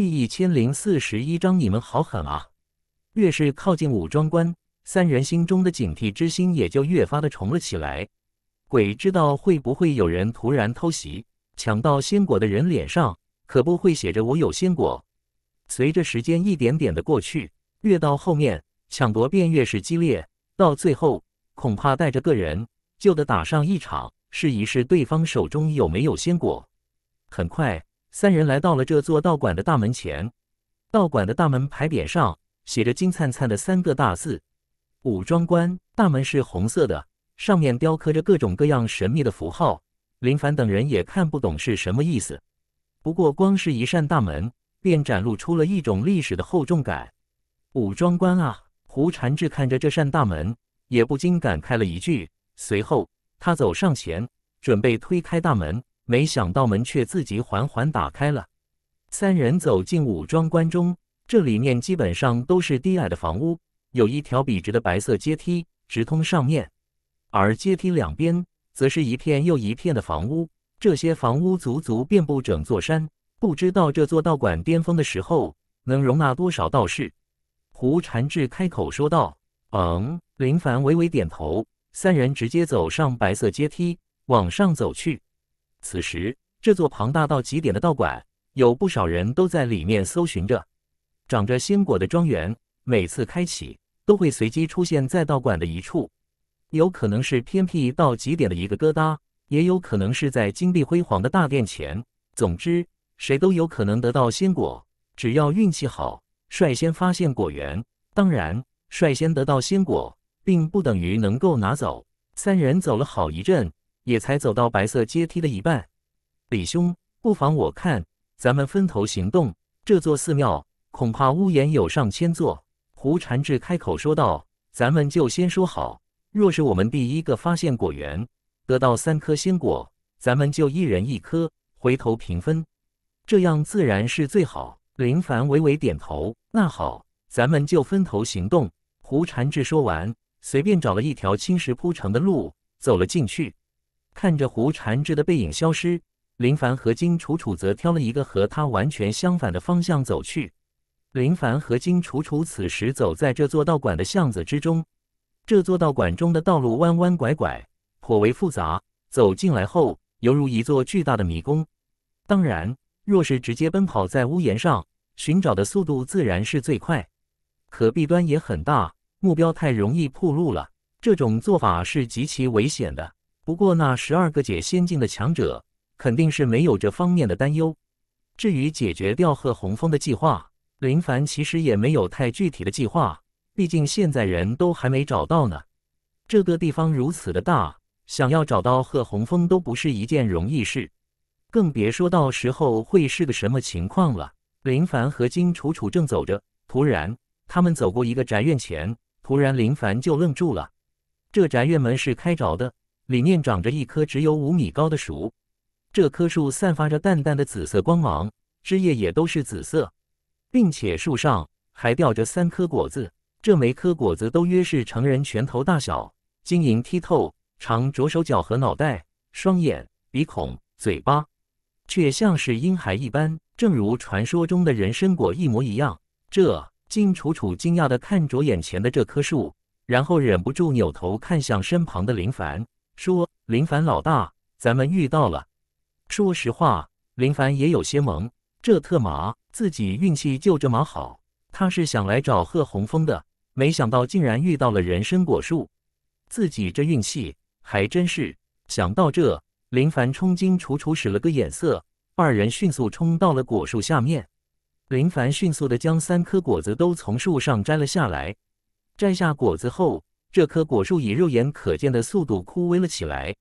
第一千零四十一章，你们好狠啊！越是靠近武装关，三人心中的警惕之心也就越发的重了起来。鬼知道会不会有人突然偷袭？抢到仙果的人脸上，可不会写着“我有仙果”。随着时间一点点的过去，越到后面，抢夺便越是激烈。到最后，恐怕带着个人就得打上一场，试一试对方手中有没有仙果。很快。三人来到了这座道馆的大门前，道馆的大门牌匾上写着金灿灿的三个大字“武庄关”。大门是红色的，上面雕刻着各种各样神秘的符号，林凡等人也看不懂是什么意思。不过，光是一扇大门便展露出了一种历史的厚重感。“武庄关啊！”胡禅智看着这扇大门，也不禁感慨了一句。随后，他走上前，准备推开大门。没想到门却自己缓缓打开了，三人走进武装关中，这里面基本上都是低矮的房屋，有一条笔直的白色阶梯直通上面，而阶梯两边则是一片又一片的房屋，这些房屋足足遍布整座山，不知道这座道馆巅峰的时候能容纳多少道士。胡禅智开口说道：“嗯。”林凡微微点头，三人直接走上白色阶梯，往上走去。此时，这座庞大到极点的道馆，有不少人都在里面搜寻着长着鲜果的庄园。每次开启，都会随机出现在道馆的一处，有可能是偏僻到极点的一个疙瘩，也有可能是在金碧辉煌的大殿前。总之，谁都有可能得到鲜果，只要运气好，率先发现果园。当然，率先得到鲜果，并不等于能够拿走。三人走了好一阵。也才走到白色阶梯的一半，李兄，不妨我看，咱们分头行动。这座寺庙恐怕屋檐有上千座。胡禅智开口说道：“咱们就先说好，若是我们第一个发现果园，得到三颗仙果，咱们就一人一颗，回头平分。这样自然是最好。”林凡微微点头：“那好，咱们就分头行动。”胡禅智说完，随便找了一条青石铺成的路走了进去。看着胡禅智的背影消失，林凡和金楚楚则挑了一个和他完全相反的方向走去。林凡和金楚楚此时走在这座道馆的巷子之中，这座道馆中的道路弯弯拐拐，颇为复杂。走进来后，犹如一座巨大的迷宫。当然，若是直接奔跑在屋檐上寻找的速度自然是最快，可弊端也很大，目标太容易暴露了。这种做法是极其危险的。不过，那十二个解仙境的强者肯定是没有这方面的担忧。至于解决掉贺红峰的计划，林凡其实也没有太具体的计划。毕竟现在人都还没找到呢。这个地方如此的大，想要找到贺红峰都不是一件容易事，更别说到时候会是个什么情况了。林凡和金楚楚正走着，突然他们走过一个宅院前，突然林凡就愣住了。这宅院门是开着的。里面长着一棵只有五米高的树，这棵树散发着淡淡的紫色光芒，枝叶也都是紫色，并且树上还吊着三颗果子。这每颗果子都约是成人拳头大小，晶莹剔透，长着手脚和脑袋、双眼、鼻孔、嘴巴，却像是婴孩一般，正如传说中的人参果一模一样。这金楚楚惊讶地看着眼前的这棵树，然后忍不住扭头看向身旁的林凡。说林凡老大，咱们遇到了。说实话，林凡也有些懵，这特么自己运气就这么好？他是想来找贺洪峰的，没想到竟然遇到了人参果树，自己这运气还真是。想到这，林凡冲金楚楚使了个眼色，二人迅速冲到了果树下面。林凡迅速的将三颗果子都从树上摘了下来。摘下果子后。这棵果树以肉眼可见的速度枯萎了起来。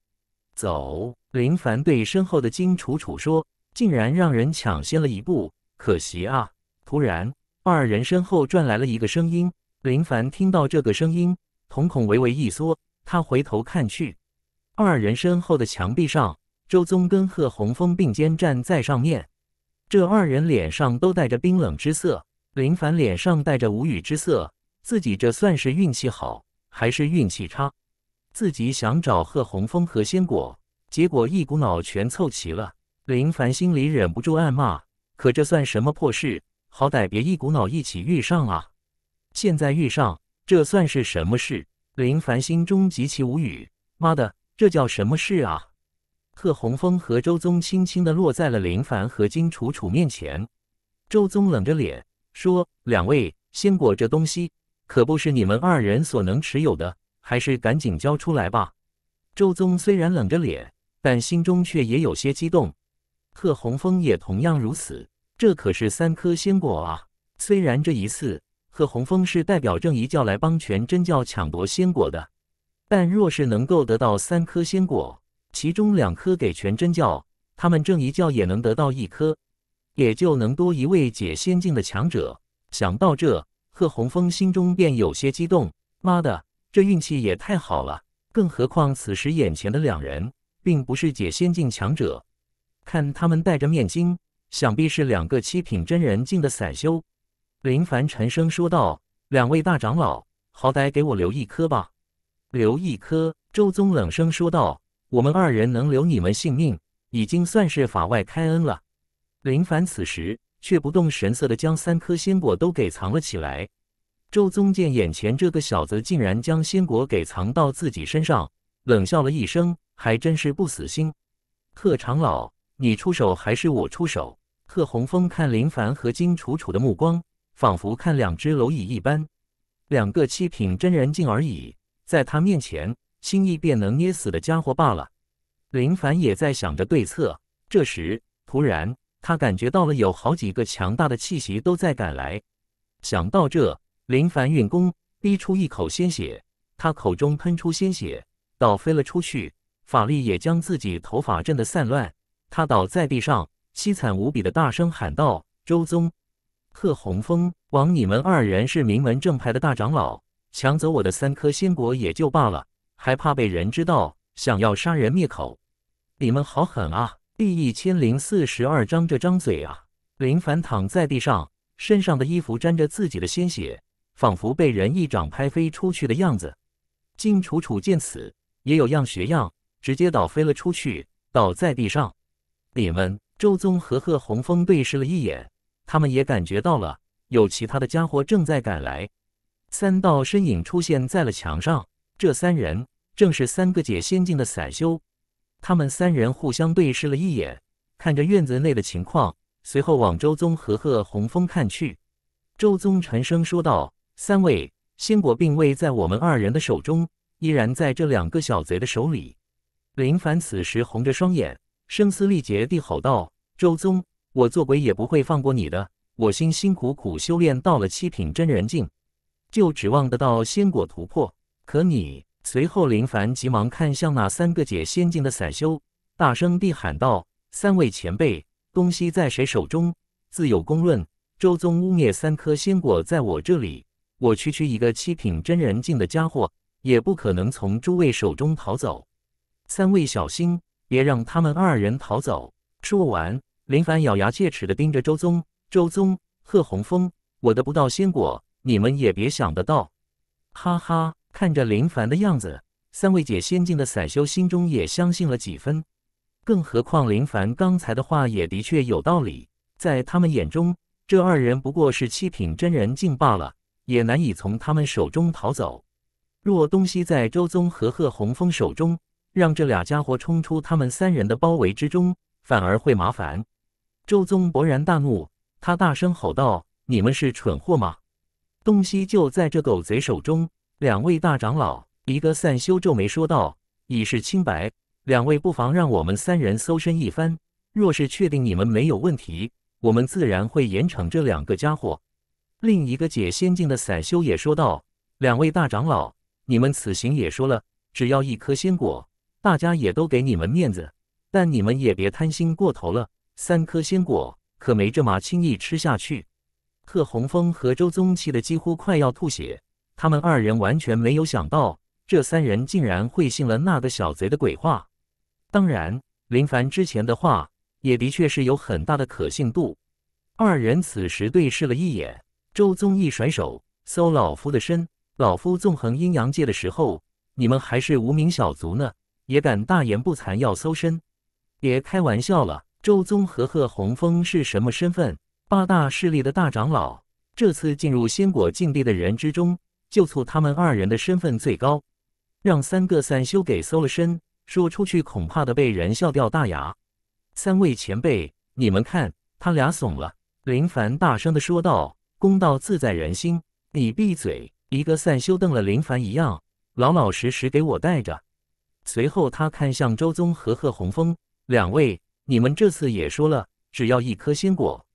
走，林凡对身后的金楚楚说：“竟然让人抢先了一步，可惜啊！”突然，二人身后转来了一个声音。林凡听到这个声音，瞳孔微微一缩，他回头看去，二人身后的墙壁上，周宗跟贺红枫并肩站在上面，这二人脸上都带着冰冷之色。林凡脸上带着无语之色，自己这算是运气好。还是运气差，自己想找贺红枫和鲜果，结果一股脑全凑齐了。林凡心里忍不住暗骂：，可这算什么破事？好歹别一股脑一起遇上啊！现在遇上，这算是什么事？林凡心中极其无语：，妈的，这叫什么事啊？贺红枫和周宗轻轻的落在了林凡和金楚楚面前，周宗冷着脸说：“两位，鲜果这东西。”可不是你们二人所能持有的，还是赶紧交出来吧。周宗虽然冷着脸，但心中却也有些激动。贺洪峰也同样如此。这可是三颗仙果啊！虽然这一次贺洪峰是代表正一教来帮全真教抢夺仙果的，但若是能够得到三颗仙果，其中两颗给全真教，他们正一教也能得到一颗，也就能多一位解仙境的强者。想到这，贺洪峰心中便有些激动，妈的，这运气也太好了！更何况此时眼前的两人，并不是解仙境强者。看他们戴着面巾，想必是两个七品真人境的散修。林凡沉声说道：“两位大长老，好歹给我留一颗吧。”“留一颗？”周宗冷声说道，“我们二人能留你们性命，已经算是法外开恩了。”林凡此时。却不动神色的将三颗仙果都给藏了起来。周宗见眼前这个小子竟然将仙果给藏到自己身上，冷笑了一声，还真是不死心。贺长老，你出手还是我出手？贺洪峰看林凡和金楚楚的目光，仿佛看两只蝼蚁一般，两个七品真人境而已，在他面前，轻易便能捏死的家伙罢了。林凡也在想着对策，这时突然。他感觉到了有好几个强大的气息都在赶来，想到这，林凡运功逼出一口鲜血，他口中喷出鲜血，倒飞了出去，法力也将自己头发震得散乱，他倒在地上，凄惨无比的大声喊道：“周宗、贺洪峰、枉你们二人是名门正派的大长老，抢走我的三颗仙果也就罢了，还怕被人知道，想要杀人灭口，你们好狠啊！”第一千零四十二章，这张嘴啊！林凡躺在地上，身上的衣服沾着自己的鲜血，仿佛被人一掌拍飞出去的样子。金楚楚见此，也有样学样，直接倒飞了出去，倒在地上。你们，周宗和贺洪峰对视了一眼，他们也感觉到了有其他的家伙正在赶来。三道身影出现在了墙上，这三人正是三个解仙境的散修。他们三人互相对视了一眼，看着院子内的情况，随后往周宗和贺洪峰看去。周宗沉声说道：“三位，仙果并未在我们二人的手中，依然在这两个小贼的手里。”林凡此时红着双眼，声嘶力竭地吼道：“周宗，我做鬼也不会放过你的！我辛辛苦苦修炼到了七品真人境，就指望得到仙果突破，可你……”随后，林凡急忙看向那三个解仙境的散修，大声地喊道：“三位前辈，东西在谁手中，自有公论。周宗污蔑三颗仙果在我这里，我区区一个七品真人境的家伙，也不可能从诸位手中逃走。三位小心，别让他们二人逃走。”说完，林凡咬牙切齿地盯着周宗、周宗、贺洪峰：“我的不到仙果，你们也别想得到！”哈哈。看着林凡的样子，三位姐先进的散修心中也相信了几分。更何况林凡刚才的话也的确有道理，在他们眼中，这二人不过是七品真人境罢了，也难以从他们手中逃走。若东西在周宗和贺洪峰手中，让这俩家伙冲出他们三人的包围之中，反而会麻烦。周宗勃然大怒，他大声吼道：“你们是蠢货吗？东西就在这狗贼手中！”两位大长老，一个散修皱眉说道：“已是清白，两位不妨让我们三人搜身一番。若是确定你们没有问题，我们自然会严惩这两个家伙。”另一个解仙境的散修也说道：“两位大长老，你们此行也说了，只要一颗仙果，大家也都给你们面子。但你们也别贪心过头了，三颗仙果可没这么轻易吃下去。”贺红峰和周宗气得几乎快要吐血。他们二人完全没有想到，这三人竟然会信了那个小贼的鬼话。当然，林凡之前的话也的确是有很大的可信度。二人此时对视了一眼，周宗一甩手，搜老夫的身。老夫纵横阴阳界的时候，你们还是无名小卒呢，也敢大言不惭要搜身？别开玩笑了，周宗和贺红枫是什么身份？八大势力的大长老，这次进入仙果境地的人之中。就错，他们二人的身份最高，让三个散修给搜了身，说出去恐怕的被人笑掉大牙。三位前辈，你们看他俩怂了。”林凡大声的说道，“公道自在人心，你闭嘴。”一个散修瞪了林凡一样，老老实实给我带着。随后他看向周宗和贺红峰两位，你们这次也说了，只要一颗仙果，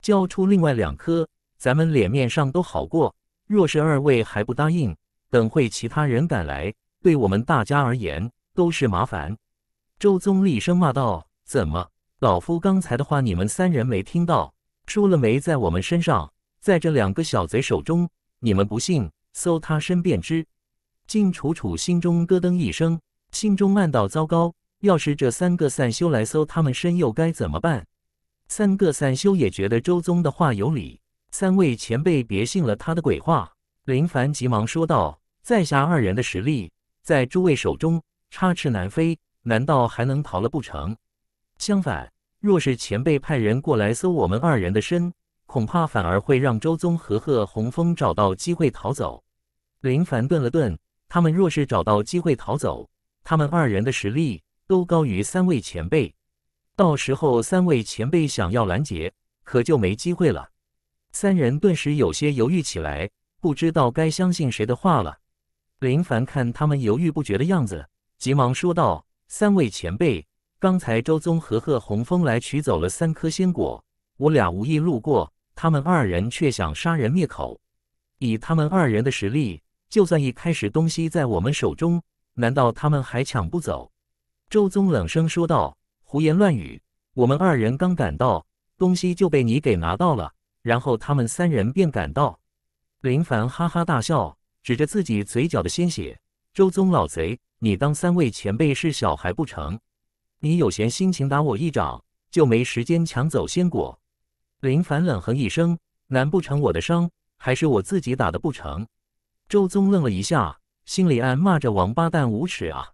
交出另外两颗，咱们脸面上都好过。若是二位还不答应，等会其他人赶来，对我们大家而言都是麻烦。周宗厉声骂道：“怎么，老夫刚才的话你们三人没听到？输了没在我们身上，在这两个小贼手中。你们不信，搜他身便知。”金楚楚心中咯噔一声，心中暗道：“糟糕，要是这三个散修来搜他们身，又该怎么办？”三个散修也觉得周宗的话有理。三位前辈，别信了他的鬼话！林凡急忙说道：“在下二人的实力，在诸位手中插翅难飞，难道还能逃了不成？”相反，若是前辈派人过来搜我们二人的身，恐怕反而会让周宗和贺洪峰找到机会逃走。林凡顿了顿，他们若是找到机会逃走，他们二人的实力都高于三位前辈，到时候三位前辈想要拦截，可就没机会了。三人顿时有些犹豫起来，不知道该相信谁的话了。林凡看他们犹豫不决的样子，急忙说道：“三位前辈，刚才周宗和贺洪峰来取走了三颗仙果，我俩无意路过，他们二人却想杀人灭口。以他们二人的实力，就算一开始东西在我们手中，难道他们还抢不走？”周宗冷声说道：“胡言乱语！我们二人刚赶到，东西就被你给拿到了。”然后他们三人便赶到，林凡哈哈大笑，指着自己嘴角的鲜血：“周宗老贼，你当三位前辈是小孩不成？你有闲心情打我一掌，就没时间抢走仙果？”林凡冷哼一声：“难不成我的伤还是我自己打的不成？”周宗愣了一下，心里暗骂着：“王八蛋，无耻啊！”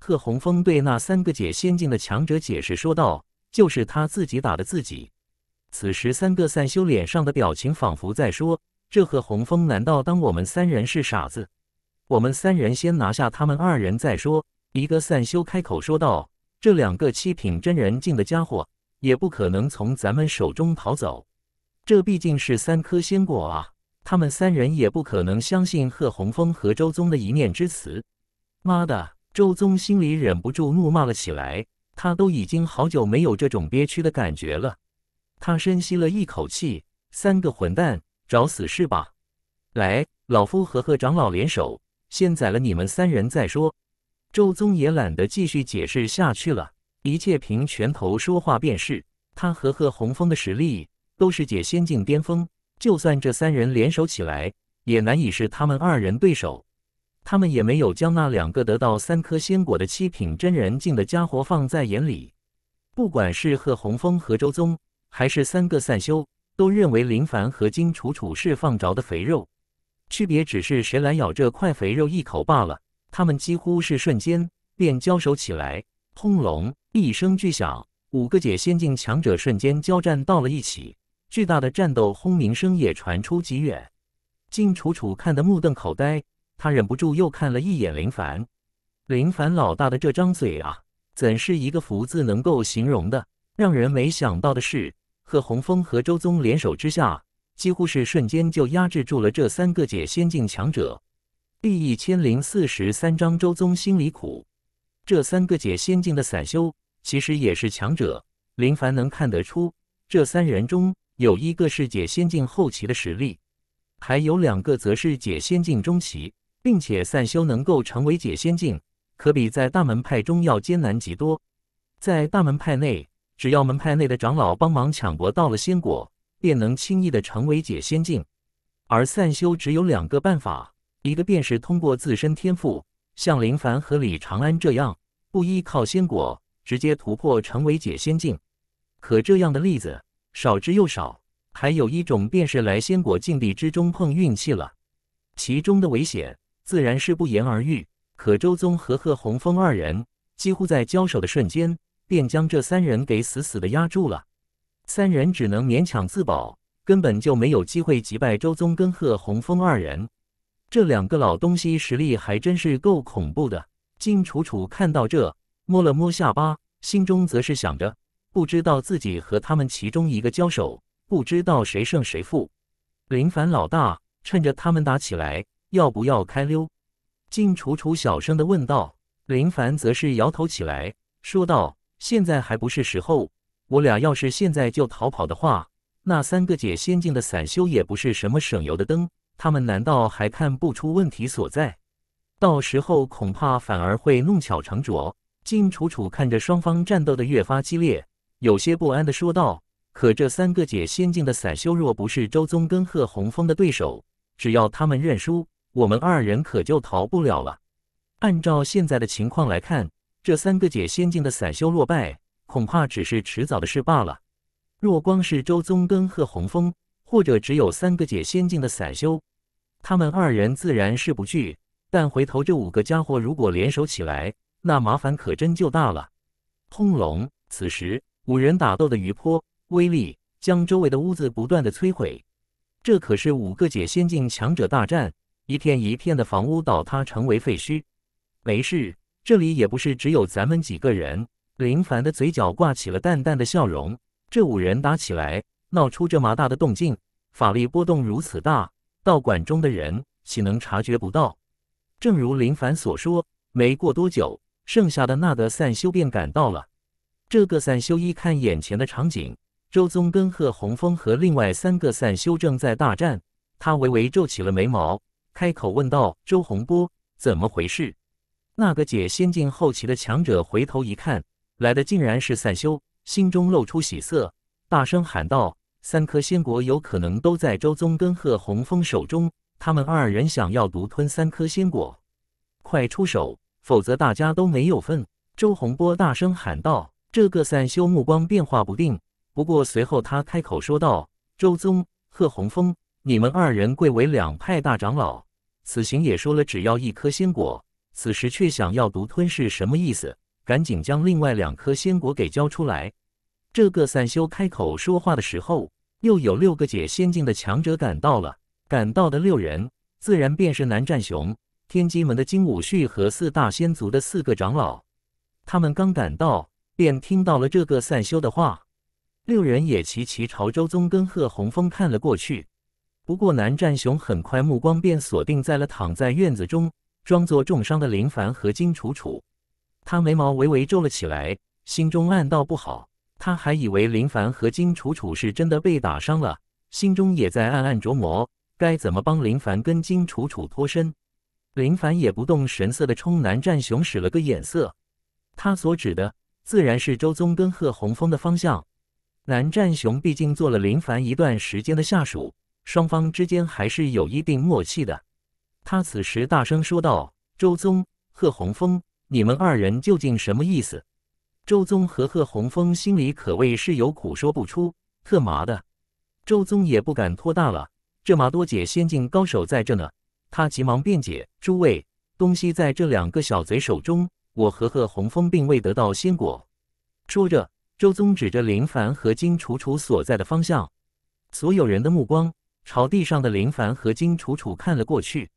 贺红峰对那三个解仙境的强者解释说道：“就是他自己打的自己。”此时，三个散修脸上的表情仿佛在说：“这贺洪峰难道当我们三人是傻子？我们三人先拿下他们二人再说。”一个散修开口说道：“这两个七品真人境的家伙，也不可能从咱们手中逃走。这毕竟是三颗仙果啊！他们三人也不可能相信贺洪峰和周宗的一念之词。”妈的！周宗心里忍不住怒骂了起来。他都已经好久没有这种憋屈的感觉了。他深吸了一口气：“三个混蛋，找死是吧？来，老夫和贺长老联手，先宰了你们三人再说。”周宗也懒得继续解释下去了，一切凭拳头说话便是。他和贺红峰的实力都是解仙境巅峰，就算这三人联手起来，也难以是他们二人对手。他们也没有将那两个得到三颗仙果的七品真人境的家伙放在眼里。不管是贺红峰和周宗。还是三个散修都认为林凡和金楚楚是放着的肥肉，区别只是谁来咬这块肥肉一口罢了。他们几乎是瞬间便交手起来，轰隆一声巨响，五个解仙境强者瞬间交战到了一起，巨大的战斗轰鸣声也传出极远。金楚楚看得目瞪口呆，他忍不住又看了一眼林凡，林凡老大的这张嘴啊，怎是一个“福”字能够形容的？让人没想到的是。贺洪峰和周宗联手之下，几乎是瞬间就压制住了这三个解仙境强者。第一千零四十三章，周宗心里苦。这三个解仙境的散修其实也是强者，林凡能看得出，这三人中有一个是解仙境后期的实力，还有两个则是解仙境中期。并且散修能够成为解仙境，可比在大门派中要艰难极多，在大门派内。只要门派内的长老帮忙抢夺到了仙果，便能轻易的成为解仙境。而散修只有两个办法，一个便是通过自身天赋，像林凡和李长安这样，不依靠仙果直接突破成为解仙境。可这样的例子少之又少。还有一种便是来仙果境地之中碰运气了，其中的危险自然是不言而喻。可周宗和贺洪峰二人几乎在交手的瞬间。便将这三人给死死的压住了，三人只能勉强自保，根本就没有机会击败周宗跟贺洪峰二人。这两个老东西实力还真是够恐怖的。金楚楚看到这，摸了摸下巴，心中则是想着：不知道自己和他们其中一个交手，不知道谁胜谁负。林凡老大，趁着他们打起来，要不要开溜？金楚楚小声的问道。林凡则是摇头起来，说道。现在还不是时候。我俩要是现在就逃跑的话，那三个解仙境的散修也不是什么省油的灯。他们难道还看不出问题所在？到时候恐怕反而会弄巧成拙。金楚楚看着双方战斗的越发激烈，有些不安地说道：“可这三个解仙境的散修若不是周宗跟贺洪峰的对手，只要他们认输，我们二人可就逃不了了。按照现在的情况来看。”这三个解仙境的散修落败，恐怕只是迟早的事罢了。若光是周宗根和洪峰，或者只有三个解仙境的散修，他们二人自然是不惧。但回头这五个家伙如果联手起来，那麻烦可真就大了。轰隆！此时五人打斗的余波威力，将周围的屋子不断的摧毁。这可是五个解仙境强者大战，一片一片的房屋倒塌成为废墟。没事。这里也不是只有咱们几个人。林凡的嘴角挂起了淡淡的笑容。这五人打起来，闹出这麻大的动静，法力波动如此大，道馆中的人岂能察觉不到？正如林凡所说，没过多久，剩下的那个散修便赶到了。这个散修一看眼前的场景，周宗跟贺洪峰和另外三个散修正在大战，他微微皱起了眉毛，开口问道：“周洪波，怎么回事？”那个解仙境后奇的强者回头一看，来的竟然是散修，心中露出喜色，大声喊道：“三颗仙果有可能都在周宗跟贺洪峰手中，他们二人想要独吞三颗仙果，快出手，否则大家都没有份。”周洪波大声喊道。这个散修目光变化不定，不过随后他开口说道：“周宗、贺洪峰，你们二人贵为两派大长老，此行也说了只要一颗仙果。”此时却想要独吞是什么意思？赶紧将另外两颗仙果给交出来！这个散修开口说话的时候，又有六个解仙境的强者赶到了。赶到的六人，自然便是南战雄、天机门的金武旭和四大仙族的四个长老。他们刚赶到，便听到了这个散修的话，六人也齐齐朝周宗跟贺洪峰看了过去。不过南战雄很快目光便锁定在了躺在院子中。装作重伤的林凡和金楚楚，他眉毛微微皱了起来，心中暗道不好。他还以为林凡和金楚楚是真的被打伤了，心中也在暗暗琢磨该怎么帮林凡跟金楚楚脱身。林凡也不动神色的冲南战雄使了个眼色，他所指的自然是周宗跟贺洪峰的方向。南战雄毕竟做了林凡一段时间的下属，双方之间还是有一定默契的。他此时大声说道：“周宗、贺洪峰，你们二人究竟什么意思？”周宗和贺洪峰心里可谓是有苦说不出。特麻的，周宗也不敢托大了，这马多姐仙境高手在这呢。他急忙辩解：“诸位，东西在这两个小贼手中，我和贺洪峰并未得到仙果。”说着，周宗指着林凡和金楚楚所在的方向。所有人的目光朝地上的林凡和金楚楚看了过去。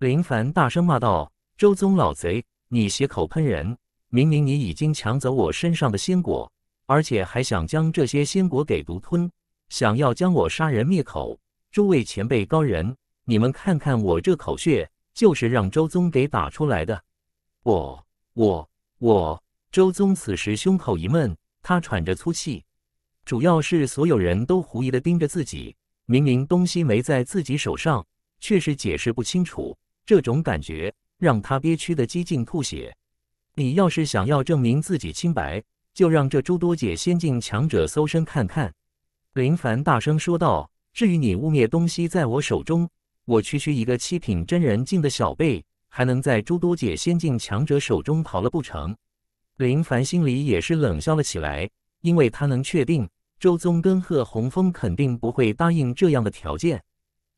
林凡大声骂道：“周宗老贼，你血口喷人！明明你已经抢走我身上的仙果，而且还想将这些仙果给独吞，想要将我杀人灭口。诸位前辈高人，你们看看我这口血，就是让周宗给打出来的。我、我、我……周宗此时胸口一闷，他喘着粗气，主要是所有人都狐疑的盯着自己，明明东西没在自己手上，却是解释不清楚。”这种感觉让他憋屈的几近吐血。你要是想要证明自己清白，就让这诸多姐先进强者搜身看看。林凡大声说道：“至于你污蔑东西在我手中，我区区一个七品真人境的小辈，还能在诸多姐先进强者手中跑了不成？”林凡心里也是冷笑了起来，因为他能确定周宗跟贺洪峰肯定不会答应这样的条件。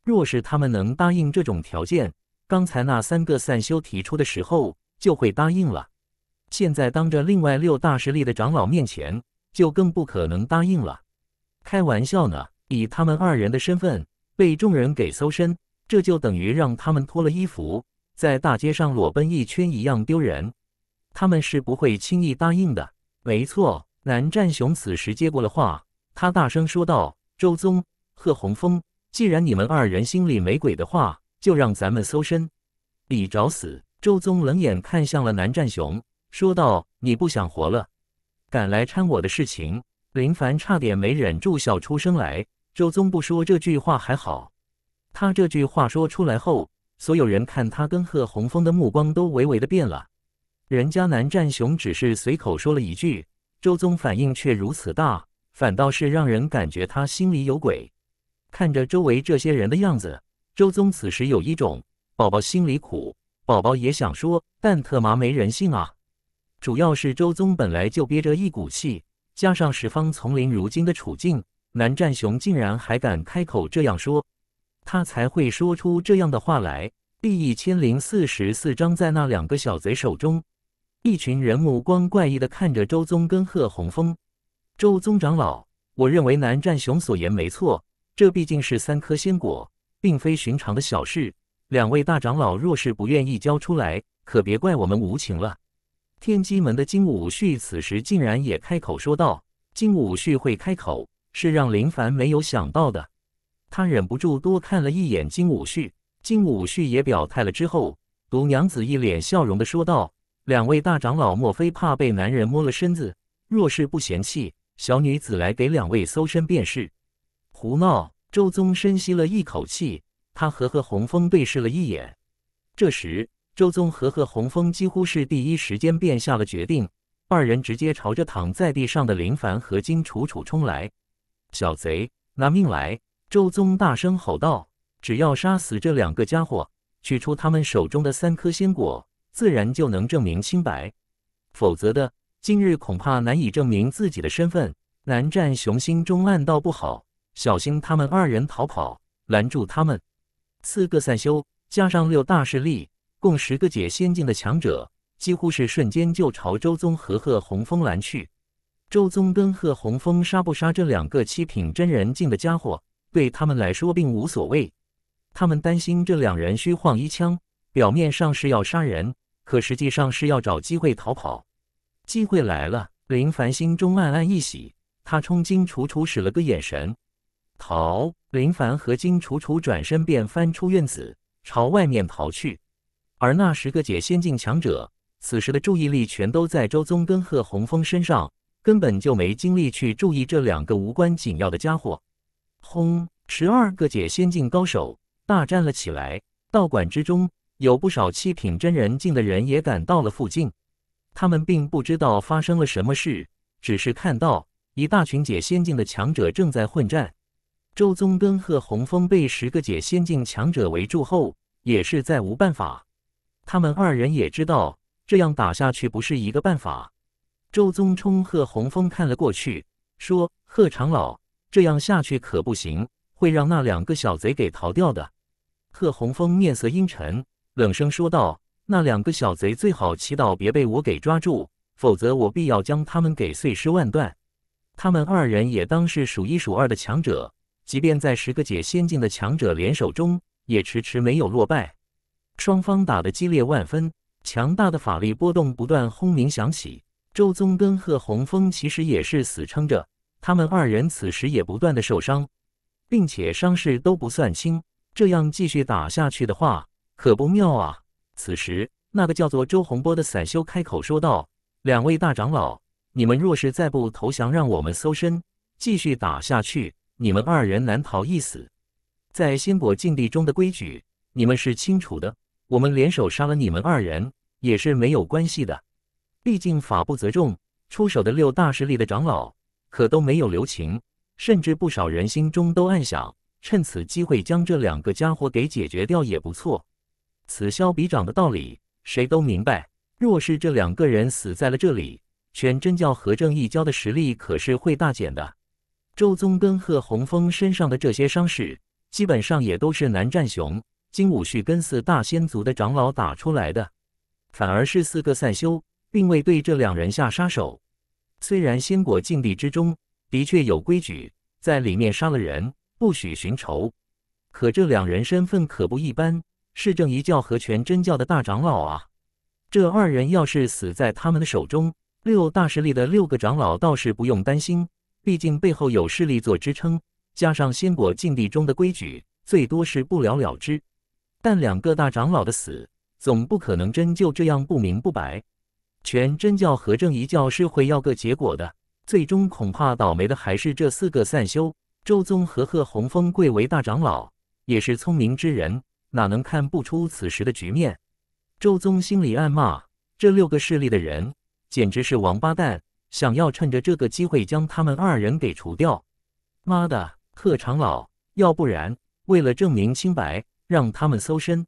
若是他们能答应这种条件，刚才那三个散修提出的时候就会答应了，现在当着另外六大势力的长老面前，就更不可能答应了。开玩笑呢，以他们二人的身份，被众人给搜身，这就等于让他们脱了衣服，在大街上裸奔一圈一样丢人。他们是不会轻易答应的。没错，南战雄此时接过了话，他大声说道：“周宗、贺洪峰，既然你们二人心里没鬼的话。”就让咱们搜身，你找死！周宗冷眼看向了南战雄，说道：“你不想活了，敢来掺我的事情？”林凡差点没忍住笑出声来。周宗不说这句话还好，他这句话说出来后，所有人看他跟贺洪峰的目光都微微的变了。人家南战雄只是随口说了一句，周宗反应却如此大，反倒是让人感觉他心里有鬼。看着周围这些人的样子。周宗此时有一种宝宝心里苦，宝宝也想说，但特麻没人性啊！主要是周宗本来就憋着一股气，加上十方丛林如今的处境，南战雄竟然还敢开口这样说，他才会说出这样的话来。第一千零四十四章，在那两个小贼手中，一群人目光怪异的看着周宗跟贺洪峰。周宗长老，我认为南战雄所言没错，这毕竟是三颗仙果。并非寻常的小事，两位大长老若是不愿意交出来，可别怪我们无情了。天机门的金武旭此时竟然也开口说道：“金武旭会开口，是让林凡没有想到的。”他忍不住多看了一眼金武旭，金武旭也表态了之后，独娘子一脸笑容的说道：“两位大长老，莫非怕被男人摸了身子？若是不嫌弃，小女子来给两位搜身便是。”胡闹。周宗深吸了一口气，他和何洪峰对视了一眼。这时，周宗和何洪峰几乎是第一时间便下了决定，二人直接朝着躺在地上的林凡和金楚楚冲来。“小贼，拿命来！”周宗大声吼道。只要杀死这两个家伙，取出他们手中的三颗仙果，自然就能证明清白。否则的，今日恐怕难以证明自己的身份。南战雄心中暗道不好。小心他们二人逃跑，拦住他们。四个散修加上六大势力，共十个解仙境的强者，几乎是瞬间就朝周宗和贺洪峰拦去。周宗跟贺洪峰杀不杀这两个七品真人境的家伙，对他们来说并无所谓。他们担心这两人虚晃一枪，表面上是要杀人，可实际上是要找机会逃跑。机会来了，林凡心中暗暗一喜，他冲金楚楚使了个眼神。逃！林凡和金楚楚转身便翻出院子，朝外面逃去。而那十个解仙境强者此时的注意力全都在周宗跟贺洪峰身上，根本就没精力去注意这两个无关紧要的家伙。轰！十二个解仙境高手大战了起来。道馆之中有不少七品真人境的人也赶到了附近，他们并不知道发生了什么事，只是看到一大群解仙境的强者正在混战。周宗跟贺洪峰被十个解仙境强者围住后，也是再无办法。他们二人也知道这样打下去不是一个办法。周宗冲贺洪峰看了过去，说：“贺长老，这样下去可不行，会让那两个小贼给逃掉的。”贺洪峰面色阴沉，冷声说道：“那两个小贼最好祈祷别被我给抓住，否则我必要将他们给碎尸万段。”他们二人也当是数一数二的强者。即便在十个解仙境的强者联手中，也迟迟没有落败。双方打得激烈万分，强大的法力波动不断轰鸣响起。周宗根和洪峰其实也是死撑着，他们二人此时也不断的受伤，并且伤势都不算轻。这样继续打下去的话，可不妙啊！此时，那个叫做周洪波的散修开口说道：“两位大长老，你们若是再不投降，让我们搜身，继续打下去。”你们二人难逃一死，在仙果禁地中的规矩，你们是清楚的。我们联手杀了你们二人，也是没有关系的。毕竟法不责众，出手的六大势力的长老可都没有留情，甚至不少人心中都暗想，趁此机会将这两个家伙给解决掉也不错。此消彼长的道理，谁都明白。若是这两个人死在了这里，全真教和正一教的实力可是会大减的。周宗跟贺洪峰身上的这些伤势，基本上也都是南战雄、金武旭跟四大仙族的长老打出来的，反而是四个散修并未对这两人下杀手。虽然仙果禁地之中的确有规矩，在里面杀了人不许寻仇，可这两人身份可不一般，是正一教和全真教的大长老啊。这二人要是死在他们的手中，六大势力的六个长老倒是不用担心。毕竟背后有势力做支撑，加上仙果禁地中的规矩，最多是不了了之。但两个大长老的死，总不可能真就这样不明不白。全真教和正一教是会要个结果的，最终恐怕倒霉的还是这四个散修。周宗和贺洪峰贵为大长老，也是聪明之人，哪能看不出此时的局面？周宗心里暗骂：这六个势力的人，简直是王八蛋。想要趁着这个机会将他们二人给除掉，妈的，贺长老！要不然，为了证明清白，让他们搜身。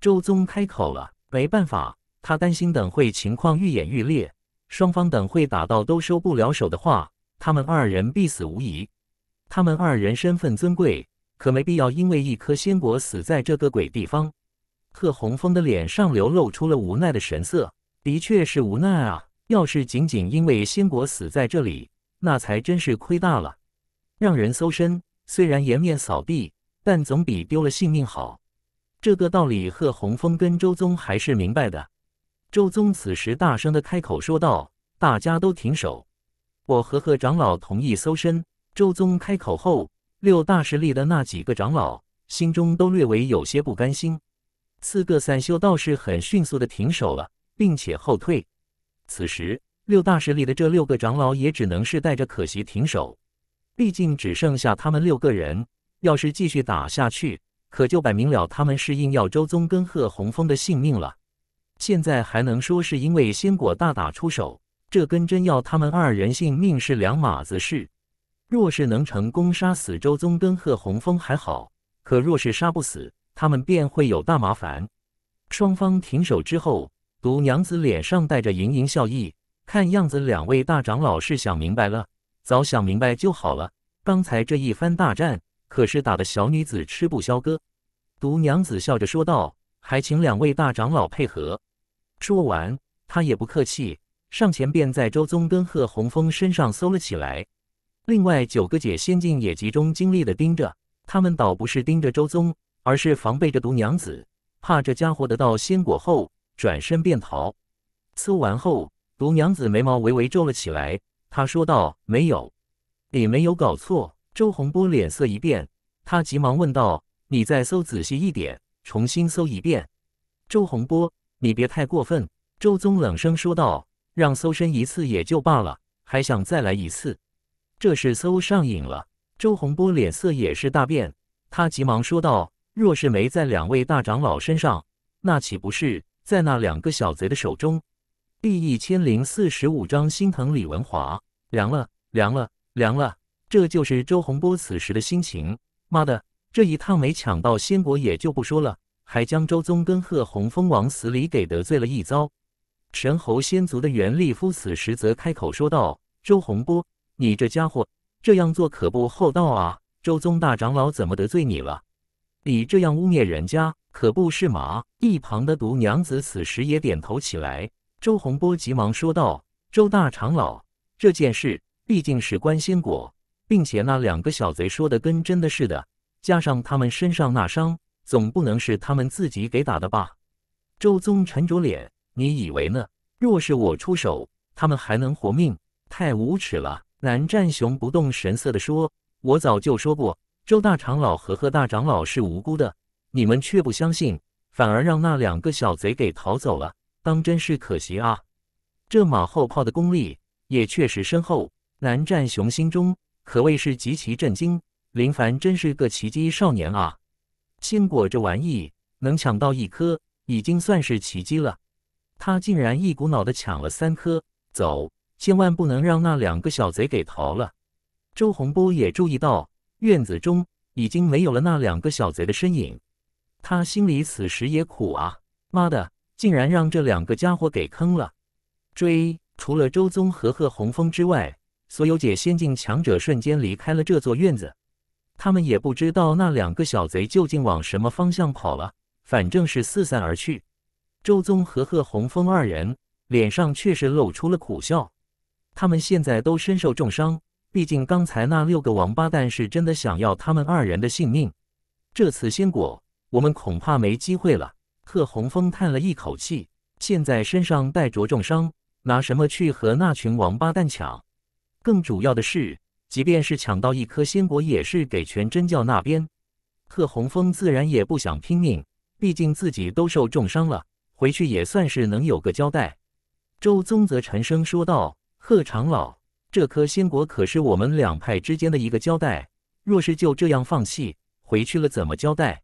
周宗开口了，没办法，他担心等会情况愈演愈烈，双方等会打到都收不了手的话，他们二人必死无疑。他们二人身份尊贵，可没必要因为一颗仙果死在这个鬼地方。贺洪峰的脸上流露出了无奈的神色，的确是无奈啊。要是仅仅因为仙国死在这里，那才真是亏大了。让人搜身，虽然颜面扫地，但总比丢了性命好。这个道理，贺洪峰跟周宗还是明白的。周宗此时大声的开口说道：“大家都停手！我和贺长老同意搜身。”周宗开口后，六大势力的那几个长老心中都略微有些不甘心。四个散修倒是很迅速的停手了，并且后退。此时，六大势力的这六个长老也只能是带着可惜停手。毕竟只剩下他们六个人，要是继续打下去，可就摆明了他们是硬要周宗跟贺洪峰的性命了。现在还能说是因为仙果大打出手，这跟真要他们二人性命是两码子事。若是能成功杀死周宗跟贺洪峰还好，可若是杀不死，他们便会有大麻烦。双方停手之后。毒娘子脸上带着盈盈笑意，看样子两位大长老是想明白了，早想明白就好了。刚才这一番大战，可是打的小女子吃不消。哥，毒娘子笑着说道：“还请两位大长老配合。”说完，她也不客气，上前便在周宗跟贺红枫身上搜了起来。另外九个姐仙境也集中精力的盯着，他们倒不是盯着周宗，而是防备着毒娘子，怕这家伙得到仙果后。转身便逃。搜完后，毒娘子眉毛微微皱了起来。她说道：“没有，你没有搞错。”周洪波脸色一变，他急忙问道：“你再搜仔细一点，重新搜一遍。”周洪波，你别太过分！”周宗冷声说道：“让搜身一次也就罢了，还想再来一次？这是搜上瘾了。”周洪波脸色也是大变，他急忙说道：“若是没在两位大长老身上，那岂不是……”在那两个小贼的手中，第一千零四十五章心疼李文华，凉了，凉了，凉了，这就是周洪波此时的心情。妈的，这一趟没抢到仙果也就不说了，还将周宗跟贺洪峰往死里给得罪了一遭。神侯仙族的袁立夫此时则开口说道：“周洪波，你这家伙这样做可不厚道啊！周宗大长老怎么得罪你了？你这样污蔑人家。”可不是嘛！一旁的毒娘子此时也点头起来。周洪波急忙说道：“周大长老，这件事毕竟是关心果，并且那两个小贼说的跟真的似的，加上他们身上那伤，总不能是他们自己给打的吧？”周宗沉着脸：“你以为呢？若是我出手，他们还能活命？太无耻了！”南战雄不动神色的说：“我早就说过，周大长老和贺大长老是无辜的。”你们却不相信，反而让那两个小贼给逃走了，当真是可惜啊！这马后炮的功力也确实深厚。南战雄心中可谓是极其震惊，林凡真是个奇迹少年啊！坚果这玩意能抢到一颗，已经算是奇迹了，他竟然一股脑的抢了三颗。走，千万不能让那两个小贼给逃了。周洪波也注意到，院子中已经没有了那两个小贼的身影。他心里此时也苦啊！妈的，竟然让这两个家伙给坑了！追除了周宗和贺红峰之外，所有解仙境强者瞬间离开了这座院子。他们也不知道那两个小贼究竟往什么方向跑了，反正是四散而去。周宗和贺红峰二人脸上却是露出了苦笑。他们现在都身受重伤，毕竟刚才那六个王八蛋是真的想要他们二人的性命。这次仙果。我们恐怕没机会了。贺红峰叹了一口气，现在身上带着重伤，拿什么去和那群王八蛋抢？更主要的是，即便是抢到一颗仙果，也是给全真教那边。贺红峰自然也不想拼命，毕竟自己都受重伤了，回去也算是能有个交代。周宗泽沉声说道：“贺长老，这颗仙果可是我们两派之间的一个交代，若是就这样放弃，回去了怎么交代？”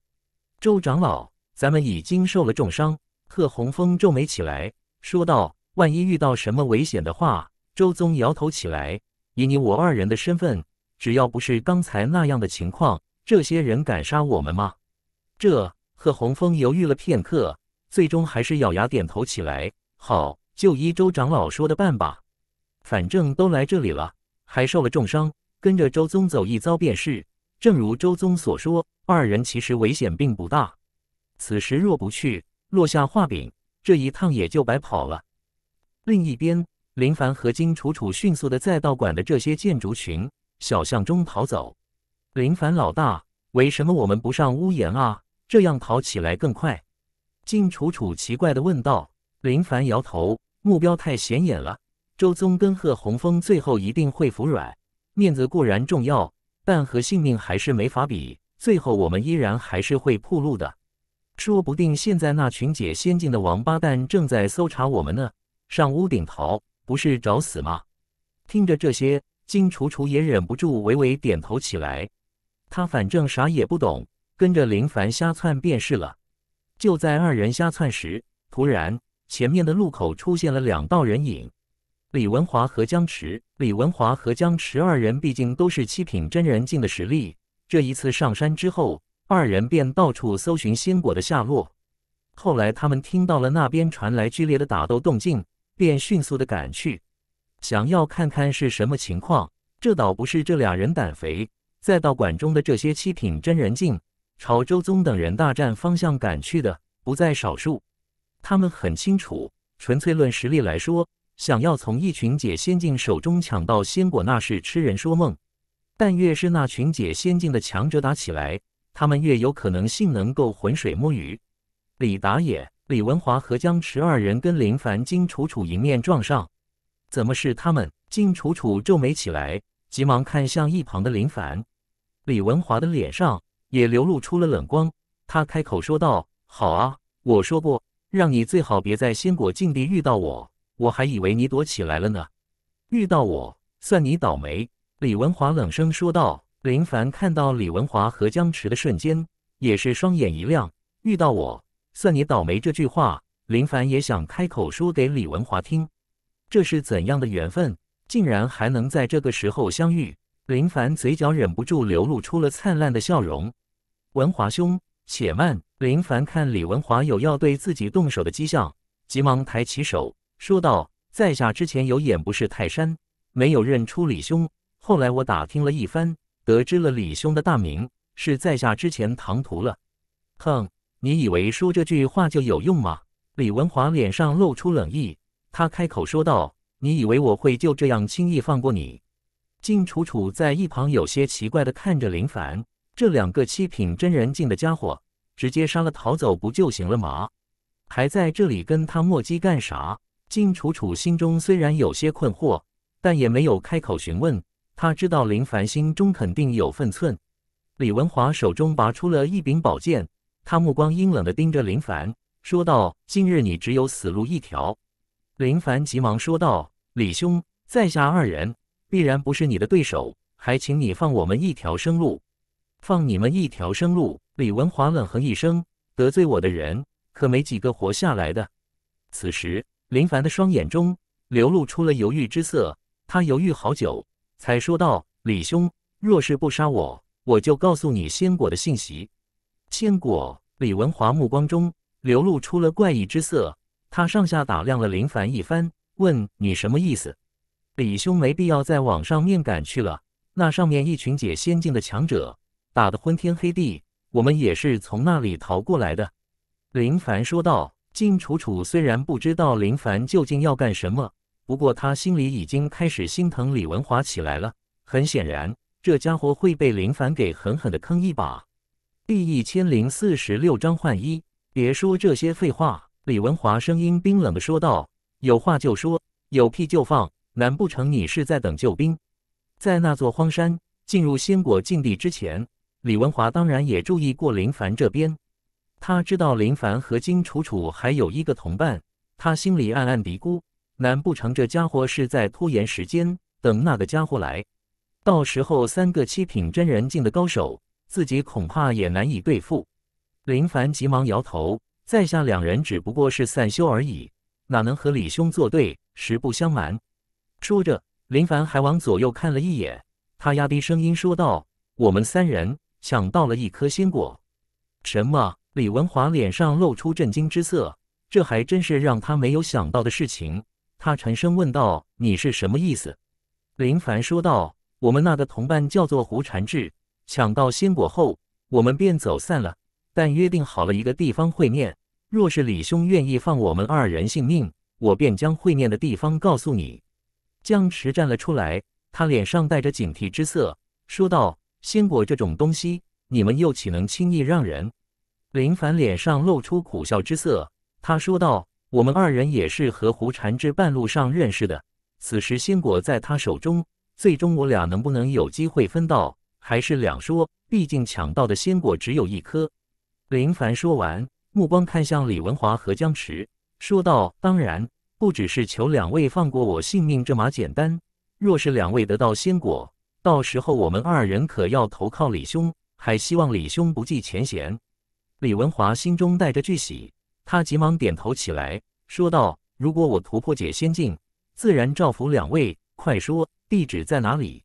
周长老，咱们已经受了重伤。贺红峰皱眉起来，说道：“万一遇到什么危险的话。”周宗摇头起来：“以你我二人的身份，只要不是刚才那样的情况，这些人敢杀我们吗？”这贺红峰犹豫了片刻，最终还是咬牙点头起来：“好，就依周长老说的办吧。反正都来这里了，还受了重伤，跟着周宗走一遭便是。”正如周宗所说，二人其实危险并不大。此时若不去落下话柄，这一趟也就白跑了。另一边，林凡和金楚楚迅速的在道馆的这些建筑群小巷中逃走。林凡老大，为什么我们不上屋檐啊？这样跑起来更快。金楚楚奇怪的问道。林凡摇头，目标太显眼了。周宗跟贺洪峰最后一定会服软，面子固然重要。但和性命还是没法比，最后我们依然还是会暴露的。说不定现在那群解仙境的王八蛋正在搜查我们呢！上屋顶逃不是找死吗？听着这些，金楚楚也忍不住微微点头起来。他反正啥也不懂，跟着林凡瞎窜便是了。就在二人瞎窜时，突然前面的路口出现了两道人影。李文华和江池，李文华和江池二人毕竟都是七品真人境的实力。这一次上山之后，二人便到处搜寻仙果的下落。后来他们听到了那边传来剧烈的打斗动静，便迅速的赶去，想要看看是什么情况。这倒不是这俩人胆肥，再道馆中的这些七品真人境朝周宗等人大战方向赶去的不在少数。他们很清楚，纯粹论实力来说。想要从一群解仙境手中抢到仙果，那是痴人说梦。但越是那群解仙境的强者打起来，他们越有可能性能够浑水摸鱼。李达也、李文华和江池二人跟林凡、金楚楚迎面撞上，怎么是他们？金楚楚皱眉起来，急忙看向一旁的林凡。李文华的脸上也流露出了冷光，他开口说道：“好啊，我说过，让你，最好别在仙果境地遇到我。”我还以为你躲起来了呢，遇到我算你倒霉。”李文华冷声说道。林凡看到李文华和僵持的瞬间，也是双眼一亮。遇到我算你倒霉这句话，林凡也想开口说给李文华听。这是怎样的缘分，竟然还能在这个时候相遇？林凡嘴角忍不住流露出了灿烂的笑容。“文华兄，且慢！”林凡看李文华有要对自己动手的迹象，急忙抬起手。说道：“在下之前有眼不识泰山，没有认出李兄。后来我打听了一番，得知了李兄的大名，是在下之前唐突了。”哼，你以为说这句话就有用吗？李文华脸上露出冷意，他开口说道：“你以为我会就这样轻易放过你？”金楚楚在一旁有些奇怪的看着林凡，这两个七品真人境的家伙，直接杀了逃走不就行了吗？还在这里跟他磨叽干啥？金楚楚心中虽然有些困惑，但也没有开口询问。他知道林凡心中肯定有分寸。李文华手中拔出了一柄宝剑，他目光阴冷地盯着林凡，说道：“今日你只有死路一条。”林凡急忙说道：“李兄，在下二人必然不是你的对手，还请你放我们一条生路，放你们一条生路。”李文华冷哼一声：“得罪我的人，可没几个活下来的。”此时。林凡的双眼中流露出了犹豫之色，他犹豫好久，才说道：“李兄，若是不杀我，我就告诉你仙果的信息。”仙果。李文华目光中流露出了怪异之色，他上下打量了林凡一番，问：“你什么意思？”李兄没必要再往上面赶去了，那上面一群解仙境的强者打得昏天黑地，我们也是从那里逃过来的。”林凡说道。金楚楚虽然不知道林凡究竟要干什么，不过他心里已经开始心疼李文华起来了。很显然，这家伙会被林凡给狠狠的坑一把。第一千零四十六章换衣。别说这些废话，李文华声音冰冷的说道：“有话就说，有屁就放。难不成你是在等救兵？”在那座荒山进入仙果禁地之前，李文华当然也注意过林凡这边。他知道林凡和金楚楚还有一个同伴，他心里暗暗嘀咕：难不成这家伙是在拖延时间，等那个家伙来？到时候三个七品真人境的高手，自己恐怕也难以对付。林凡急忙摇头：“在下两人只不过是散修而已，哪能和李兄作对？实不相瞒。”说着，林凡还往左右看了一眼，他压低声音说道：“我们三人抢到了一颗仙果。”什么？李文华脸上露出震惊之色，这还真是让他没有想到的事情。他沉声问道：“你是什么意思？”林凡说道：“我们那个同伴叫做胡禅智，抢到仙果后，我们便走散了，但约定好了一个地方会面。若是李兄愿意放我们二人性命，我便将会面的地方告诉你。”江池站了出来，他脸上带着警惕之色，说道：“仙果这种东西，你们又岂能轻易让人？”林凡脸上露出苦笑之色，他说道：“我们二人也是和胡禅之半路上认识的。此时仙果在他手中，最终我俩能不能有机会分到，还是两说。毕竟抢到的仙果只有一颗。”林凡说完，目光看向李文华和江池，说道：“当然，不只是求两位放过我性命，这马简单。若是两位得到仙果，到时候我们二人可要投靠李兄，还希望李兄不计前嫌。”李文华心中带着巨喜，他急忙点头起来，说道：“如果我突破解仙境，自然造福两位。快说地址在哪里？”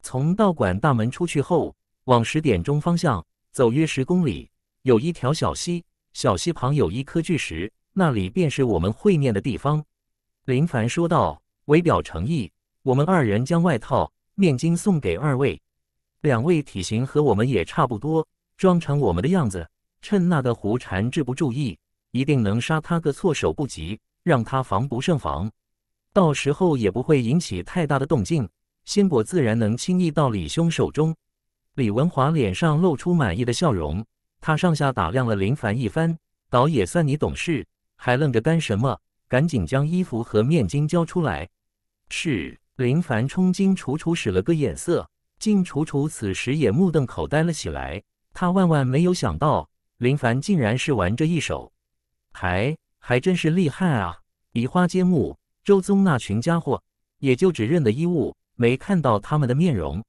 从道馆大门出去后，往十点钟方向走约十公里，有一条小溪，小溪旁有一颗巨石，那里便是我们会面的地方。”林凡说道：“为表诚意，我们二人将外套、面巾送给二位。两位体型和我们也差不多，装成我们的样子。”趁那个胡禅志不注意，一定能杀他个措手不及，让他防不胜防。到时候也不会引起太大的动静，仙果自然能轻易到李兄手中。李文华脸上露出满意的笑容，他上下打量了林凡一番，倒也算你懂事，还愣着干什么？赶紧将衣服和面巾交出来。是林凡冲金楚楚使了个眼色，金楚楚此时也目瞪口呆了起来，他万万没有想到。林凡竟然是玩这一手，还还真是厉害啊！移花接木，周宗那群家伙也就只认得衣物，没看到他们的面容。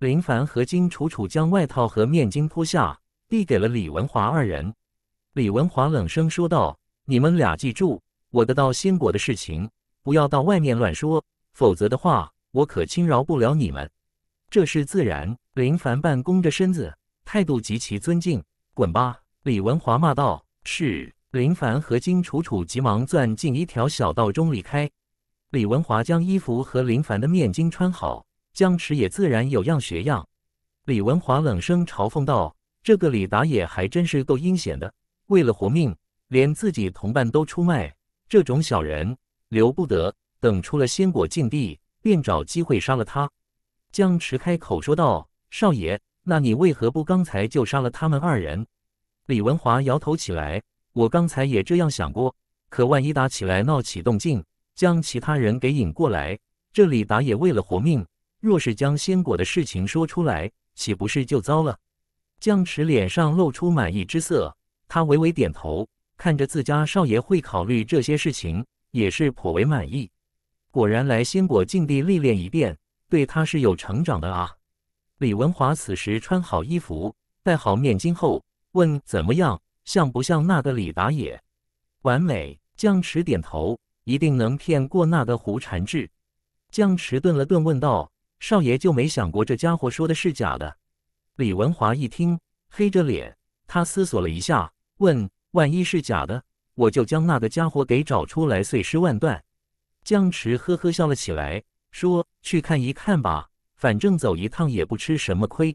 林凡和金楚楚将外套和面巾脱下，递给了李文华二人。李文华冷声说道：“你们俩记住，我得到仙果的事情，不要到外面乱说，否则的话，我可轻饶不了你们。”这是自然。林凡半弓着身子，态度极其尊敬。滚吧！李文华骂道。是林凡和金楚楚急忙钻进一条小道中离开。李文华将衣服和林凡的面巾穿好，江池也自然有样学样。李文华冷声嘲讽道：“这个李达也还真是够阴险的，为了活命，连自己同伴都出卖。这种小人留不得，等出了仙果禁地，便找机会杀了他。”江池开口说道：“少爷。”那你为何不刚才就杀了他们二人？李文华摇头起来，我刚才也这样想过，可万一打起来闹起动静，将其他人给引过来，这里打野为了活命，若是将仙果的事情说出来，岂不是就糟了？江池脸上露出满意之色，他微微点头，看着自家少爷会考虑这些事情，也是颇为满意。果然来仙果境地历练一遍，对他是有成长的啊。李文华此时穿好衣服，戴好面巾后，问：“怎么样？像不像那个李达也？”完美。江池点头，一定能骗过那个胡禅智。江池顿了顿，问道：“少爷就没想过这家伙说的是假的？”李文华一听，黑着脸，他思索了一下，问：“万一是假的，我就将那个家伙给找出来，碎尸万段。”江池呵呵笑了起来，说：“去看一看吧。”反正走一趟也不吃什么亏，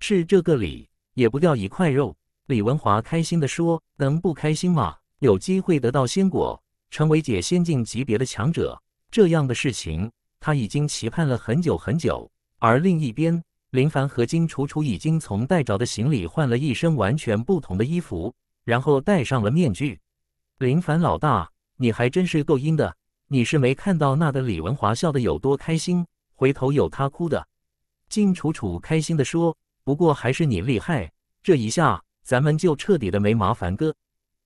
是这个理，也不掉一块肉。李文华开心地说：“能不开心吗？有机会得到仙果，成为解仙境级别的强者，这样的事情他已经期盼了很久很久。”而另一边，林凡和金楚楚已经从带着的行李换了一身完全不同的衣服，然后戴上了面具。林凡老大，你还真是够阴的！你是没看到那的李文华笑得有多开心。回头有他哭的，金楚楚开心的说：“不过还是你厉害，这一下咱们就彻底的没麻烦哥。”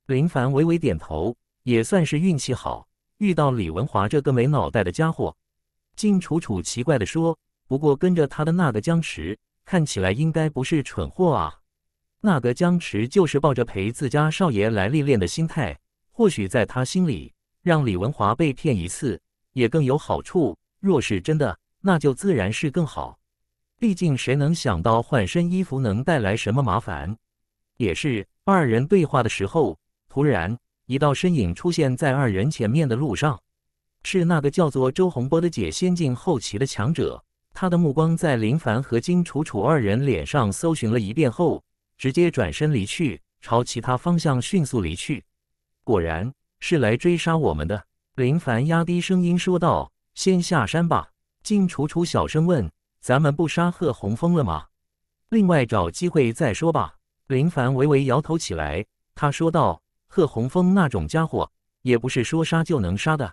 林凡微微点头，也算是运气好，遇到李文华这个没脑袋的家伙。金楚楚奇怪的说：“不过跟着他的那个僵持，看起来应该不是蠢货啊？”那个僵持就是抱着陪自家少爷来历练的心态，或许在他心里，让李文华被骗一次也更有好处。若是真的，那就自然是更好，毕竟谁能想到换身衣服能带来什么麻烦？也是二人对话的时候，突然一道身影出现在二人前面的路上，是那个叫做周洪波的解先进后期的强者。他的目光在林凡和金楚楚二人脸上搜寻了一遍后，直接转身离去，朝其他方向迅速离去。果然是来追杀我们的，林凡压低声音说道：“先下山吧。”金楚楚小声问：“咱们不杀贺红枫了吗？另外找机会再说吧。”林凡微微摇头起来，他说道：“贺红枫那种家伙也不是说杀就能杀的，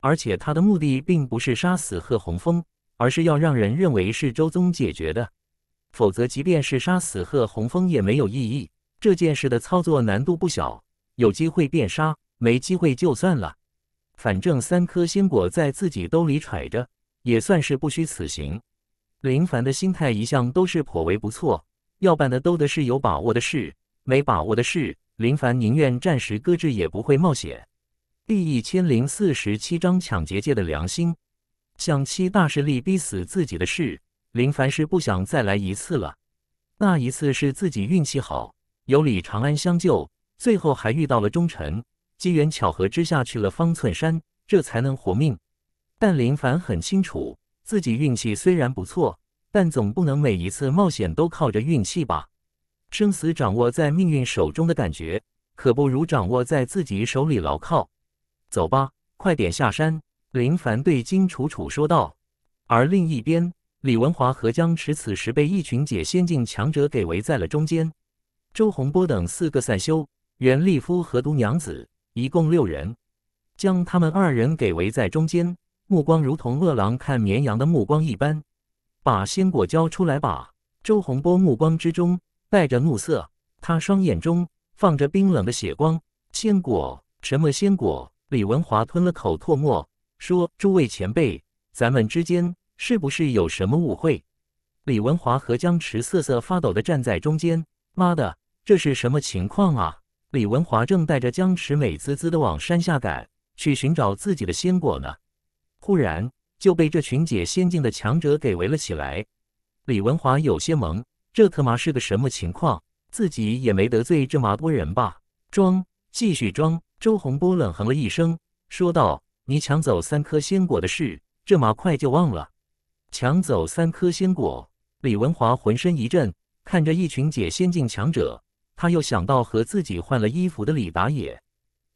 而且他的目的并不是杀死贺红枫，而是要让人认为是周宗解决的。否则，即便是杀死贺红枫也没有意义。这件事的操作难度不小，有机会便杀，没机会就算了。反正三颗鲜果在自己兜里揣着。”也算是不虚此行。林凡的心态一向都是颇为不错，要办的都得是有把握的事，没把握的事，林凡宁愿暂时搁置，也不会冒险。第一千零四十七章抢劫界的良心，想七大势力逼死自己的事，林凡是不想再来一次了。那一次是自己运气好，有李长安相救，最后还遇到了忠臣，机缘巧合之下去了方寸山，这才能活命。但林凡很清楚，自己运气虽然不错，但总不能每一次冒险都靠着运气吧。生死掌握在命运手中的感觉，可不如掌握在自己手里牢靠。走吧，快点下山！林凡对金楚楚说道。而另一边，李文华和江池此时被一群解仙境强者给围在了中间。周洪波等四个散修，袁立夫和毒娘子一共六人，将他们二人给围在中间。目光如同饿狼看绵羊的目光一般，把鲜果交出来吧！周洪波目光之中带着怒色，他双眼中放着冰冷的血光。鲜果？什么鲜果？李文华吞了口唾沫，说：“诸位前辈，咱们之间是不是有什么误会？”李文华和江池瑟瑟发抖的站在中间。妈的，这是什么情况啊？李文华正带着江池美滋滋的往山下赶，去寻找自己的鲜果呢。忽然就被这群解仙境的强者给围了起来，李文华有些懵，这特么是个什么情况？自己也没得罪这么多人吧？装，继续装。周洪波冷哼了一声，说道：“你抢走三颗仙果的事，这么快就忘了？抢走三颗仙果？”李文华浑身一震，看着一群解仙境强者，他又想到和自己换了衣服的李达也，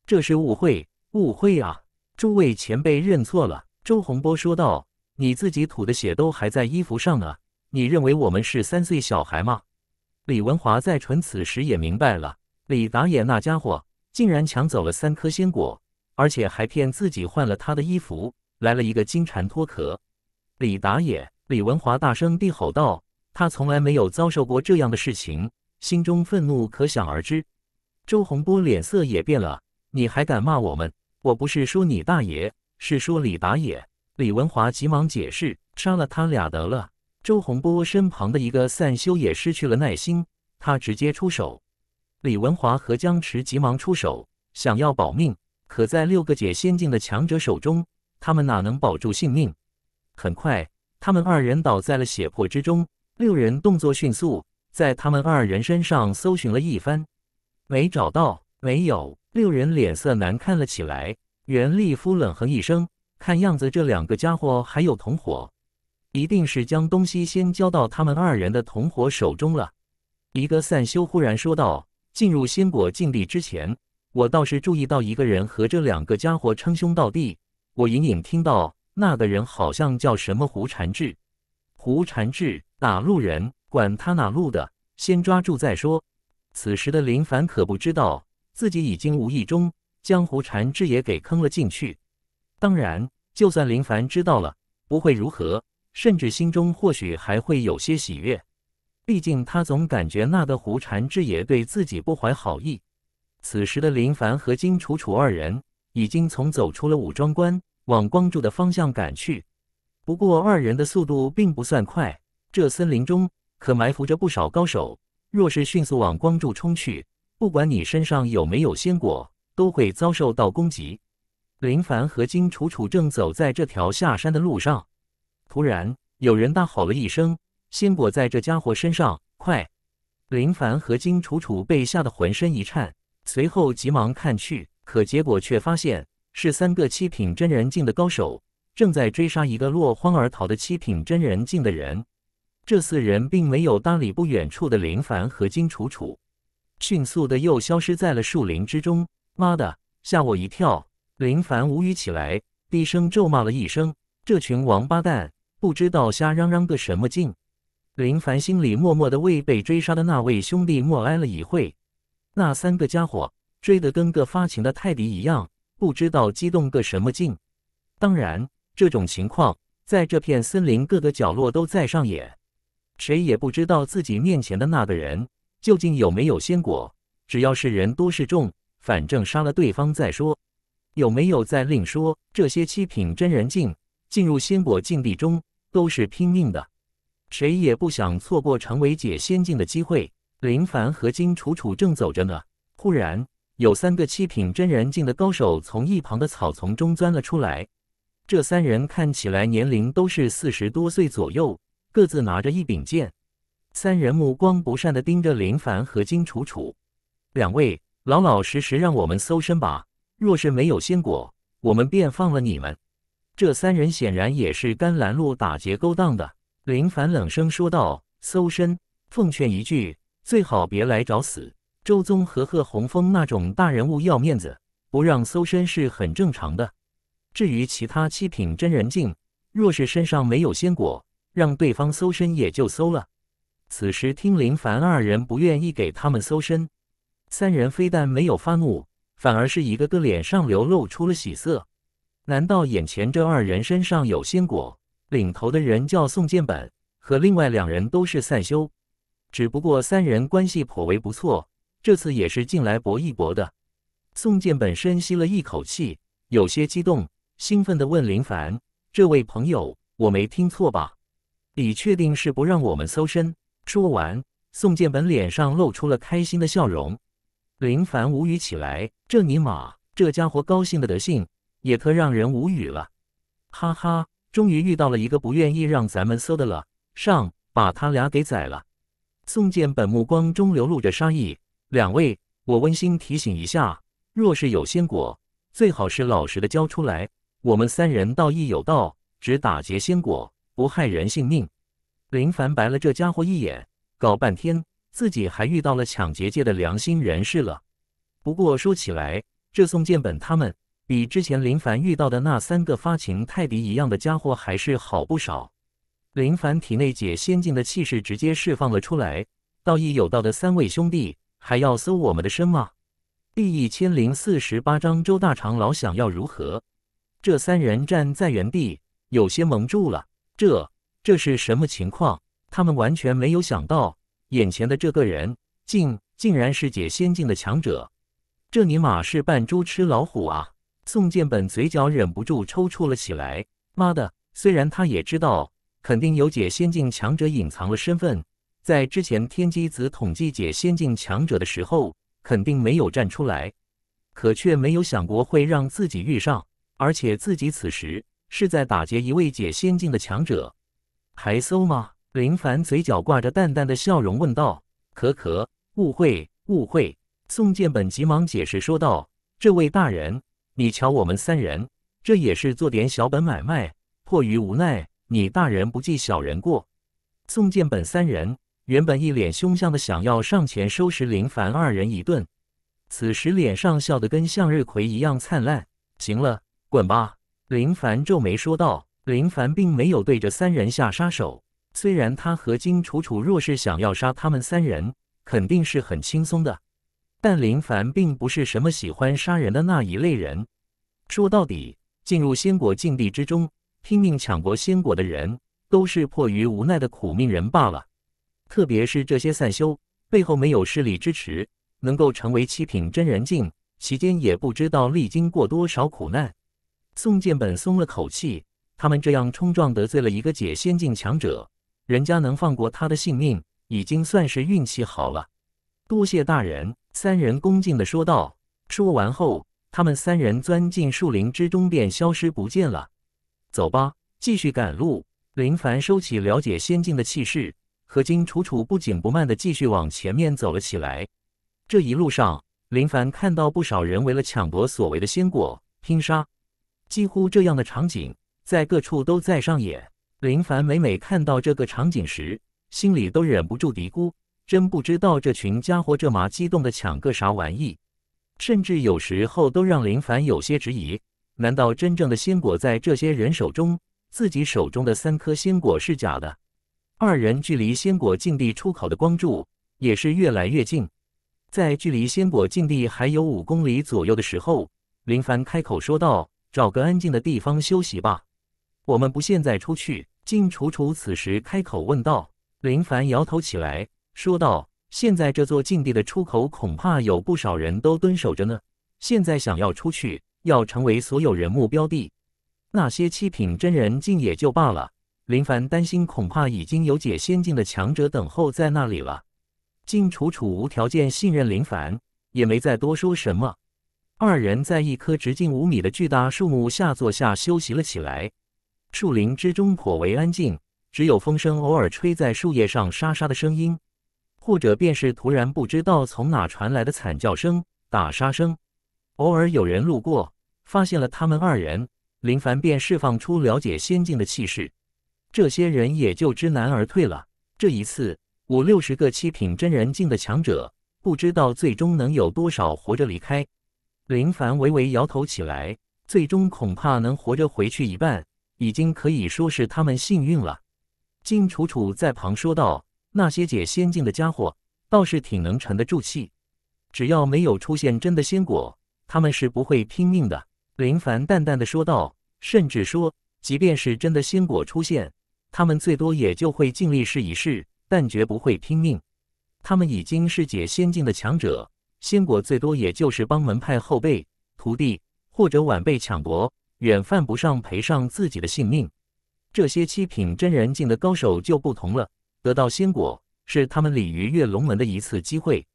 这是误会，误会啊！诸位前辈认错了。周洪波说道：“你自己吐的血都还在衣服上啊！你认为我们是三岁小孩吗？”李文华在纯此时也明白了，李达也那家伙竟然抢走了三颗仙果，而且还骗自己换了他的衣服，来了一个金蝉脱壳。李达也，李文华大声地吼道：“他从来没有遭受过这样的事情，心中愤怒可想而知。”周洪波脸色也变了：“你还敢骂我们？我不是说你大爷！”是说李达也。李文华急忙解释，杀了他俩得了。周洪波身旁的一个散修也失去了耐心，他直接出手。李文华和江池急忙出手，想要保命，可在六个解仙境的强者手中，他们哪能保住性命？很快，他们二人倒在了血泊之中。六人动作迅速，在他们二人身上搜寻了一番，没找到，没有。六人脸色难看了起来。袁立夫冷哼一声，看样子这两个家伙还有同伙，一定是将东西先交到他们二人的同伙手中了。一个散修忽然说道：“进入仙果禁地之前，我倒是注意到一个人和这两个家伙称兄道弟。我隐隐听到那个人好像叫什么胡禅智。”胡禅智哪路人？管他哪路的，先抓住再说。此时的林凡可不知道自己已经无意中。将湖禅智也给坑了进去，当然，就算林凡知道了，不会如何，甚至心中或许还会有些喜悦，毕竟他总感觉那个胡禅智也对自己不怀好意。此时的林凡和金楚楚二人已经从走出了武装关，往光柱的方向赶去，不过二人的速度并不算快，这森林中可埋伏着不少高手，若是迅速往光柱冲去，不管你身上有没有仙果。都会遭受到攻击。林凡和金楚楚正走在这条下山的路上，突然有人大吼了一声：“先躲在这家伙身上，快！”林凡和金楚楚被吓得浑身一颤，随后急忙看去，可结果却发现是三个七品真人境的高手正在追杀一个落荒而逃的七品真人境的人。这四人并没有搭理不远处的林凡和金楚楚，迅速的又消失在了树林之中。妈的，吓我一跳！林凡无语起来，低声咒骂了一声：“这群王八蛋，不知道瞎嚷嚷个什么劲！”林凡心里默默的为被追杀的那位兄弟默哀了一会。那三个家伙追得跟个发情的泰迪一样，不知道激动个什么劲。当然，这种情况在这片森林各个角落都在上演，谁也不知道自己面前的那个人究竟有没有仙果。只要是人多势众。反正杀了对方再说，有没有再另说？这些七品真人境进入仙果境地中都是拼命的，谁也不想错过成为解仙境的机会。林凡和金楚楚正走着呢，忽然有三个七品真人境的高手从一旁的草丛中钻了出来。这三人看起来年龄都是四十多岁左右，各自拿着一柄剑，三人目光不善的盯着林凡和金楚楚两位。老老实实让我们搜身吧。若是没有仙果，我们便放了你们。这三人显然也是甘拦路打劫勾当的。林凡冷声说道：“搜身，奉劝一句，最好别来找死。”周宗和贺洪峰那种大人物要面子，不让搜身是很正常的。至于其他七品真人境，若是身上没有仙果，让对方搜身也就搜了。此时听林凡二人不愿意给他们搜身。三人非但没有发怒，反而是一个个脸上流露出了喜色。难道眼前这二人身上有仙果？领头的人叫宋建本，和另外两人都是散修，只不过三人关系颇为不错，这次也是进来搏一搏的。宋建本深吸了一口气，有些激动、兴奋地问林凡：“这位朋友，我没听错吧？你确定是不让我们搜身？”说完，宋建本脸上露出了开心的笑容。林凡无语起来，这尼玛，这家伙高兴的德性也可让人无语了！哈哈，终于遇到了一个不愿意让咱们搜的了，上把他俩给宰了！宋建本目光中流露着杀意：“两位，我温馨提醒一下，若是有仙果，最好是老实的交出来。我们三人道义有道，只打劫仙果，不害人性命。”林凡白了这家伙一眼，搞半天。自己还遇到了抢劫界的良心人士了。不过说起来，这宋建本他们比之前林凡遇到的那三个发情泰迪一样的家伙还是好不少。林凡体内解仙境的气势直接释放了出来，道义有道的三位兄弟还要搜我们的身吗？第一千零四十八章周大长老想要如何？这三人站在原地，有些蒙住了。这这是什么情况？他们完全没有想到。眼前的这个人，竟竟然是解仙境的强者，这尼玛是扮猪吃老虎啊！宋建本嘴角忍不住抽搐了起来。妈的，虽然他也知道肯定有解仙境强者隐藏了身份，在之前天机子统计解仙境强者的时候，肯定没有站出来，可却没有想过会让自己遇上，而且自己此时是在打劫一位解仙境的强者，还搜吗？林凡嘴角挂着淡淡的笑容，问道：“可可，误会，误会。”宋建本急忙解释说道：“这位大人，你瞧我们三人，这也是做点小本买卖，迫于无奈。你大人不计小人过。”宋建本三人原本一脸凶相的，想要上前收拾林凡二人一顿，此时脸上笑得跟向日葵一样灿烂。行了，滚吧！林凡皱眉说道。林凡并没有对着三人下杀手。虽然他和金楚楚若是想要杀他们三人，肯定是很轻松的。但林凡并不是什么喜欢杀人的那一类人。说到底，进入仙果禁地之中，拼命抢夺仙果的人，都是迫于无奈的苦命人罢了。特别是这些散修，背后没有势力支持，能够成为七品真人境，其间也不知道历经过多少苦难。宋建本松了口气，他们这样冲撞，得罪了一个解仙境强者。人家能放过他的性命，已经算是运气好了。多谢大人，三人恭敬的说道。说完后，他们三人钻进树林之中，便消失不见了。走吧，继续赶路。林凡收起了解仙境的气势，和金楚楚不紧不慢的继续往前面走了起来。这一路上，林凡看到不少人为了抢夺所谓的仙果拼杀，几乎这样的场景在各处都在上演。林凡每每看到这个场景时，心里都忍不住嘀咕：“真不知道这群家伙这嘛激动的抢个啥玩意。”甚至有时候都让林凡有些质疑：难道真正的仙果在这些人手中，自己手中的三颗仙果是假的？二人距离仙果禁地出口的光柱也是越来越近，在距离仙果禁地还有五公里左右的时候，林凡开口说道：“找个安静的地方休息吧，我们不现在出去。”静楚楚此时开口问道：“林凡摇头起来，说道：‘现在这座禁地的出口恐怕有不少人都蹲守着呢。现在想要出去，要成为所有人目标地。那些七品真人竟也就罢了，林凡担心恐怕已经有解仙境的强者等候在那里了。’”静楚楚无条件信任林凡，也没再多说什么。二人在一棵直径五米的巨大树木下坐下休息了起来。树林之中颇为安静，只有风声偶尔吹在树叶上沙沙的声音，或者便是突然不知道从哪传来的惨叫声、打杀声。偶尔有人路过，发现了他们二人，林凡便释放出了解仙境的气势，这些人也就知难而退了。这一次，五六十个七品真人境的强者，不知道最终能有多少活着离开。林凡微微摇头起来，最终恐怕能活着回去一半。已经可以说是他们幸运了。金楚楚在旁说道：“那些解仙境的家伙倒是挺能沉得住气，只要没有出现真的仙果，他们是不会拼命的。”林凡淡淡的说道：“甚至说，即便是真的仙果出现，他们最多也就会尽力试一试，但绝不会拼命。他们已经是解仙境的强者，仙果最多也就是帮门派后辈、徒弟或者晚辈抢夺。”远犯不上赔上自己的性命。这些七品真人境的高手就不同了，得到仙果是他们鲤鱼跃龙门的一次机会。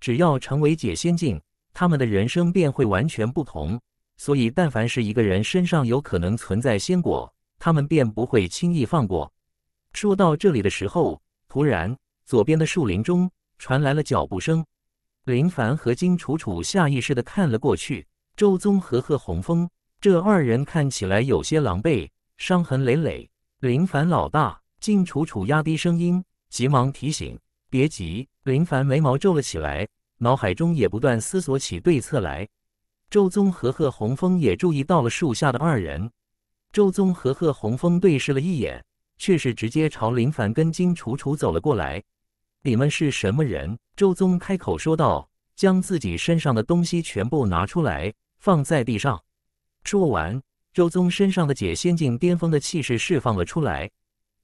只要成为解仙境，他们的人生便会完全不同。所以，但凡是一个人身上有可能存在仙果，他们便不会轻易放过。说到这里的时候，突然左边的树林中传来了脚步声，林凡和金楚楚下意识地看了过去。周宗和贺红枫。这二人看起来有些狼狈，伤痕累累。林凡老大，金楚楚压低声音，急忙提醒：“别急。”林凡眉毛皱了起来，脑海中也不断思索起对策来。周宗和贺红峰也注意到了树下的二人。周宗和贺红峰对视了一眼，却是直接朝林凡跟金楚楚走了过来。“你们是什么人？”周宗开口说道，将自己身上的东西全部拿出来，放在地上。说完，周宗身上的解仙境巅峰的气势释放了出来。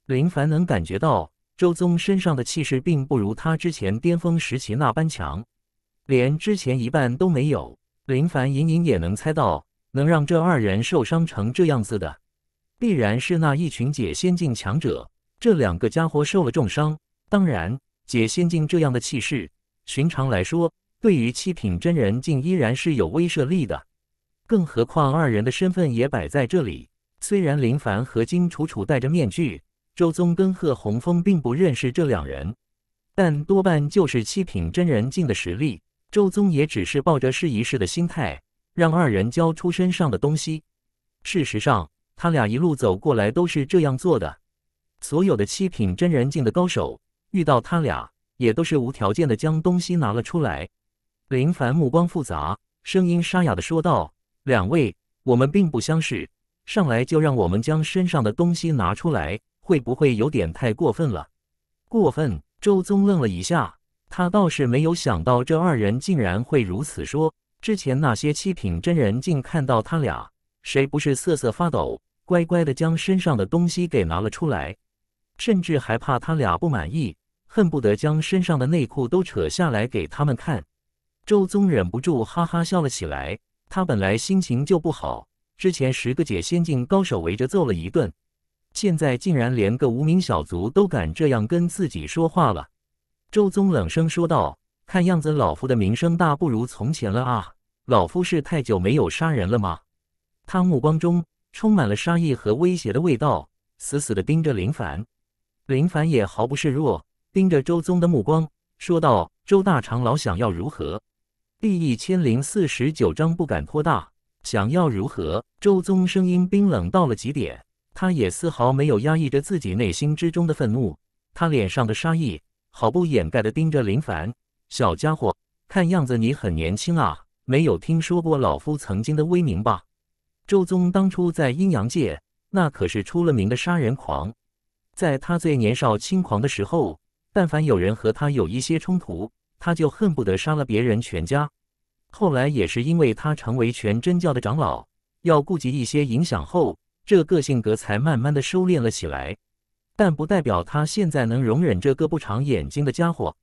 林凡能感觉到，周宗身上的气势并不如他之前巅峰时期那般强，连之前一半都没有。林凡隐隐也能猜到，能让这二人受伤成这样子的，必然是那一群解仙境强者。这两个家伙受了重伤，当然，解仙境这样的气势，寻常来说，对于七品真人境依然是有威慑力的。更何况二人的身份也摆在这里。虽然林凡和金楚楚戴着面具，周宗跟贺洪峰并不认识这两人，但多半就是七品真人境的实力。周宗也只是抱着试一试的心态，让二人交出身上的东西。事实上，他俩一路走过来都是这样做的。所有的七品真人境的高手遇到他俩，也都是无条件的将东西拿了出来。林凡目光复杂，声音沙哑的说道。两位，我们并不相识，上来就让我们将身上的东西拿出来，会不会有点太过分了？过分！周宗愣了一下，他倒是没有想到这二人竟然会如此说。之前那些七品真人，竟看到他俩，谁不是瑟瑟发抖，乖乖的将身上的东西给拿了出来，甚至还怕他俩不满意，恨不得将身上的内裤都扯下来给他们看。周宗忍不住哈哈笑了起来。他本来心情就不好，之前十个解仙境高手围着揍了一顿，现在竟然连个无名小卒都敢这样跟自己说话了。周宗冷声说道：“看样子老夫的名声大不如从前了啊！老夫是太久没有杀人了吗？”他目光中充满了杀意和威胁的味道，死死地盯着林凡。林凡也毫不示弱，盯着周宗的目光说道：“周大长老想要如何？”第一千零四十九章不敢托大，想要如何？周宗声音冰冷到了极点，他也丝毫没有压抑着自己内心之中的愤怒，他脸上的杀意毫不掩盖的盯着林凡。小家伙，看样子你很年轻啊，没有听说过老夫曾经的威名吧？周宗当初在阴阳界那可是出了名的杀人狂，在他最年少轻狂的时候，但凡有人和他有一些冲突。他就恨不得杀了别人全家。后来也是因为他成为全真教的长老，要顾及一些影响后，这个性格才慢慢的收敛了起来。但不代表他现在能容忍这个不长眼睛的家伙。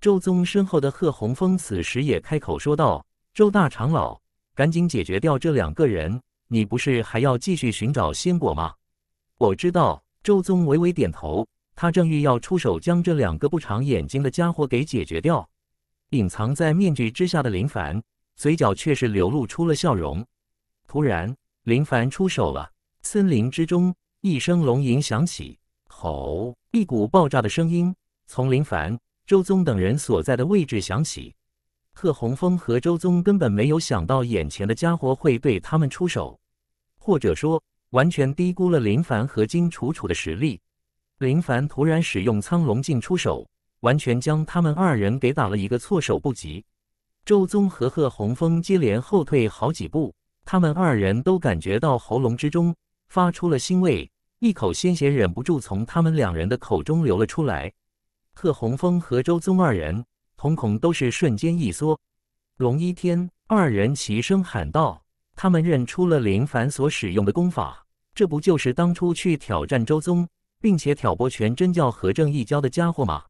周宗身后的贺洪峰此时也开口说道：“周大长老，赶紧解决掉这两个人。你不是还要继续寻找仙果吗？”我知道。周宗微微点头，他正欲要出手将这两个不长眼睛的家伙给解决掉。隐藏在面具之下的林凡嘴角却是流露出了笑容。突然，林凡出手了。森林之中，一声龙吟响起，吼！一股爆炸的声音从林凡、周宗等人所在的位置响起。贺红峰和周宗根本没有想到眼前的家伙会对他们出手，或者说，完全低估了林凡和金楚楚的实力。林凡突然使用苍龙镜出手。完全将他们二人给打了一个措手不及，周宗和贺洪峰接连后退好几步，他们二人都感觉到喉咙之中发出了腥味，一口鲜血忍不住从他们两人的口中流了出来。贺洪峰和周宗二人瞳孔都是瞬间一缩，龙一天二人齐声喊道：“他们认出了林凡所使用的功法，这不就是当初去挑战周宗，并且挑拨全真教和正一教的家伙吗？”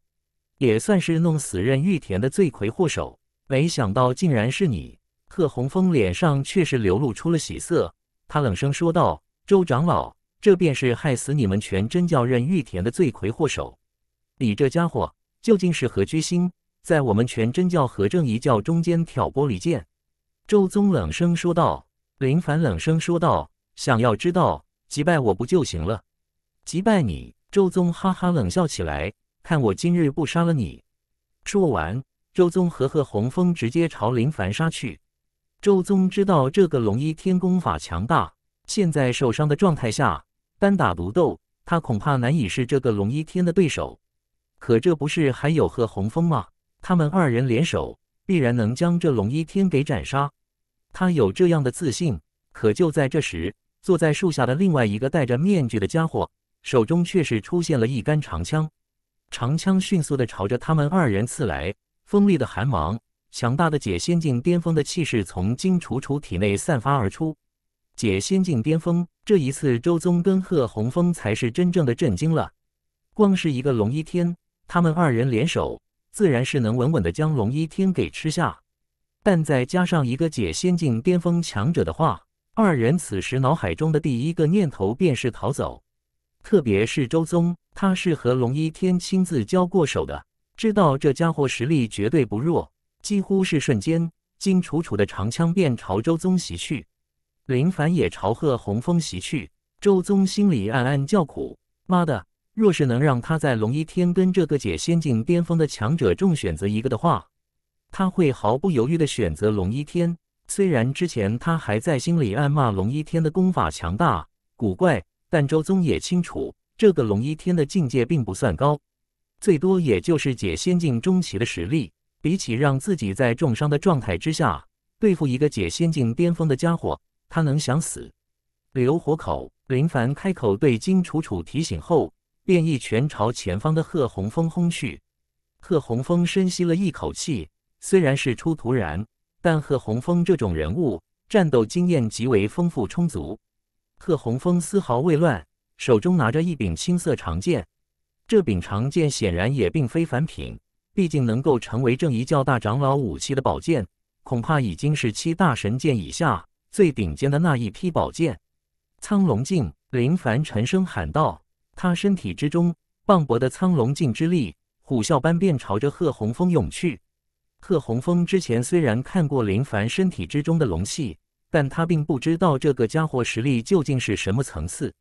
也算是弄死任玉田的罪魁祸首，没想到竟然是你。贺洪峰脸上却是流露出了喜色，他冷声说道：“周长老，这便是害死你们全真教任玉田的罪魁祸首。你这家伙究竟是何居心，在我们全真教和正一教中间挑拨离间？”周宗冷声说道。林凡冷声说道：“想要知道，击败我不就行了？击败你。”周宗哈哈冷笑起来。看我今日不杀了你！说完，周宗和贺洪峰直接朝林凡杀去。周宗知道这个龙一天功法强大，现在受伤的状态下单打独斗，他恐怕难以是这个龙一天的对手。可这不是还有贺洪峰吗？他们二人联手，必然能将这龙一天给斩杀。他有这样的自信。可就在这时，坐在树下的另外一个戴着面具的家伙，手中却是出现了一杆长枪。长枪迅速的朝着他们二人刺来，锋利的寒芒，强大的解仙境巅峰的气势从金楚楚体内散发而出。解仙境巅峰，这一次周宗跟贺红峰才是真正的震惊了。光是一个龙一天，他们二人联手，自然是能稳稳的将龙一天给吃下。但再加上一个解仙境巅峰强者的话，二人此时脑海中的第一个念头便是逃走，特别是周宗。他是和龙一天亲自交过手的，知道这家伙实力绝对不弱，几乎是瞬间，金楚楚的长枪便朝周宗袭去，林凡也朝贺洪峰袭去。周宗心里暗暗叫苦，妈的！若是能让他在龙一天跟这个解仙境巅峰的强者中选择一个的话，他会毫不犹豫的选择龙一天。虽然之前他还在心里暗骂龙一天的功法强大古怪，但周宗也清楚。这个龙一天的境界并不算高，最多也就是解仙境中期的实力。比起让自己在重伤的状态之下对付一个解仙境巅峰的家伙，他能想死留活口？林凡开口对金楚楚提醒后，便一拳朝前方的贺洪峰轰去。贺洪峰深吸了一口气，虽然事出突然，但贺洪峰这种人物，战斗经验极为丰富充足。贺洪峰丝毫未乱。手中拿着一柄青色长剑，这柄长剑显然也并非凡品。毕竟能够成为正一教大长老武器的宝剑，恐怕已经是七大神剑以下最顶尖的那一批宝剑。苍龙镜，林凡沉声喊道。他身体之中磅礴的苍龙镜之力，虎啸般便朝着贺红峰涌去。贺红峰之前虽然看过林凡身体之中的龙气，但他并不知道这个家伙实力究竟是什么层次。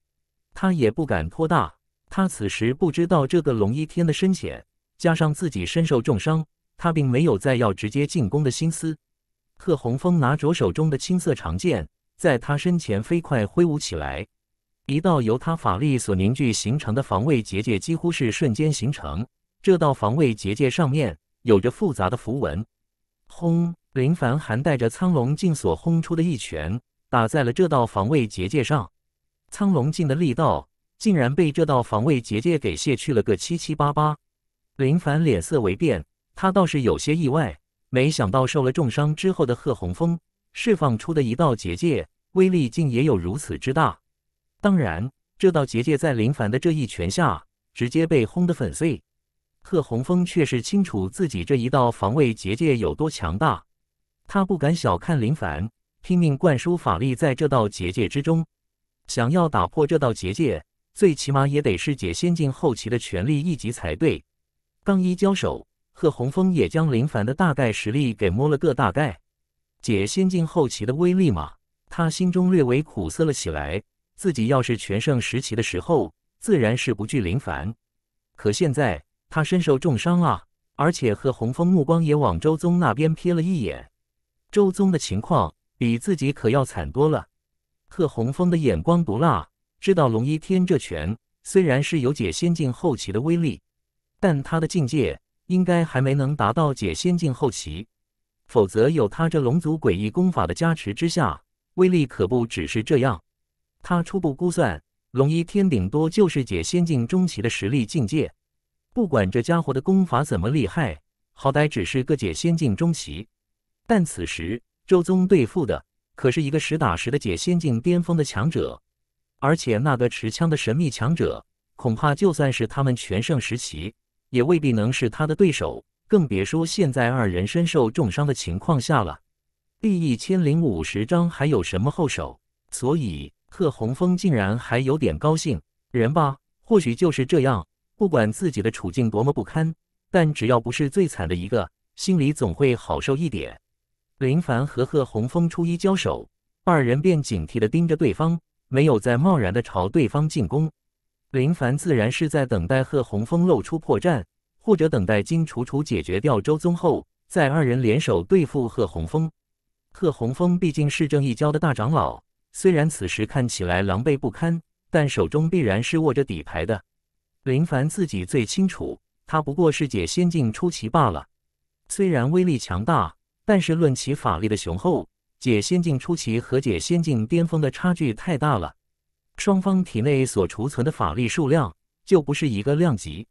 他也不敢托大，他此时不知道这个龙一天的深浅，加上自己身受重伤，他并没有再要直接进攻的心思。贺洪峰拿着手中的青色长剑，在他身前飞快挥舞起来，一道由他法力所凝聚形成的防卫结界几乎是瞬间形成。这道防卫结界上面有着复杂的符文，轰！林凡还带着苍龙劲所轰出的一拳打在了这道防卫结界上。苍龙镜的力道竟然被这道防卫结界给卸去了个七七八八，林凡脸色微变，他倒是有些意外，没想到受了重伤之后的贺红枫释放出的一道结界威力竟也有如此之大。当然，这道结界在林凡的这一拳下直接被轰得粉碎。贺红枫却是清楚自己这一道防卫结界有多强大，他不敢小看林凡，拼命灌输法力在这道结界之中。想要打破这道结界，最起码也得是解先境后期的全力一级才对。刚一交手，贺洪峰也将林凡的大概实力给摸了个大概。解先境后期的威力嘛，他心中略微苦涩了起来。自己要是全盛时期的时候，自然是不惧林凡。可现在他身受重伤啊，而且贺洪峰目光也往周宗那边瞥了一眼，周宗的情况比自己可要惨多了。贺洪峰的眼光毒辣，知道龙一天这拳虽然是有解仙境后期的威力，但他的境界应该还没能达到解仙境后期。否则，有他这龙族诡异功法的加持之下，威力可不只是这样。他初步估算，龙一天顶多就是解仙境中期的实力境界。不管这家伙的功法怎么厉害，好歹只是个解仙境中期。但此时，周宗对付的。可是一个实打实的解仙境巅峰的强者，而且那个持枪的神秘强者，恐怕就算是他们全盛时期，也未必能是他的对手，更别说现在二人身受重伤的情况下了。第一千零五十章还有什么后手？所以贺红峰竟然还有点高兴。人吧，或许就是这样，不管自己的处境多么不堪，但只要不是最惨的一个，心里总会好受一点。林凡和贺洪峰初一交手，二人便警惕地盯着对方，没有再贸然地朝对方进攻。林凡自然是在等待贺洪峰露出破绽，或者等待金楚楚解决掉周宗后，再二人联手对付贺洪峰。贺洪峰毕竟是正义教的大长老，虽然此时看起来狼狈不堪，但手中必然是握着底牌的。林凡自己最清楚，他不过是解仙境出奇罢了，虽然威力强大。但是论其法力的雄厚，解仙境初期和解仙境巅峰的差距太大了，双方体内所储存的法力数量就不是一个量级。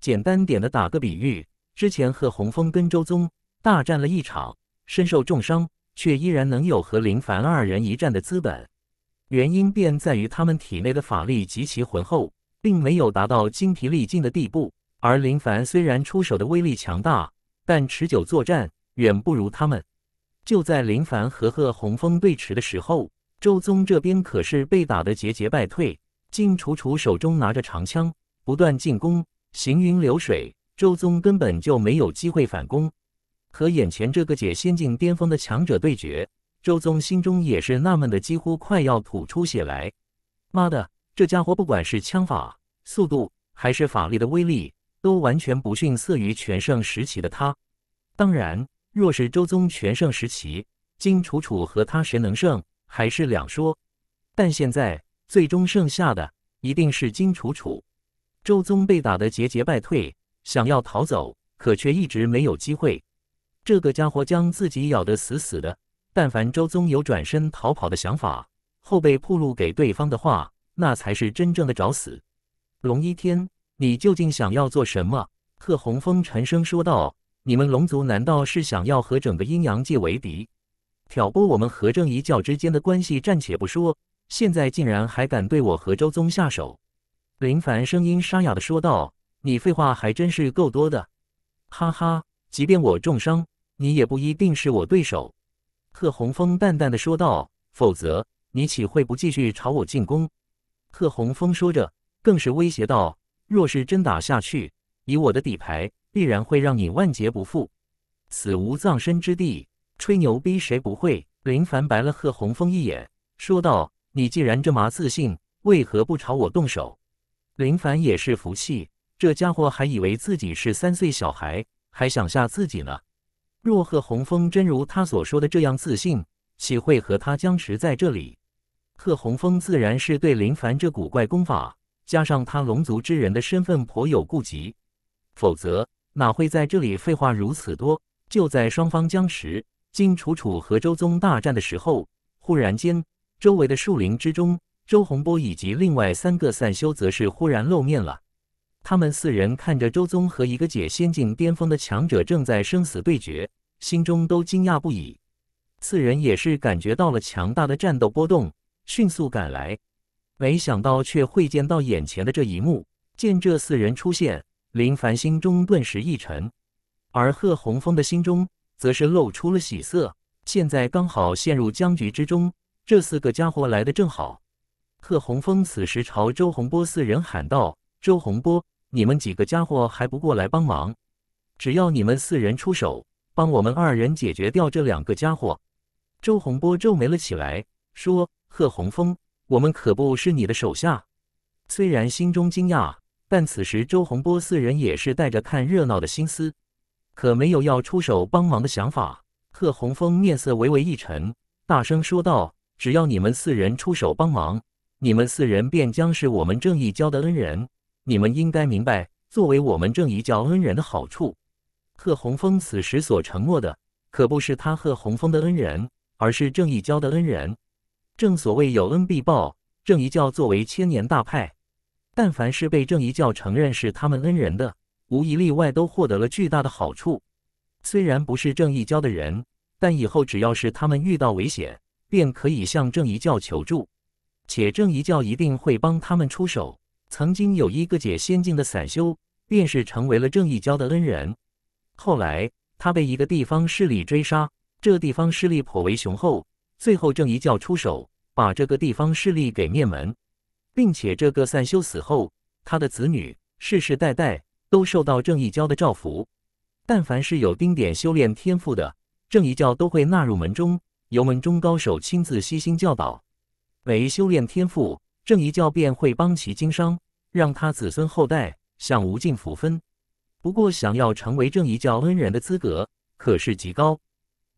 简单点的打个比喻，之前贺洪峰跟周宗大战了一场，身受重伤，却依然能有和林凡二人一战的资本，原因便在于他们体内的法力极其浑厚，并没有达到精疲力尽的地步。而林凡虽然出手的威力强大，但持久作战。远不如他们。就在林凡和贺洪峰对持的时候，周宗这边可是被打得节节败退。金楚楚手中拿着长枪，不断进攻，行云流水。周宗根本就没有机会反攻。和眼前这个解仙境巅峰的强者对决，周宗心中也是纳闷的，几乎快要吐出血来。妈的，这家伙不管是枪法、速度，还是法力的威力，都完全不逊色于全盛时期的他。当然。若是周宗全胜时，期，金楚楚和他谁能胜，还是两说。但现在最终剩下的一定是金楚楚。周宗被打得节节败退，想要逃走，可却一直没有机会。这个家伙将自己咬得死死的。但凡周宗有转身逃跑的想法，后背暴露给对方的话，那才是真正的找死。龙一天，你究竟想要做什么？贺红峰沉声说道。你们龙族难道是想要和整个阴阳界为敌？挑拨我们和正一教之间的关系暂且不说，现在竟然还敢对我和周宗下手。”林凡声音沙哑的说道，“你废话还真是够多的，哈哈！即便我重伤，你也不一定是我对手。”贺红峰淡淡的说道，“否则你岂会不继续朝我进攻？”贺洪峰说着，更是威胁道：“若是真打下去，以我的底牌。”必然会让你万劫不复，死无葬身之地。吹牛逼谁不会？林凡白了贺洪峰一眼，说道：“你既然这么自信，为何不朝我动手？”林凡也是服气，这家伙还以为自己是三岁小孩，还想吓自己呢。若贺洪峰真如他所说的这样自信，岂会和他僵持在这里？贺洪峰自然是对林凡这古怪功法，加上他龙族之人的身份颇有顾及，否则。哪会在这里废话如此多？就在双方僵持、金楚楚和周宗大战的时候，忽然间，周围的树林之中，周洪波以及另外三个散修则是忽然露面了。他们四人看着周宗和一个解仙境巅峰的强者正在生死对决，心中都惊讶不已。四人也是感觉到了强大的战斗波动，迅速赶来，没想到却会见到眼前的这一幕。见这四人出现。林凡心中顿时一沉，而贺洪峰的心中则是露出了喜色。现在刚好陷入僵局之中，这四个家伙来的正好。贺洪峰此时朝周洪波四人喊道：“周洪波，你们几个家伙还不过来帮忙？只要你们四人出手，帮我们二人解决掉这两个家伙。”周洪波皱眉了起来，说：“贺洪峰，我们可不是你的手下。”虽然心中惊讶。但此时，周洪波四人也是带着看热闹的心思，可没有要出手帮忙的想法。贺洪峰面色微微一沉，大声说道：“只要你们四人出手帮忙，你们四人便将是我们正义教的恩人。你们应该明白，作为我们正义教恩人的好处。”贺洪峰此时所承诺的，可不是他贺洪峰的恩人，而是正义教的恩人。正所谓有恩必报，正义教作为千年大派。但凡是被正义教承认是他们恩人的，无一例外都获得了巨大的好处。虽然不是正义教的人，但以后只要是他们遇到危险，便可以向正义教求助，且正义教一定会帮他们出手。曾经有一个解仙境的散修，便是成为了正义教的恩人。后来他被一个地方势力追杀，这地方势力颇为雄厚，最后正义教出手，把这个地方势力给灭门。并且这个散修死后，他的子女世世代代都受到正义教的照拂。但凡是有丁点修炼天赋的正义教都会纳入门中，由门中高手亲自悉心教导。每修炼天赋，正义教便会帮其经商，让他子孙后代享无尽福分。不过，想要成为正义教恩人的资格可是极高。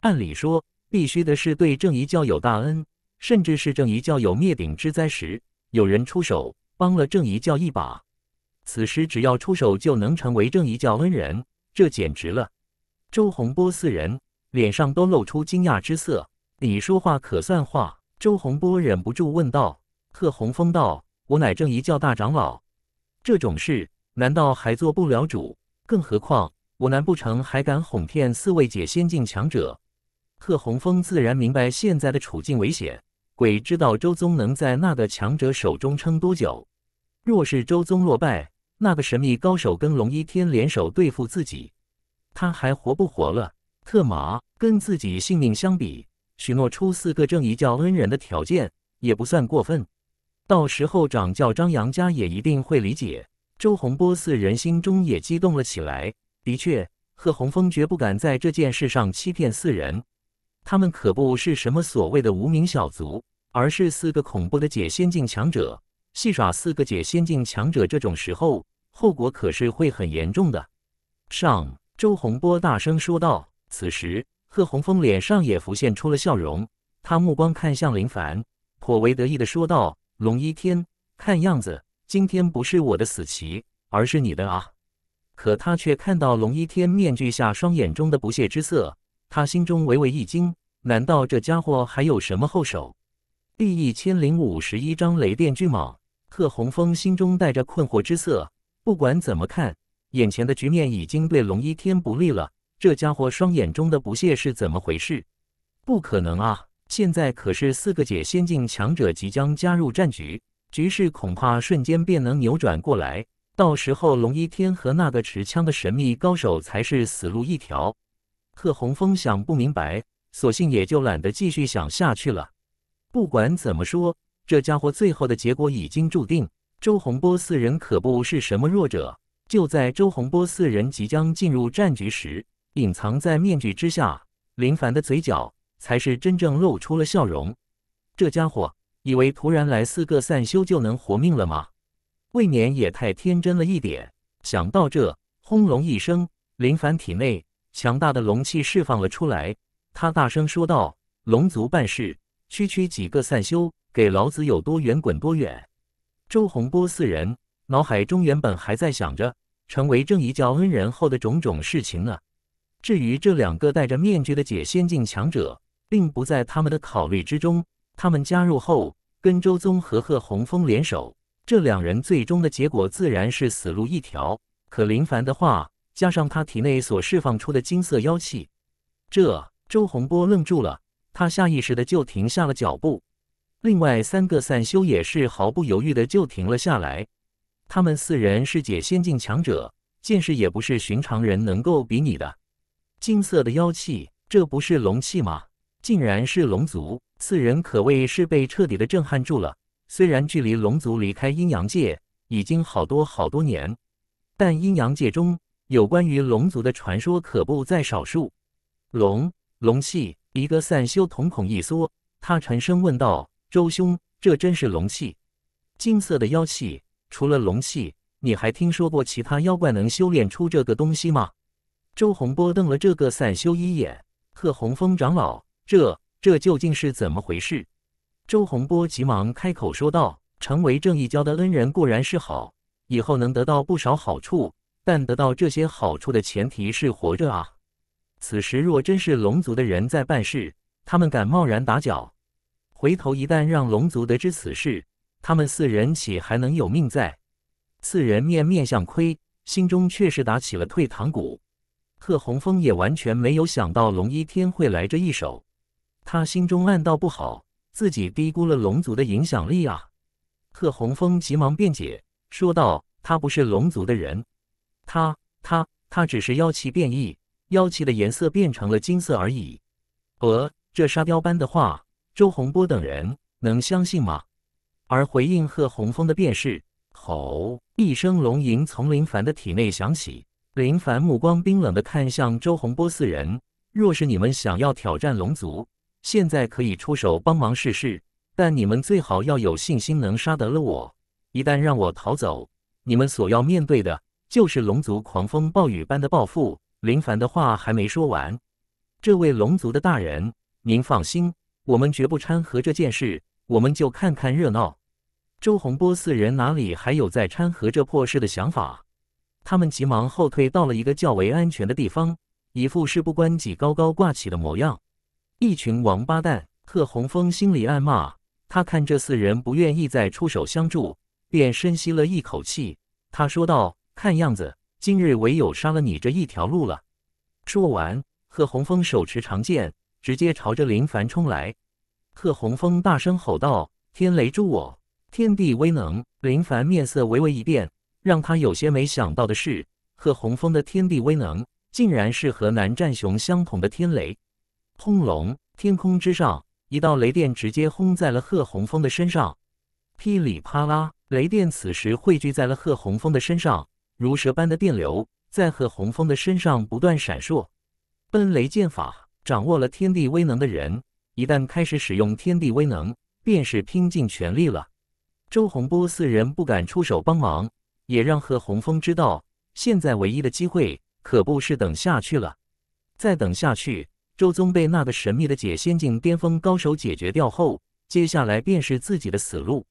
按理说，必须的是对正义教有大恩，甚至是正义教有灭顶之灾时。有人出手帮了正一教一把，此时只要出手就能成为正一教恩人，这简直了！周洪波四人脸上都露出惊讶之色。你说话可算话？周洪波忍不住问道。贺洪峰道：“我乃正一教大长老，这种事难道还做不了主？更何况我难不成还敢哄骗四位解仙境强者？”贺洪峰自然明白现在的处境危险。鬼知道周宗能在那个强者手中撑多久？若是周宗落败，那个神秘高手跟龙一天联手对付自己，他还活不活了？特么，跟自己性命相比，许诺出四个正一教恩人的条件也不算过分。到时候掌教张扬家也一定会理解。周洪波四人心中也激动了起来。的确，贺洪峰绝不敢在这件事上欺骗四人。他们可不是什么所谓的无名小卒，而是四个恐怖的解仙境强者。戏耍四个解仙境强者，这种时候后果可是会很严重的。上周洪波大声说道。此时，贺洪峰脸上也浮现出了笑容，他目光看向林凡，颇为得意的说道：“龙一天，看样子今天不是我的死棋，而是你的啊。”可他却看到龙一天面具下双眼中的不屑之色。他心中微微一惊，难道这家伙还有什么后手？第一千零五十一章雷电巨蟒。贺洪峰心中带着困惑之色，不管怎么看，眼前的局面已经对龙一天不利了。这家伙双眼中的不屑是怎么回事？不可能啊！现在可是四个解仙境强者即将加入战局，局势恐怕瞬间便能扭转过来。到时候，龙一天和那个持枪的神秘高手才是死路一条。贺洪峰想不明白，索性也就懒得继续想下去了。不管怎么说，这家伙最后的结果已经注定。周洪波四人可不是什么弱者。就在周洪波四人即将进入战局时，隐藏在面具之下，林凡的嘴角才是真正露出了笑容。这家伙以为突然来四个散修就能活命了吗？未免也太天真了一点。想到这，轰隆一声，林凡体内。强大的龙气释放了出来，他大声说道：“龙族办事，区区几个散修，给老子有多远滚多远！”周洪波四人脑海中原本还在想着成为正一教恩人后的种种事情呢，至于这两个戴着面具的解仙境强者，并不在他们的考虑之中。他们加入后，跟周宗和贺洪峰联手，这两人最终的结果自然是死路一条。可林凡的话。加上他体内所释放出的金色妖气，这周洪波愣住了，他下意识的就停下了脚步。另外三个散修也是毫不犹豫的就停了下来。他们四人是解仙境强者，见识也不是寻常人能够比拟的。金色的妖气，这不是龙气吗？竟然是龙族！四人可谓是被彻底的震撼住了。虽然距离龙族离开阴阳界已经好多好多年，但阴阳界中……有关于龙族的传说可不在少数。龙龙气，一个散修瞳孔一缩，他沉声问道：“周兄，这真是龙气？金色的妖气，除了龙气，你还听说过其他妖怪能修炼出这个东西吗？”周洪波瞪了这个散修一眼。贺洪峰长老，这这究竟是怎么回事？周洪波急忙开口说道：“成为正义教的恩人固然是好，以后能得到不少好处。”但得到这些好处的前提是活着啊！此时若真是龙族的人在办事，他们敢贸然打搅？回头一旦让龙族得知此事，他们四人岂还能有命在？四人面面相窥，心中却是打起了退堂鼓。贺洪峰也完全没有想到龙一天会来这一手，他心中暗道不好，自己低估了龙族的影响力啊！贺洪峰急忙辩解说道：“他不是龙族的人。”他他他只是妖气变异，妖气的颜色变成了金色而已。呃，这沙雕般的话，周洪波等人能相信吗？而回应贺洪峰的便是吼一声龙吟从林凡的体内响起。林凡目光冰冷的看向周洪波四人，若是你们想要挑战龙族，现在可以出手帮忙试试，但你们最好要有信心能杀得了我。一旦让我逃走，你们所要面对的。就是龙族狂风暴雨般的报复。林凡的话还没说完，这位龙族的大人，您放心，我们绝不掺和这件事，我们就看看热闹。周洪波四人哪里还有再掺和这破事的想法？他们急忙后退到了一个较为安全的地方，一副事不关己高高挂起的模样。一群王八蛋！贺洪峰心里暗骂。他看这四人不愿意再出手相助，便深吸了一口气，他说道。看样子，今日唯有杀了你这一条路了。说完，贺洪峰手持长剑，直接朝着林凡冲来。贺洪峰大声吼道：“天雷助我，天地威能！”林凡面色微微一变，让他有些没想到的是，贺洪峰的天地威能竟然是和南战雄相同的天雷。轰隆！天空之上，一道雷电直接轰在了贺洪峰的身上。噼里啪啦！雷电此时汇聚在了贺洪峰的身上。如蛇般的电流在贺洪峰的身上不断闪烁。奔雷剑法掌握了天地威能的人，一旦开始使用天地威能，便是拼尽全力了。周洪波四人不敢出手帮忙，也让贺洪峰知道，现在唯一的机会可不是等下去了。再等下去，周宗被那个神秘的解仙境巅峰高手解决掉后，接下来便是自己的死路。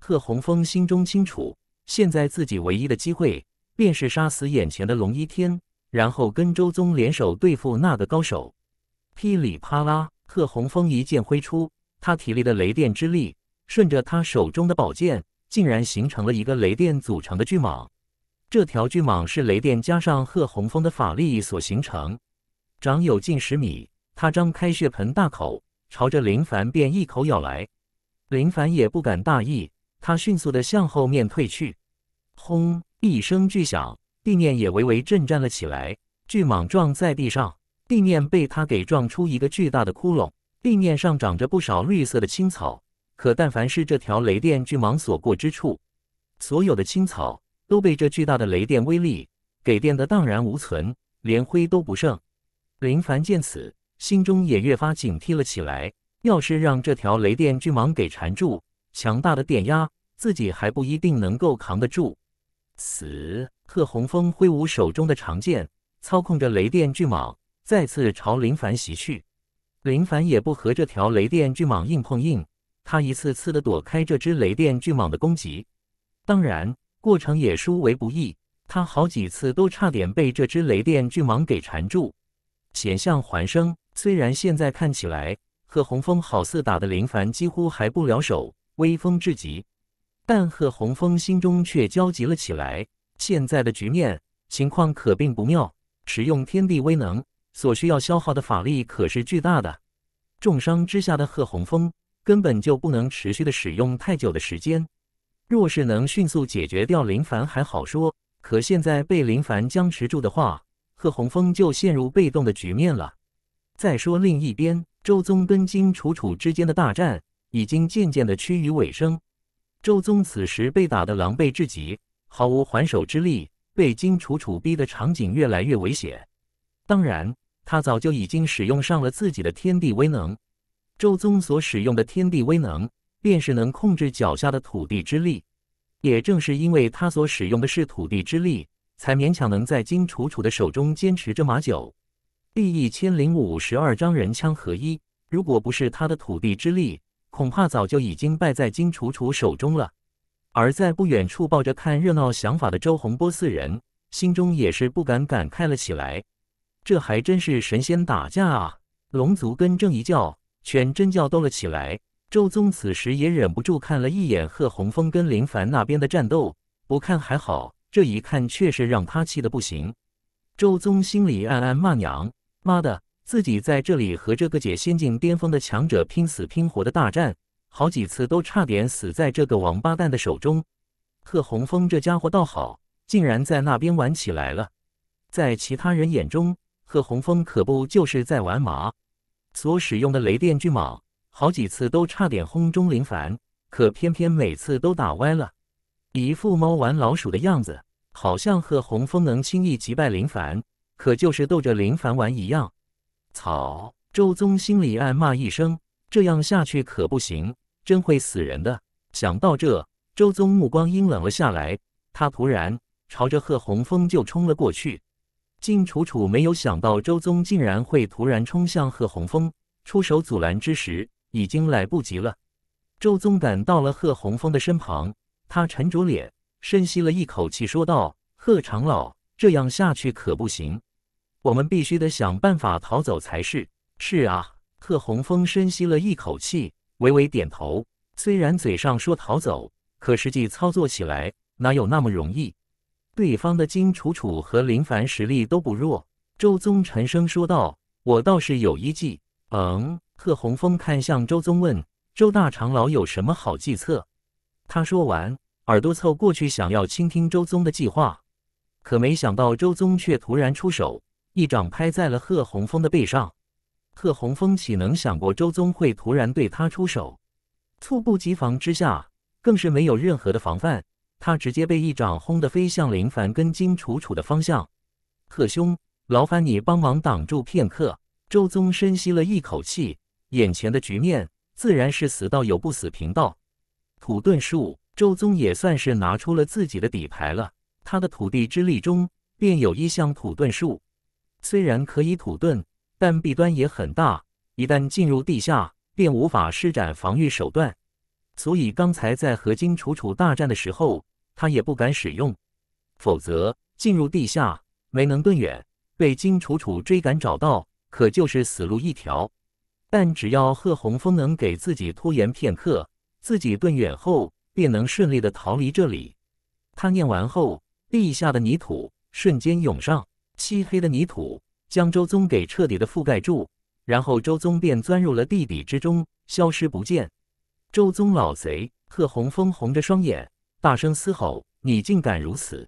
贺洪峰心中清楚，现在自己唯一的机会。便是杀死眼前的龙一天，然后跟周宗联手对付那个高手。噼里啪啦，贺洪峰一剑挥出，他体内的雷电之力顺着他手中的宝剑，竟然形成了一个雷电组成的巨蟒。这条巨蟒是雷电加上贺洪峰的法力所形成，长有近十米。他张开血盆大口，朝着林凡便一口咬来。林凡也不敢大意，他迅速的向后面退去。轰！一声巨响，地面也微微震颤了起来。巨蟒撞在地上，地面被它给撞出一个巨大的窟窿。地面上长着不少绿色的青草，可但凡是这条雷电巨蟒所过之处，所有的青草都被这巨大的雷电威力给电得荡然无存，连灰都不剩。林凡见此，心中也越发警惕了起来。要是让这条雷电巨蟒给缠住，强大的电压，自己还不一定能够扛得住。死！贺红峰挥舞手中的长剑，操控着雷电巨蟒，再次朝林凡袭去。林凡也不和这条雷电巨蟒硬碰硬，他一次次的躲开这只雷电巨蟒的攻击，当然过程也殊为不易，他好几次都差点被这只雷电巨蟒给缠住，险象环生。虽然现在看起来，贺红峰好似打得林凡几乎还不了手，威风至极。但贺洪峰心中却焦急了起来。现在的局面情况可并不妙，使用天地威能所需要消耗的法力可是巨大的。重伤之下的贺洪峰根本就不能持续的使用太久的时间。若是能迅速解决掉林凡还好说，可现在被林凡僵持住的话，贺洪峰就陷入被动的局面了。再说另一边，周宗跟金楚楚之间的大战已经渐渐的趋于尾声。周宗此时被打得狼狈至极，毫无还手之力，被金楚楚逼的场景越来越危险。当然，他早就已经使用上了自己的天地威能。周宗所使用的天地威能，便是能控制脚下的土地之力。也正是因为他所使用的是土地之力，才勉强能在金楚楚的手中坚持着马久。第一千零五十二章人枪合一。如果不是他的土地之力，恐怕早就已经败在金楚楚手中了。而在不远处抱着看热闹想法的周洪波四人心中也是不敢感慨了起来。这还真是神仙打架啊！龙族跟正一教、全真教斗了起来。周宗此时也忍不住看了一眼贺洪峰跟林凡那边的战斗，不看还好，这一看确实让他气得不行。周宗心里暗暗骂娘：“妈的！”自己在这里和这个解仙境巅峰的强者拼死拼活的大战，好几次都差点死在这个王八蛋的手中。贺洪峰这家伙倒好，竟然在那边玩起来了。在其他人眼中，贺洪峰可不就是在玩麻？所使用的雷电巨蟒，好几次都差点轰中林凡，可偏偏每次都打歪了，一副猫玩老鼠的样子，好像贺洪峰能轻易击败林凡，可就是逗着林凡玩一样。草！周宗心里暗骂一声：“这样下去可不行，真会死人的。”想到这，周宗目光阴冷了下来。他突然朝着贺洪峰就冲了过去。靳楚楚没有想到周宗竟然会突然冲向贺洪峰，出手阻拦之时已经来不及了。周宗赶到了贺洪峰的身旁，他沉着脸，深吸了一口气，说道：“贺长老，这样下去可不行。”我们必须得想办法逃走才是。是啊，贺洪峰深吸了一口气，微微点头。虽然嘴上说逃走，可实际操作起来哪有那么容易？对方的金楚楚和林凡实力都不弱。周宗沉声说道：“我倒是有一计。”嗯，贺洪峰看向周宗，问：“周大长老有什么好计策？”他说完，耳朵凑过去想要倾听周宗的计划，可没想到周宗却突然出手。一掌拍在了贺红枫的背上，贺红枫岂能想过周宗会突然对他出手？猝不及防之下，更是没有任何的防范，他直接被一掌轰得飞向林凡跟金楚楚的方向。贺兄，劳烦你帮忙挡住片刻。周宗深吸了一口气，眼前的局面自然是死道友不死贫道土遁术。周宗也算是拿出了自己的底牌了，他的土地之力中便有一项土遁术。虽然可以土遁，但弊端也很大。一旦进入地下，便无法施展防御手段。所以刚才在和金楚楚大战的时候，他也不敢使用。否则进入地下，没能遁远，被金楚楚追赶找到，可就是死路一条。但只要贺红枫能给自己拖延片刻，自己遁远后，便能顺利的逃离这里。他念完后，地下的泥土瞬间涌上。漆黑的泥土将周宗给彻底的覆盖住，然后周宗便钻入了地底之中，消失不见。周宗老贼贺红峰红着双眼，大声嘶吼：“你竟敢如此！”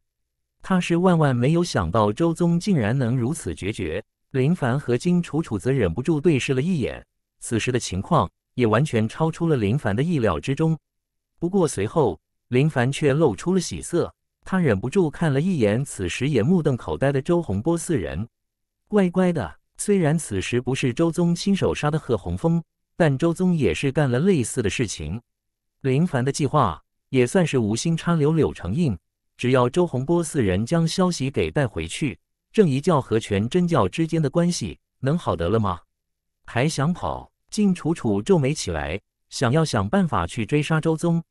他是万万没有想到周宗竟然能如此决绝。林凡和金楚楚则忍不住对视了一眼，此时的情况也完全超出了林凡的意料之中。不过随后，林凡却露出了喜色。他忍不住看了一眼，此时也目瞪口呆的周洪波四人，乖乖的。虽然此时不是周宗亲手杀的贺洪峰，但周宗也是干了类似的事情。林凡的计划也算是无心插柳。柳成荫，只要周洪波四人将消息给带回去，正一教和全真教之间的关系能好得了吗？还想跑？金楚楚皱眉起来，想要想办法去追杀周宗。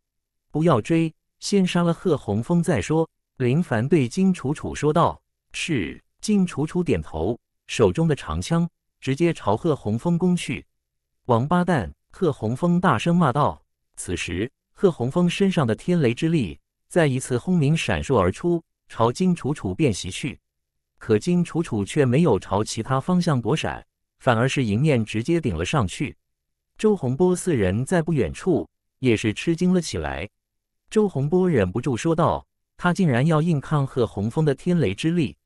不要追。先杀了贺洪峰再说。”林凡对金楚楚说道。“是。”金楚楚点头，手中的长枪直接朝贺洪峰攻去。“王八蛋！”贺洪峰大声骂道。此时，贺洪峰身上的天雷之力再一次轰鸣闪烁而出，朝金楚楚便袭去。可金楚楚却没有朝其他方向躲闪，反而是迎面直接顶了上去。周洪波四人在不远处也是吃惊了起来。周洪波忍不住说道：“他竟然要硬抗贺洪峰的天雷之力，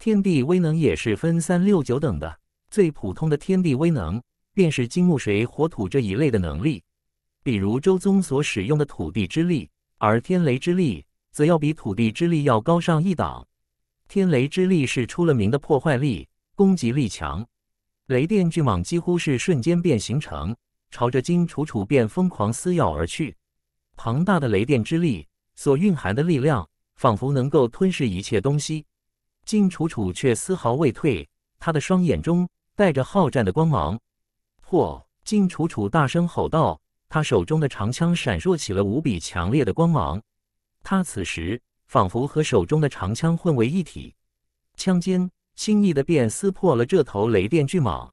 天地威能也是分三六九等的。最普通的天地威能，便是金木水火土这一类的能力，比如周宗所使用的土地之力。而天雷之力，则要比土地之力要高上一档。天雷之力是出了名的破坏力、攻击力强，雷电巨蟒几乎是瞬间便形成，朝着金楚楚便疯狂撕咬而去。”庞大的雷电之力所蕴含的力量，仿佛能够吞噬一切东西。晋楚楚却丝毫未退，他的双眼中带着好战的光芒。破！晋楚楚大声吼道，他手中的长枪闪烁起了无比强烈的光芒。他此时仿佛和手中的长枪混为一体，枪尖轻易的便撕破了这头雷电巨蟒。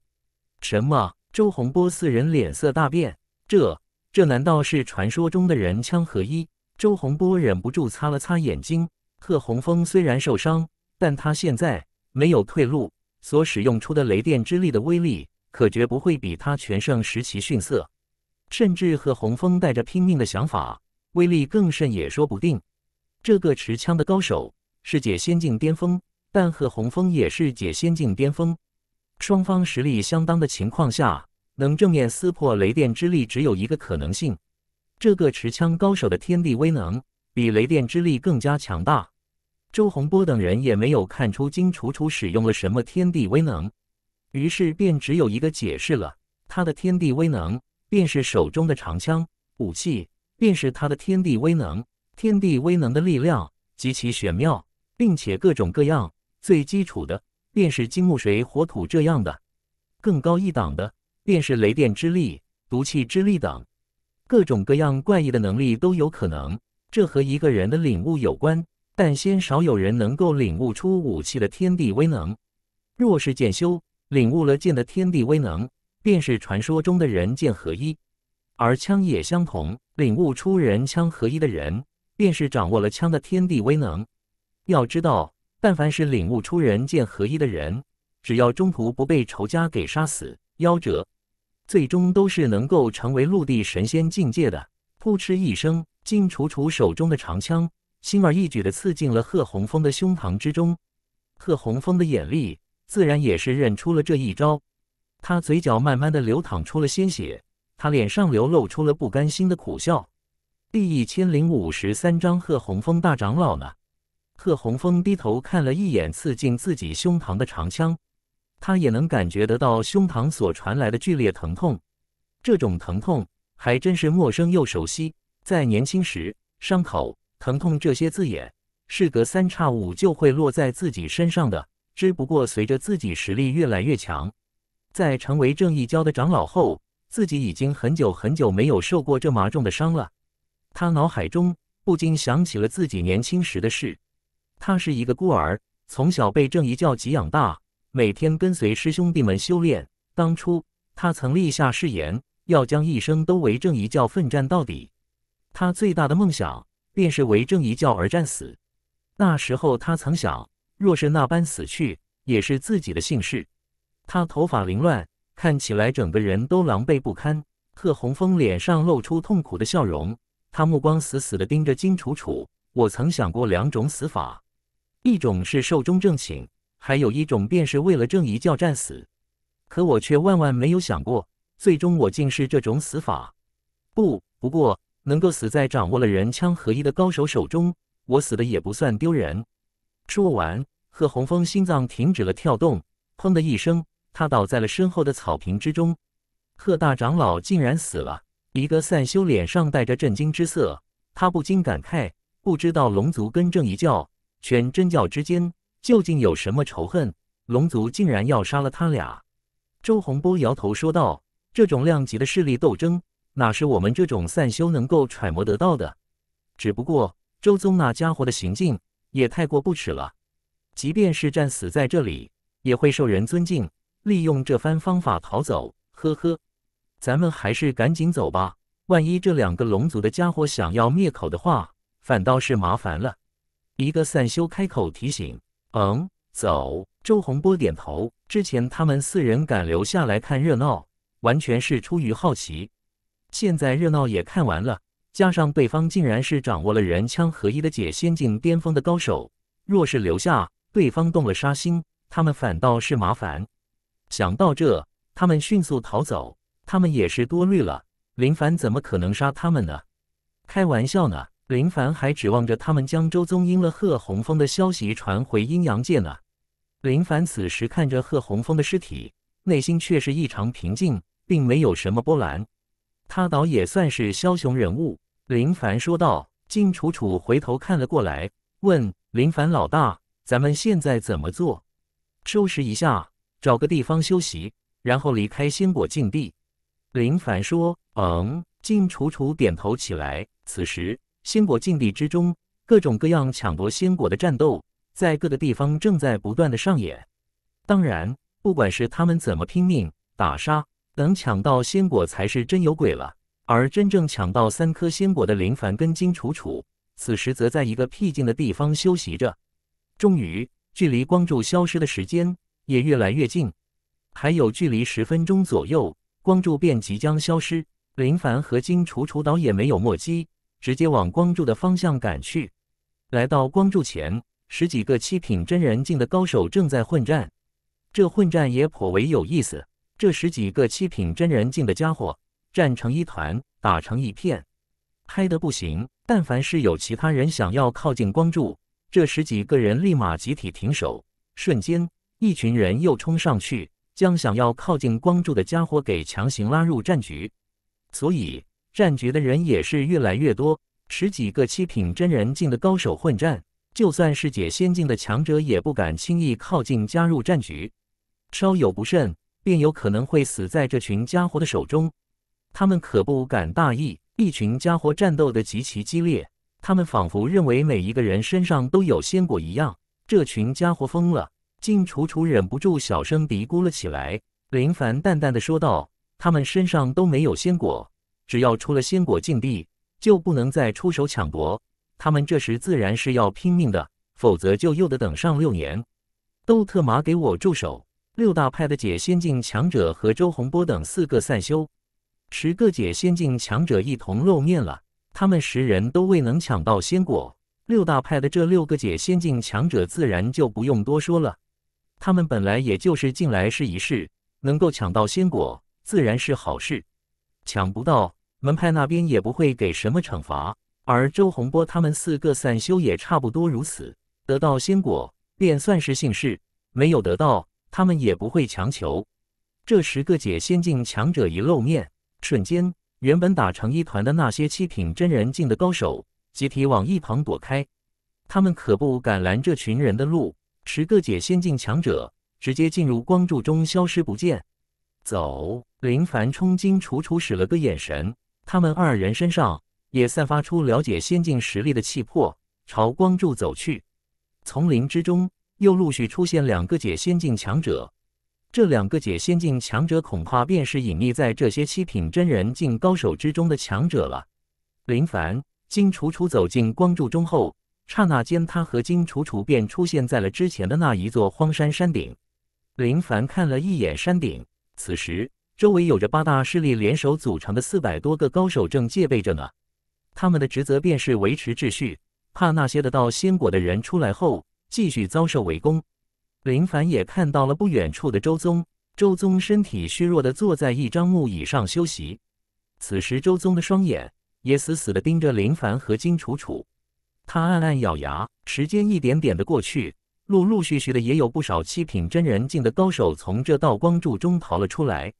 什么？周洪波四人脸色大变，这……这难道是传说中的人枪合一？周洪波忍不住擦了擦眼睛。贺洪峰虽然受伤，但他现在没有退路，所使用出的雷电之力的威力，可绝不会比他全胜时期逊色，甚至贺洪峰带着拼命的想法，威力更甚也说不定。这个持枪的高手是解仙境巅峰，但贺洪峰也是解仙境巅峰，双方实力相当的情况下。能正面撕破雷电之力，只有一个可能性：这个持枪高手的天地威能比雷电之力更加强大。周洪波等人也没有看出金楚楚使用了什么天地威能，于是便只有一个解释了：他的天地威能便是手中的长枪武器，便是他的天地威能。天地威能的力量极其玄妙，并且各种各样。最基础的便是金木水火土这样的，更高一档的。便是雷电之力、毒气之力等各种各样怪异的能力都有可能。这和一个人的领悟有关，但鲜少有人能够领悟出武器的天地威能。若是剑修领悟了剑的天地威能，便是传说中的人剑合一；而枪也相同，领悟出人枪合一的人，便是掌握了枪的天地威能。要知道，但凡是领悟出人剑合一的人，只要中途不被仇家给杀死、夭折，最终都是能够成为陆地神仙境界的。扑哧一声，金楚楚手中的长枪轻而易举的刺进了贺红峰的胸膛之中。贺红枫的眼力自然也是认出了这一招，他嘴角慢慢的流淌出了鲜血，他脸上流露出了不甘心的苦笑。第一千零五十三章贺红枫大长老呢？贺红枫低头看了一眼刺进自己胸膛的长枪。他也能感觉得到胸膛所传来的剧烈疼痛，这种疼痛还真是陌生又熟悉。在年轻时，伤口、疼痛这些字眼是隔三差五就会落在自己身上的。只不过随着自己实力越来越强，在成为正义教的长老后，自己已经很久很久没有受过这麻重的伤了。他脑海中不禁想起了自己年轻时的事。他是一个孤儿，从小被正义教给养大。每天跟随师兄弟们修炼。当初他曾立下誓言，要将一生都为正一教奋战到底。他最大的梦想便是为正一教而战死。那时候他曾想，若是那般死去，也是自己的幸事。他头发凌乱，看起来整个人都狼狈不堪。贺红峰脸上露出痛苦的笑容，他目光死死地盯着金楚楚。我曾想过两种死法，一种是寿终正寝。还有一种便是为了正一教战死，可我却万万没有想过，最终我竟是这种死法。不，不过能够死在掌握了人枪合一的高手手中，我死的也不算丢人。说完，贺洪峰心脏停止了跳动，砰的一声，他倒在了身后的草坪之中。贺大长老竟然死了！一个散修脸上带着震惊之色，他不禁感慨：不知道龙族跟正一教、全真教之间。究竟有什么仇恨？龙族竟然要杀了他俩！周洪波摇头说道：“这种量级的势力斗争，哪是我们这种散修能够揣摩得到的？只不过周宗那家伙的行径也太过不耻了，即便是战死在这里，也会受人尊敬。利用这番方法逃走，呵呵，咱们还是赶紧走吧。万一这两个龙族的家伙想要灭口的话，反倒是麻烦了。”一个散修开口提醒。嗯，走。周洪波点头。之前他们四人敢留下来看热闹，完全是出于好奇。现在热闹也看完了，加上对方竟然是掌握了人枪合一的解仙境巅峰的高手，若是留下，对方动了杀心，他们反倒是麻烦。想到这，他们迅速逃走。他们也是多虑了，林凡怎么可能杀他们呢？开玩笑呢。林凡还指望着他们将周宗英了贺红枫的消息传回阴阳界呢。林凡此时看着贺红枫的尸体，内心却是异常平静，并没有什么波澜。他倒也算是枭雄人物。林凡说道。金楚楚回头看了过来，问：“林凡老大，咱们现在怎么做？收拾一下，找个地方休息，然后离开仙果禁地。”林凡说：“嗯。”金楚楚点头起来。此时。仙果禁地之中，各种各样抢夺仙果的战斗在各个地方正在不断的上演。当然，不管是他们怎么拼命打杀，能抢到仙果才是真有鬼了。而真正抢到三颗仙果的林凡跟金楚楚，此时则在一个僻静的地方休息着。终于，距离光柱消失的时间也越来越近，还有距离十分钟左右，光柱便即将消失。林凡和金楚楚倒也没有磨叽。直接往光柱的方向赶去。来到光柱前，十几个七品真人境的高手正在混战。这混战也颇为有意思。这十几个七品真人境的家伙战成一团，打成一片，嗨得不行。但凡是有其他人想要靠近光柱，这十几个人立马集体停手。瞬间，一群人又冲上去，将想要靠近光柱的家伙给强行拉入战局。所以。战局的人也是越来越多，十几个七品真人境的高手混战，就算是解仙境的强者也不敢轻易靠近加入战局，稍有不慎便有可能会死在这群家伙的手中，他们可不敢大意。一群家伙战斗的极其激烈，他们仿佛认为每一个人身上都有仙果一样，这群家伙疯了，金楚楚忍不住小声嘀咕了起来。林凡淡淡的说道：“他们身上都没有仙果。”只要出了仙果禁地，就不能再出手抢夺。他们这时自然是要拼命的，否则就又得等上六年。都特码给我住手！六大派的解仙境强者和周洪波等四个散修，十个解仙境强者一同露面了。他们十人都未能抢到仙果。六大派的这六个解仙境强者自然就不用多说了。他们本来也就是进来试一试，能够抢到仙果，自然是好事；抢不到。门派那边也不会给什么惩罚，而周洪波他们四个散修也差不多如此。得到仙果便算是幸事，没有得到，他们也不会强求。这十个解仙境强者一露面，瞬间原本打成一团的那些七品真人境的高手集体往一旁躲开，他们可不敢拦这群人的路。十个解仙境强者直接进入光柱中消失不见，走，林凡冲金楚楚使了个眼神。他们二人身上也散发出了解仙境实力的气魄，朝光柱走去。丛林之中又陆续出现两个解仙境强者，这两个解仙境强者恐怕便是隐匿在这些七品真人境高手之中的强者了。林凡、金楚楚走进光柱中后，刹那间，他和金楚楚便出现在了之前的那一座荒山山顶。林凡看了一眼山顶，此时。周围有着八大势力联手组成的四百多个高手正戒备着呢，他们的职责便是维持秩序，怕那些得到仙果的人出来后继续遭受围攻。林凡也看到了不远处的周宗，周宗身体虚弱的坐在一张木椅上休息。此时，周宗的双眼也死死的盯着林凡和金楚楚，他暗暗咬牙。时间一点点的过去，陆陆续续的也有不少七品真人境的高手从这道光柱中逃了出来。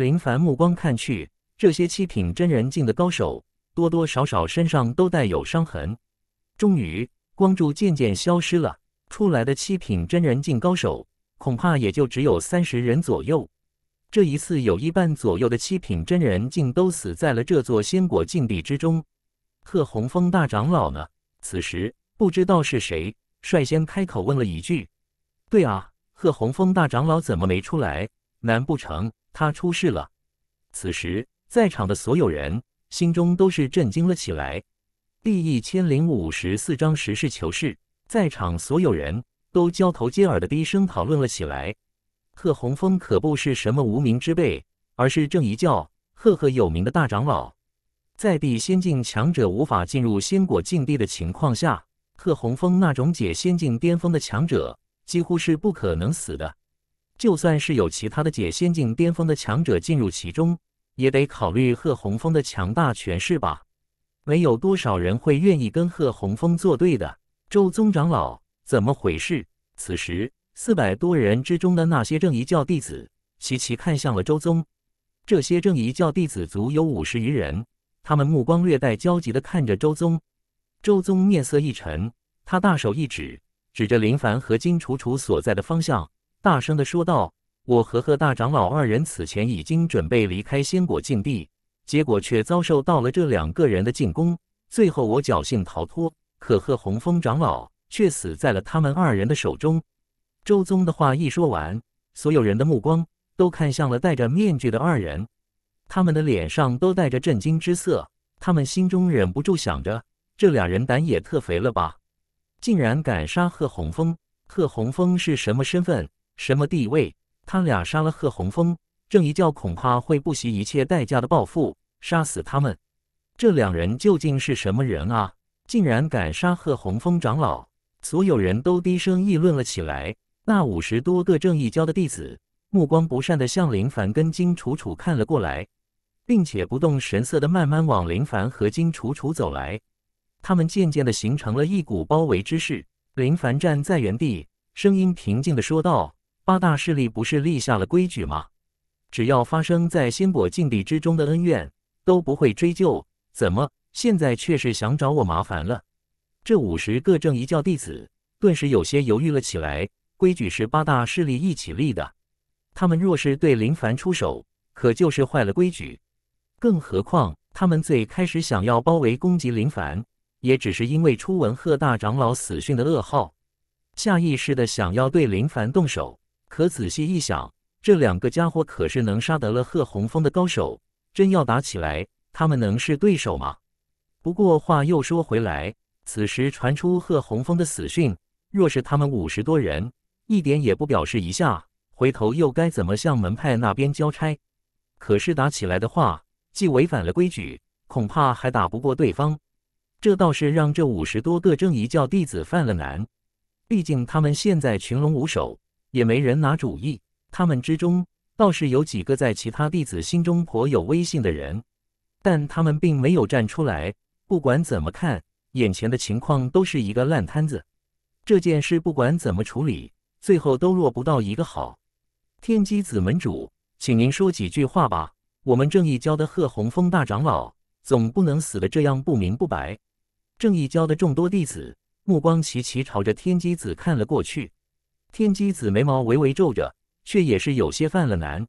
林凡目光看去，这些七品真人境的高手，多多少少身上都带有伤痕。终于，光柱渐渐消失了。出来的七品真人境高手，恐怕也就只有三十人左右。这一次，有一半左右的七品真人竟都死在了这座仙果禁地之中。贺洪峰大长老呢？此时不知道是谁率先开口问了一句：“对啊，贺洪峰大长老怎么没出来？难不成？”他出事了！此时，在场的所有人心中都是震惊了起来。第一千零五十四章实事求是，在场所有人都交头接耳的低声讨论了起来。贺洪峰可不是什么无名之辈，而是正一教赫赫有名的大长老。在地仙境强者无法进入仙果境地的情况下，贺洪峰那种解仙境巅峰的强者，几乎是不可能死的。就算是有其他的解仙境巅峰的强者进入其中，也得考虑贺洪峰的强大权势吧。没有多少人会愿意跟贺洪峰作对的。周宗长老，怎么回事？此时，四百多人之中的那些正一教弟子齐齐看向了周宗。这些正一教弟子足有五十余人，他们目光略带焦急的看着周宗。周宗面色一沉，他大手一指，指着林凡和金楚楚所在的方向。大声的说道：“我和贺大长老二人此前已经准备离开仙果禁地，结果却遭受到了这两个人的进攻。最后我侥幸逃脱，可贺洪峰长老却死在了他们二人的手中。”周宗的话一说完，所有人的目光都看向了戴着面具的二人，他们的脸上都带着震惊之色，他们心中忍不住想着：“这俩人胆也特肥了吧，竟然敢杀贺洪峰！贺洪峰是什么身份？”什么地位？他俩杀了贺洪峰，正一教恐怕会不惜一切代价的报复，杀死他们。这两人究竟是什么人啊？竟然敢杀贺洪峰长老！所有人都低声议论了起来。那五十多个正义教的弟子目光不善的向林凡跟金楚楚看了过来，并且不动神色的慢慢往林凡和金楚楚走来。他们渐渐的形成了一股包围之势。林凡站在原地，声音平静的说道。八大势力不是立下了规矩吗？只要发生在仙果境地之中的恩怨都不会追究，怎么现在却是想找我麻烦了？这五十个正一教弟子顿时有些犹豫了起来。规矩是八大势力一起立的，他们若是对林凡出手，可就是坏了规矩。更何况他们最开始想要包围攻击林凡，也只是因为初闻贺大长老死讯的噩耗，下意识的想要对林凡动手。可仔细一想，这两个家伙可是能杀得了贺洪峰的高手，真要打起来，他们能是对手吗？不过话又说回来，此时传出贺洪峰的死讯，若是他们五十多人一点也不表示一下，回头又该怎么向门派那边交差？可是打起来的话，既违反了规矩，恐怕还打不过对方。这倒是让这五十多个正一教弟子犯了难，毕竟他们现在群龙无首。也没人拿主意，他们之中倒是有几个在其他弟子心中颇有威信的人，但他们并没有站出来。不管怎么看，眼前的情况都是一个烂摊子。这件事不管怎么处理，最后都落不到一个好。天机子门主，请您说几句话吧。我们正义教的贺洪峰大长老总不能死的这样不明不白。正义教的众多弟子目光齐齐朝着天机子看了过去。天机子眉毛微微皱着，却也是有些犯了难，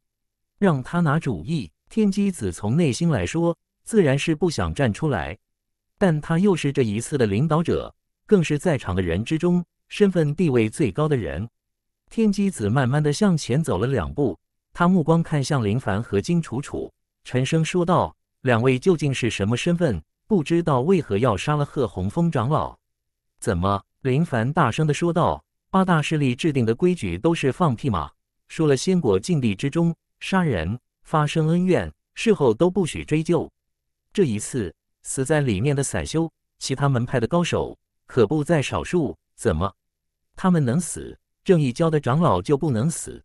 让他拿主意。天机子从内心来说，自然是不想站出来，但他又是这一次的领导者，更是在场的人之中身份地位最高的人。天机子慢慢的向前走了两步，他目光看向林凡和金楚楚，沉声说道：“两位究竟是什么身份？不知道为何要杀了贺洪峰长老？”怎么？林凡大声的说道。八大势力制定的规矩都是放屁嘛！说了仙果禁地之中杀人发生恩怨，事后都不许追究。这一次死在里面的散修，其他门派的高手可不在少数。怎么，他们能死，正义教的长老就不能死？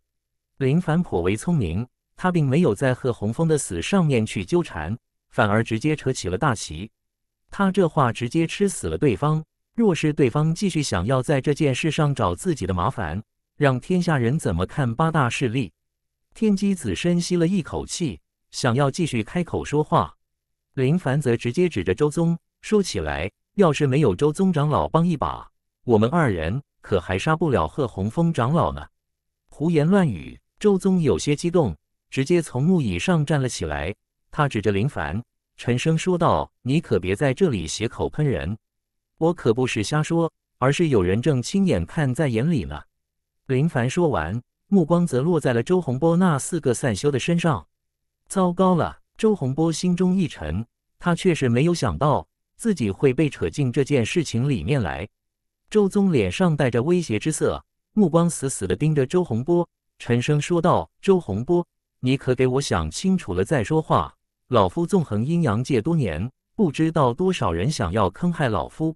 林凡颇为聪明，他并没有在贺洪峰的死上面去纠缠，反而直接扯起了大旗。他这话直接吃死了对方。若是对方继续想要在这件事上找自己的麻烦，让天下人怎么看八大势力？天机子深吸了一口气，想要继续开口说话。林凡则直接指着周宗说：“起来，要是没有周宗长老帮一把，我们二人可还杀不了贺洪峰长老呢！”胡言乱语。周宗有些激动，直接从木椅上站了起来，他指着林凡，沉声说道：“你可别在这里血口喷人。”我可不是瞎说，而是有人正亲眼看在眼里呢。”林凡说完，目光则落在了周洪波那四个散修的身上。糟糕了！周洪波心中一沉，他确实没有想到自己会被扯进这件事情里面来。周宗脸上带着威胁之色，目光死死地盯着周洪波，沉声说道：“周洪波，你可给我想清楚了再说话。老夫纵横阴阳界多年，不知道多少人想要坑害老夫。”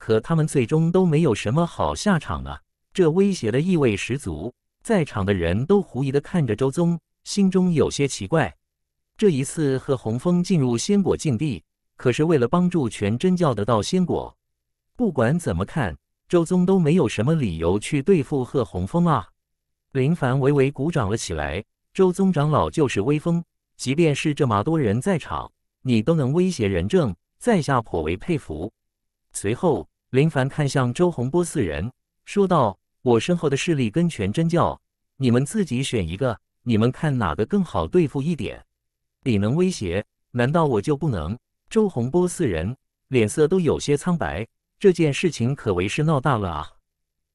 可他们最终都没有什么好下场啊！这威胁的意味十足，在场的人都狐疑的看着周宗，心中有些奇怪。这一次贺洪峰进入仙果禁地，可是为了帮助全真教得到仙果。不管怎么看，周宗都没有什么理由去对付贺洪峰啊！林凡微微鼓掌了起来。周宗长老就是威风，即便是这么多人在场，你都能威胁人证，在下颇为佩服。随后。林凡看向周洪波四人，说道：“我身后的势力跟全真教，你们自己选一个，你们看哪个更好对付一点？李能威胁，难道我就不能？”周洪波四人脸色都有些苍白，这件事情可谓是闹大了啊！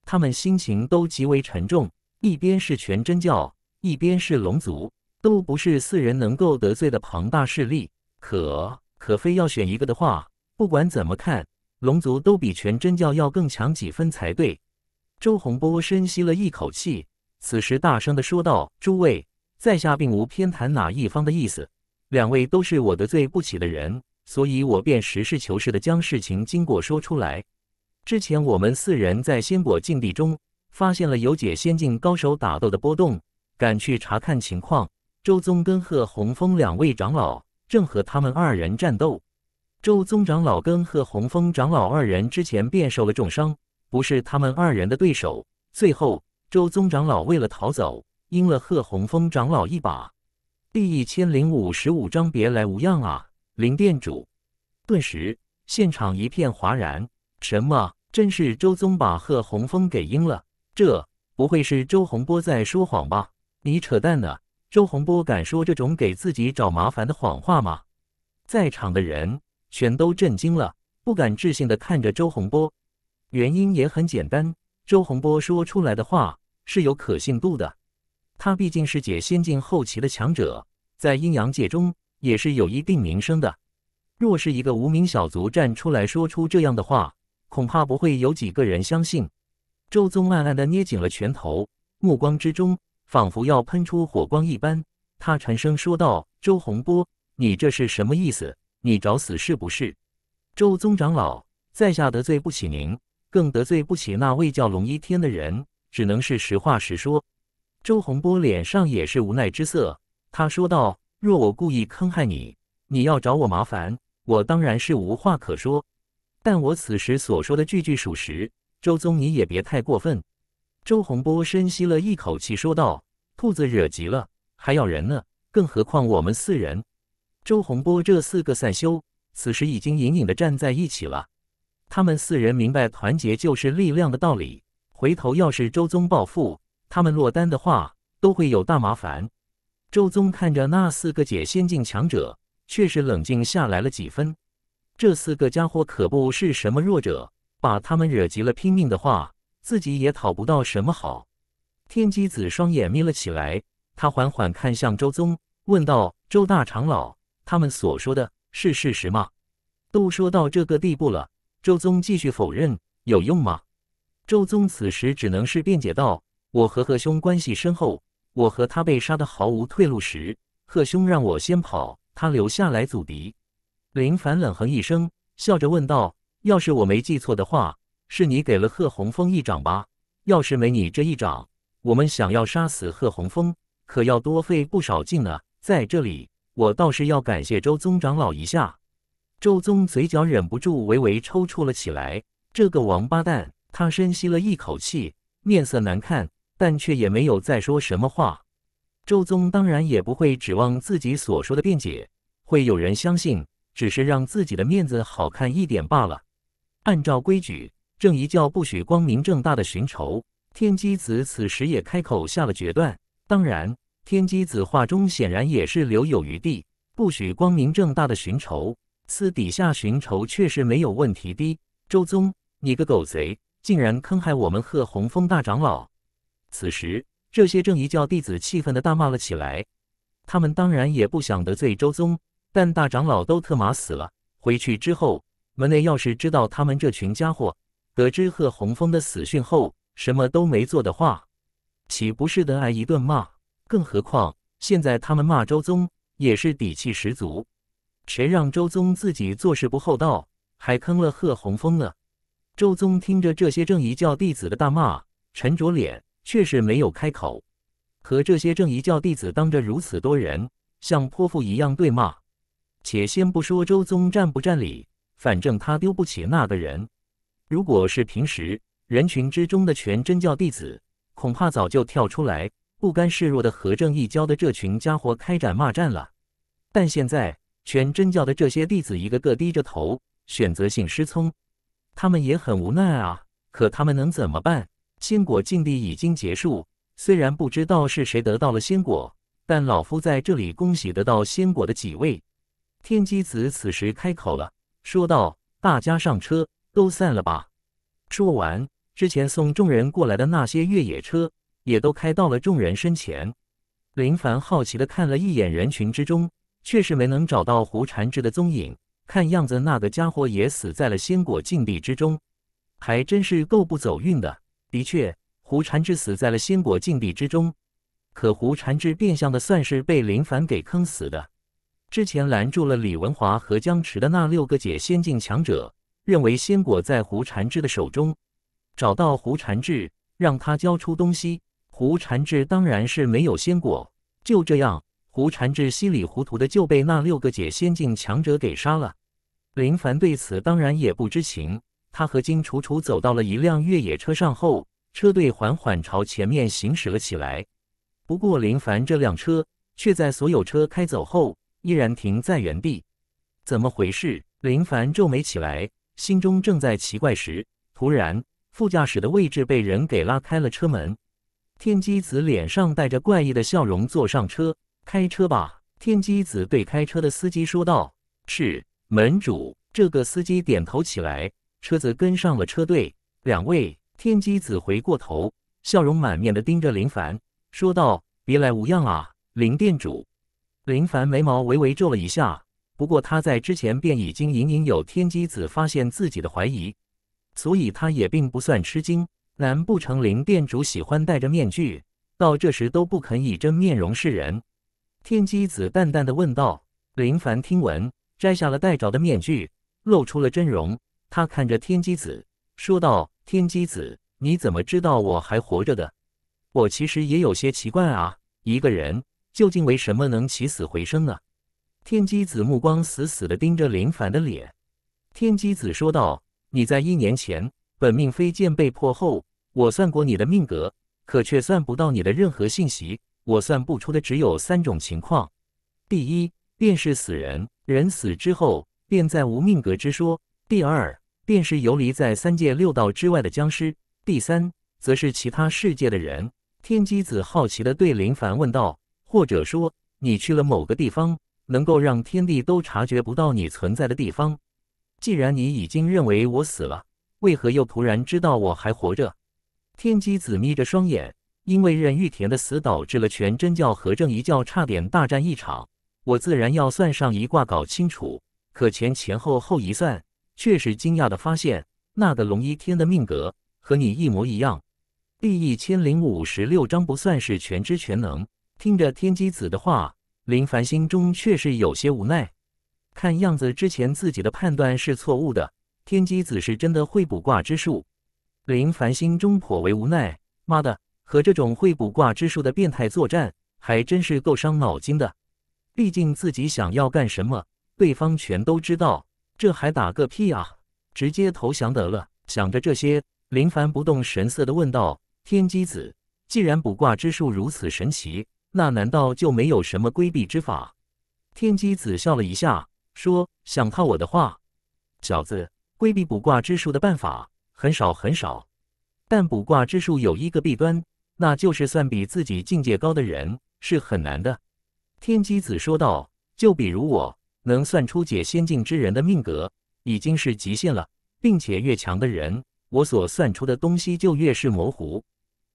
他们心情都极为沉重。一边是全真教，一边是龙族，都不是四人能够得罪的庞大势力。可可非要选一个的话，不管怎么看。龙族都比全真教要更强几分才对。周洪波深吸了一口气，此时大声的说道：“诸位，在下并无偏袒哪一方的意思，两位都是我得罪不起的人，所以我便实事求是的将事情经过说出来。之前我们四人在仙果禁地中发现了有解仙境高手打斗的波动，赶去查看情况。周宗跟贺洪峰两位长老正和他们二人战斗。”周宗长老跟贺洪峰长老二人之前便受了重伤，不是他们二人的对手。最后，周宗长老为了逃走，阴了贺洪峰长老一把。第一千零五十五章别来无恙啊，林店主。顿时，现场一片哗然。什么？真是周宗把贺洪峰给阴了？这不会是周洪波在说谎吧？你扯淡呢！周洪波敢说这种给自己找麻烦的谎话吗？在场的人。全都震惊了，不敢置信的看着周洪波。原因也很简单，周洪波说出来的话是有可信度的。他毕竟是解先进后期的强者，在阴阳界中也是有一定名声的。若是一个无名小卒站出来说出这样的话，恐怕不会有几个人相信。周宗暗暗的捏紧了拳头，目光之中仿佛要喷出火光一般。他沉声说道：“周洪波，你这是什么意思？”你找死是不是？周宗长老，在下得罪不起您，更得罪不起那位叫龙一天的人，只能是实话实说。周洪波脸上也是无奈之色，他说道：“若我故意坑害你，你要找我麻烦，我当然是无话可说。但我此时所说的句句属实。”周宗，你也别太过分。周洪波深吸了一口气说道：“兔子惹急了还咬人呢，更何况我们四人。”周洪波这四个散修此时已经隐隐的站在一起了。他们四人明白团结就是力量的道理。回头要是周宗报复，他们落单的话，都会有大麻烦。周宗看着那四个解仙境强者，却是冷静下来了几分。这四个家伙可不是什么弱者，把他们惹急了拼命的话，自己也讨不到什么好。天机子双眼眯了起来，他缓缓看向周宗，问道：“周大长老。”他们所说的是事实吗？都说到这个地步了，周宗继续否认有用吗？周宗此时只能是辩解道：“我和贺兄关系深厚，我和他被杀的毫无退路时，贺兄让我先跑，他留下来阻敌。”林凡冷哼一声，笑着问道：“要是我没记错的话，是你给了贺洪峰一掌吧？要是没你这一掌，我们想要杀死贺洪峰，可要多费不少劲呢。”在这里。我倒是要感谢周宗长老一下。周宗嘴角忍不住微微抽搐了起来，这个王八蛋！他深吸了一口气，面色难看，但却也没有再说什么话。周宗当然也不会指望自己所说的辩解会有人相信，只是让自己的面子好看一点罢了。按照规矩，正一教不许光明正大的寻仇。天机子此时也开口下了决断，当然。天机子话中显然也是留有余地，不许光明正大的寻仇，私底下寻仇确实没有问题的。周宗，你个狗贼，竟然坑害我们贺洪峰大长老！此时，这些正一教弟子气愤的大骂了起来。他们当然也不想得罪周宗，但大长老都特马死了，回去之后门内要是知道他们这群家伙得知贺洪峰的死讯后什么都没做的话，岂不是得挨一顿骂？更何况，现在他们骂周宗也是底气十足。谁让周宗自己做事不厚道，还坑了贺红枫呢？周宗听着这些正一教弟子的大骂，沉着脸，却是没有开口。和这些正一教弟子当着如此多人，像泼妇一样对骂。且先不说周宗占不占理，反正他丢不起那个人。如果是平时，人群之中的全真教弟子，恐怕早就跳出来。不甘示弱的何正义教的这群家伙开展骂战了，但现在全真教的这些弟子一个个低着头，选择性失聪，他们也很无奈啊。可他们能怎么办？仙果禁地已经结束，虽然不知道是谁得到了仙果，但老夫在这里恭喜得到仙果的几位。天机子此时开口了，说道：“大家上车，都散了吧。”说完，之前送众人过来的那些越野车。也都开到了众人身前，林凡好奇的看了一眼人群之中，却是没能找到胡禅智的踪影。看样子那个家伙也死在了仙果禁地之中，还真是够不走运的。的确，胡禅智死在了仙果禁地之中，可胡禅智变相的算是被林凡给坑死的。之前拦住了李文华和僵持的那六个解仙境强者，认为仙果在胡禅智的手中，找到胡禅智，让他交出东西。胡禅智当然是没有仙果，就这样，胡禅智稀里糊涂的就被那六个解仙境强者给杀了。林凡对此当然也不知情，他和金楚楚走到了一辆越野车上后，车队缓缓朝前面行驶了起来。不过林凡这辆车却在所有车开走后依然停在原地，怎么回事？林凡皱眉起来，心中正在奇怪时，突然副驾驶的位置被人给拉开了车门。天机子脸上带着怪异的笑容，坐上车。开车吧，天机子对开车的司机说道。是，门主。这个司机点头起来，车子跟上了车队。两位，天机子回过头，笑容满面的盯着林凡，说道：“别来无恙啊，林店主。”林凡眉毛微微皱了一下，不过他在之前便已经隐隐有天机子发现自己的怀疑，所以他也并不算吃惊。难不成林店主喜欢戴着面具，到这时都不肯以真面容示人？天机子淡淡的问道。林凡听闻，摘下了戴着的面具，露出了真容。他看着天机子，说道：“天机子，你怎么知道我还活着的？我其实也有些奇怪啊，一个人究竟为什么能起死回生呢？”天机子目光死死的盯着林凡的脸。天机子说道：“你在一年前。”本命飞剑被破后，我算过你的命格，可却算不到你的任何信息。我算不出的只有三种情况：第一，便是死人，人死之后便再无命格之说；第二，便是游离在三界六道之外的僵尸；第三，则是其他世界的人。天机子好奇地对林凡问道：“或者说，你去了某个地方，能够让天地都察觉不到你存在的地方？既然你已经认为我死了。”为何又突然知道我还活着？天机子眯着双眼，因为任玉田的死导致了全真教和正一教差点大战一场，我自然要算上一卦搞清楚。可前前后后一算，却是惊讶的发现，那个龙一天的命格和你一模一样。第一千零五十六章不算是全知全能。听着天机子的话，林凡心中却是有些无奈，看样子之前自己的判断是错误的。天机子是真的会卜卦之术，林凡心中颇为无奈。妈的，和这种会卜卦之术的变态作战，还真是够伤脑筋的。毕竟自己想要干什么，对方全都知道，这还打个屁啊！直接投降得了。想着这些，林凡不动神色的问道：“天机子，既然卜卦之术如此神奇，那难道就没有什么规避之法？”天机子笑了一下，说：“想套我的话，小子。”规避卜卦之术的办法很少很少，但卜卦之术有一个弊端，那就是算比自己境界高的人是很难的。天机子说道：“就比如我能算出解仙境之人的命格，已经是极限了，并且越强的人，我所算出的东西就越是模糊。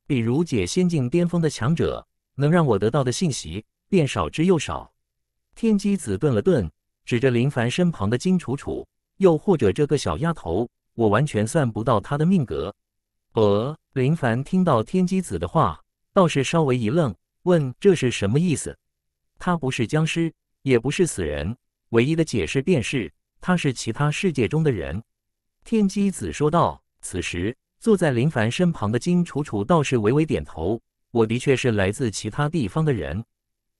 比如解仙境巅峰的强者，能让我得到的信息便少之又少。”天机子顿了顿，指着林凡身旁的金楚楚。又或者这个小丫头，我完全算不到她的命格。呃，林凡听到天机子的话，倒是稍微一愣，问：“这是什么意思？”她不是僵尸，也不是死人，唯一的解释便是她是其他世界中的人。天机子说道。此时坐在林凡身旁的金楚楚倒是微微点头：“我的确是来自其他地方的人。”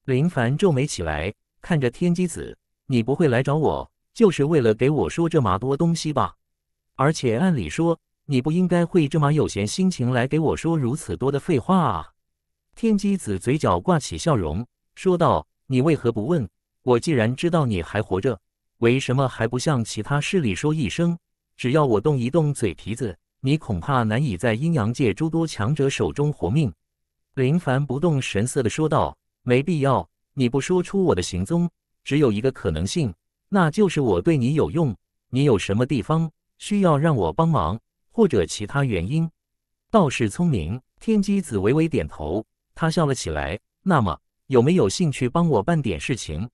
林凡皱眉起来，看着天机子：“你不会来找我？”就是为了给我说这么多东西吧？而且按理说，你不应该会这么有闲心情来给我说如此多的废话啊！天机子嘴角挂起笑容，说道：“你为何不问？我既然知道你还活着，为什么还不向其他势力说一声？只要我动一动嘴皮子，你恐怕难以在阴阳界诸多强者手中活命。”林凡不动神色的说道：“没必要，你不说出我的行踪，只有一个可能性。”那就是我对你有用，你有什么地方需要让我帮忙，或者其他原因？道士聪明，天机子微微点头，他笑了起来。那么，有没有兴趣帮我办点事情？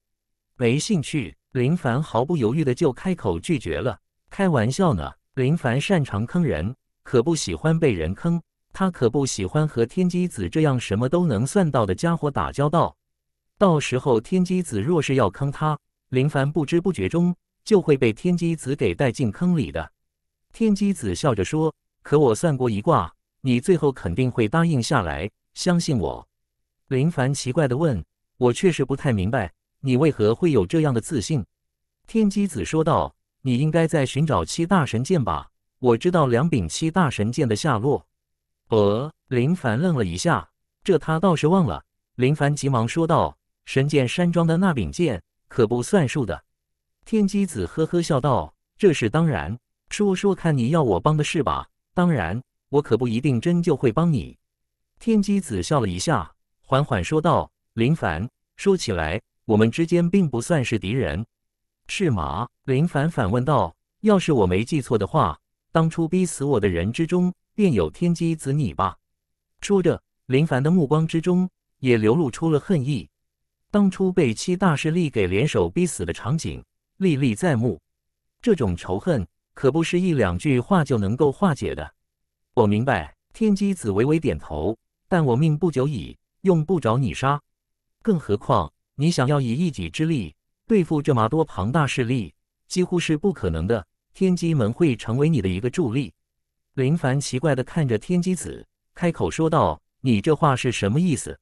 没兴趣。林凡毫不犹豫的就开口拒绝了。开玩笑呢，林凡擅长坑人，可不喜欢被人坑。他可不喜欢和天机子这样什么都能算到的家伙打交道。到时候，天机子若是要坑他。林凡不知不觉中就会被天机子给带进坑里的。天机子笑着说：“可我算过一卦，你最后肯定会答应下来，相信我。”林凡奇怪的问：“我确实不太明白，你为何会有这样的自信？”天机子说道：“你应该在寻找七大神剑吧？我知道两柄七大神剑的下落。”呃，林凡愣了一下，这他倒是忘了。林凡急忙说道：“神剑山庄的那柄剑。”可不算数的，天机子呵呵笑道：“这是当然，说说看你要我帮的事吧。当然，我可不一定真就会帮你。”天机子笑了一下，缓缓说道：“林凡，说起来，我们之间并不算是敌人，是吗？”林凡反问道：“要是我没记错的话，当初逼死我的人之中，便有天机子你吧？”说着，林凡的目光之中也流露出了恨意。当初被七大势力给联手逼死的场景历历在目，这种仇恨可不是一两句话就能够化解的。我明白，天机子微微点头，但我命不久矣，用不着你杀。更何况，你想要以一己之力对付这么多庞大势力，几乎是不可能的。天机门会成为你的一个助力。林凡奇怪地看着天机子，开口说道：“你这话是什么意思？”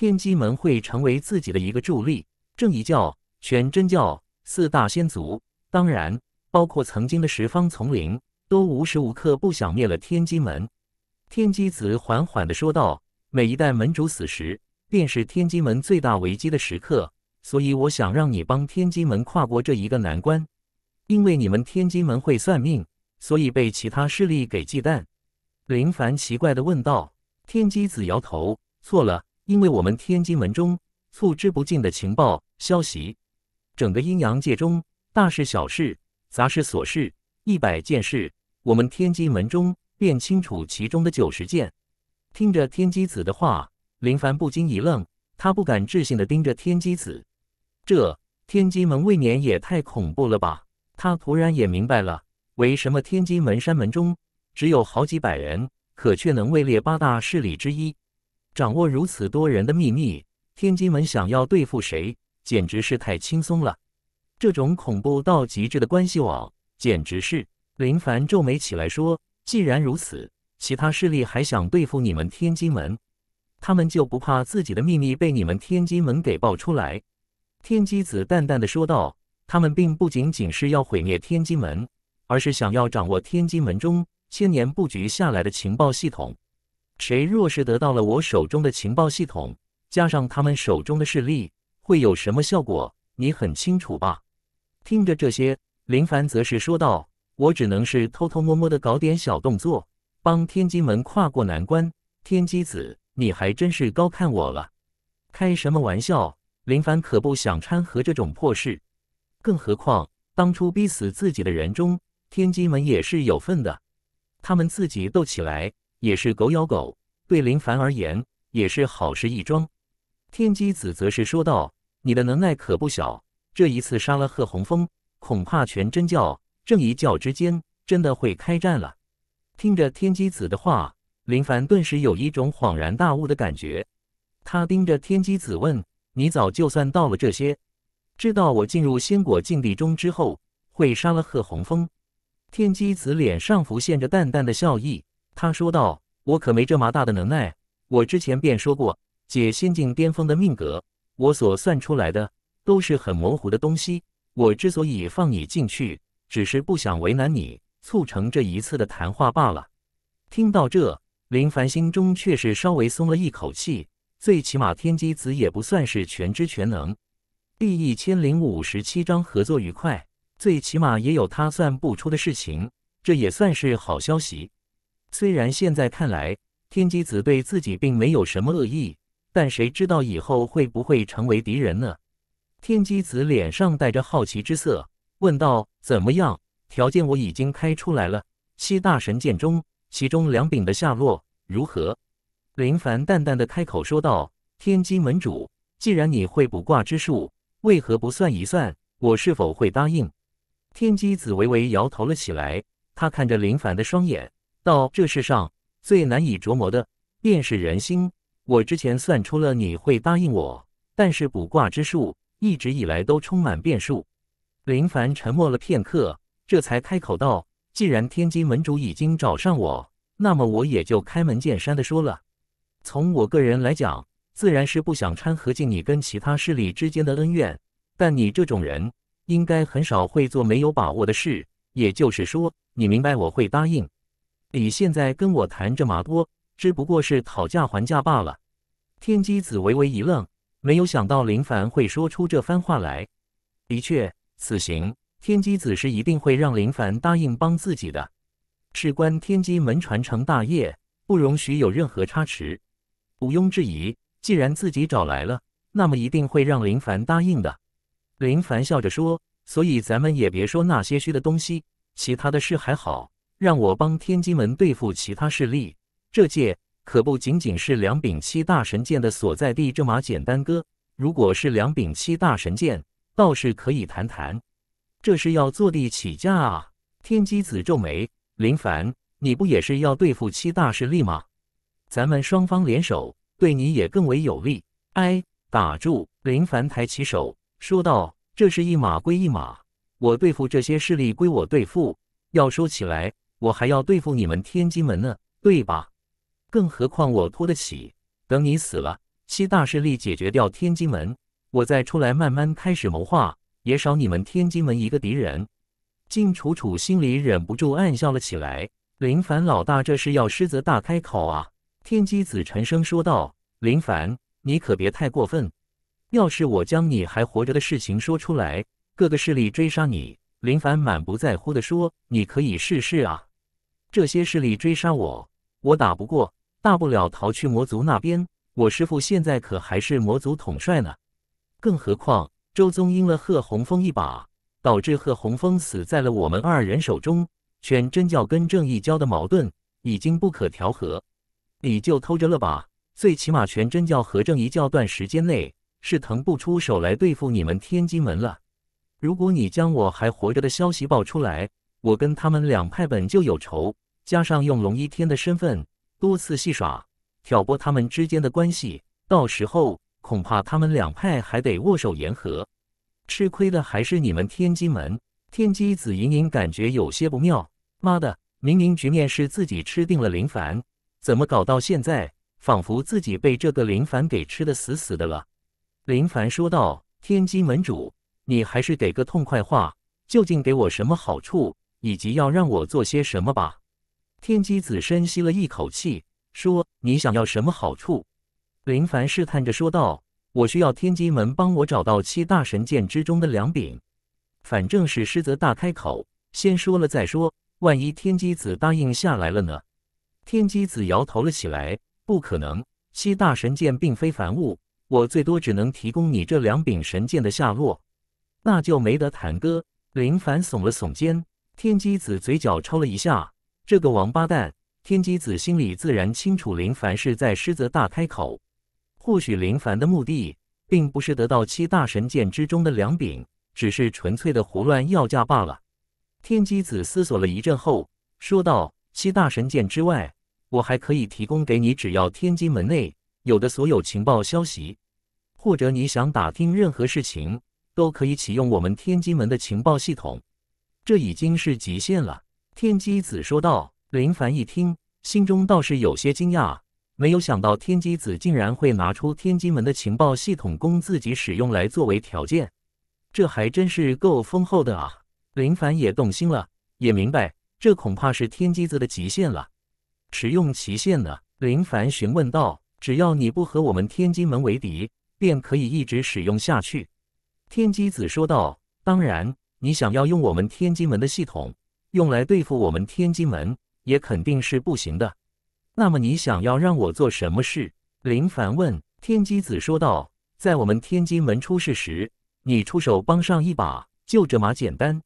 天机门会成为自己的一个助力，正一教、全真教四大仙族，当然包括曾经的十方丛林，都无时无刻不想灭了天机门。天机子缓缓地说道：“每一代门主死时，便是天机门最大危机的时刻，所以我想让你帮天机门跨过这一个难关。因为你们天机门会算命，所以被其他势力给忌惮。”林凡奇怪地问道：“天机子摇头，错了。”因为我们天机门中促之不尽的情报消息，整个阴阳界中大事、小事、杂事、琐事，一百件事，我们天机门中便清楚其中的九十件。听着天机子的话，林凡不禁一愣，他不敢置信地盯着天机子。这天机门未免也太恐怖了吧？他突然也明白了，为什么天机门山门中只有好几百人，可却能位列八大势力之一。掌握如此多人的秘密，天机门想要对付谁，简直是太轻松了。这种恐怖到极致的关系网，简直是……林凡皱眉起来说：“既然如此，其他势力还想对付你们天机门，他们就不怕自己的秘密被你们天机门给爆出来？”天机子淡淡的说道：“他们并不仅仅是要毁灭天机门，而是想要掌握天机门中千年布局下来的情报系统。”谁若是得到了我手中的情报系统，加上他们手中的势力，会有什么效果？你很清楚吧？听着这些，林凡则是说道：“我只能是偷偷摸摸的搞点小动作，帮天机门跨过难关。”天机子，你还真是高看我了，开什么玩笑？林凡可不想掺和这种破事，更何况当初逼死自己的人中，天机门也是有份的，他们自己斗起来。也是狗咬狗，对林凡而言也是好事一桩。天机子则是说道：“你的能耐可不小，这一次杀了贺洪峰，恐怕全真教、正一教之间真的会开战了。”听着天机子的话，林凡顿时有一种恍然大悟的感觉。他盯着天机子问：“你早就算到了这些？知道我进入仙果禁地中之后会杀了贺洪峰？”天机子脸上浮现着淡淡的笑意。他说道：“我可没这么大的能耐。我之前便说过，解仙境巅峰的命格，我所算出来的都是很模糊的东西。我之所以放你进去，只是不想为难你，促成这一次的谈话罢了。”听到这，林凡心中却是稍微松了一口气。最起码天机子也不算是全知全能。第一千零五十七章合作愉快，最起码也有他算不出的事情，这也算是好消息。虽然现在看来，天机子对自己并没有什么恶意，但谁知道以后会不会成为敌人呢？天机子脸上带着好奇之色，问道：“怎么样？条件我已经开出来了。七大神剑中，其中两柄的下落如何？”林凡淡淡的开口说道：“天机门主，既然你会卜卦之术，为何不算一算我是否会答应？”天机子微微摇头了起来，他看着林凡的双眼。到这世上最难以琢磨的便是人心。我之前算出了你会答应我，但是卜卦之术一直以来都充满变数。林凡沉默了片刻，这才开口道：“既然天津门主已经找上我，那么我也就开门见山的说了。从我个人来讲，自然是不想掺和进你跟其他势力之间的恩怨。但你这种人，应该很少会做没有把握的事。也就是说，你明白我会答应。”你现在跟我谈这么多，只不过是讨价还价罢了。天机子微微一愣，没有想到林凡会说出这番话来。的确，此行天机子是一定会让林凡答应帮自己的。事关天机门传承大业，不容许有任何差池。毋庸置疑，既然自己找来了，那么一定会让林凡答应的。林凡笑着说：“所以咱们也别说那些虚的东西，其他的事还好。”让我帮天机门对付其他势力，这界可不仅仅是两柄七大神剑的所在地。这马简单哥，如果是两柄七大神剑，倒是可以谈谈。这是要坐地起价啊！天机子皱眉：“林凡，你不也是要对付七大势力吗？咱们双方联手，对你也更为有利。”哎，打住！林凡抬起手说道：“这是一码归一码，我对付这些势力归我对付。要说起来。”我还要对付你们天机门呢，对吧？更何况我拖得起。等你死了，七大势力解决掉天机门，我再出来慢慢开始谋划，也少你们天机门一个敌人。晋楚楚心里忍不住暗笑了起来。林凡老大，这是要狮子大开口啊！天机子沉声说道：“林凡，你可别太过分。要是我将你还活着的事情说出来，各个势力追杀你。”林凡满不在乎的说：“你可以试试啊。”这些势力追杀我，我打不过，大不了逃去魔族那边。我师父现在可还是魔族统帅呢。更何况周宗阴了贺洪峰一把，导致贺洪峰死在了我们二人手中。全真教跟正义教的矛盾已经不可调和，你就偷着乐吧。最起码全真教和正义教段时间内是腾不出手来对付你们天机门了。如果你将我还活着的消息爆出来，我跟他们两派本就有仇，加上用龙一天的身份多次戏耍、挑拨他们之间的关系，到时候恐怕他们两派还得握手言和，吃亏的还是你们天机门。天机子隐隐感觉有些不妙，妈的，明明局面是自己吃定了林凡，怎么搞到现在，仿佛自己被这个林凡给吃的死死的了？林凡说道：“天机门主，你还是给个痛快话，究竟给我什么好处？”以及要让我做些什么吧？天机子深吸了一口气，说：“你想要什么好处？”林凡试探着说道：“我需要天机门帮我找到七大神剑之中的两柄，反正是狮子大开口，先说了再说。万一天机子答应下来了呢？”天机子摇头了起来：“不可能，七大神剑并非凡物，我最多只能提供你这两柄神剑的下落，那就没得谈。”哥，林凡耸了耸肩。天机子嘴角抽了一下，这个王八蛋。天机子心里自然清楚，林凡是在狮子大开口。或许林凡的目的并不是得到七大神剑之中的两柄，只是纯粹的胡乱要价罢了。天机子思索了一阵后，说道：“七大神剑之外，我还可以提供给你，只要天机门内有的所有情报消息，或者你想打听任何事情，都可以启用我们天机门的情报系统。”这已经是极限了，天机子说道。林凡一听，心中倒是有些惊讶，没有想到天机子竟然会拿出天机门的情报系统供自己使用来作为条件，这还真是够丰厚的啊！林凡也动心了，也明白这恐怕是天机子的极限了。使用极限呢？林凡询问道。只要你不和我们天机门为敌，便可以一直使用下去。天机子说道。当然。你想要用我们天机门的系统用来对付我们天机门，也肯定是不行的。那么你想要让我做什么事？林凡问天机子说道：“在我们天机门出事时，你出手帮上一把，就这么简单。”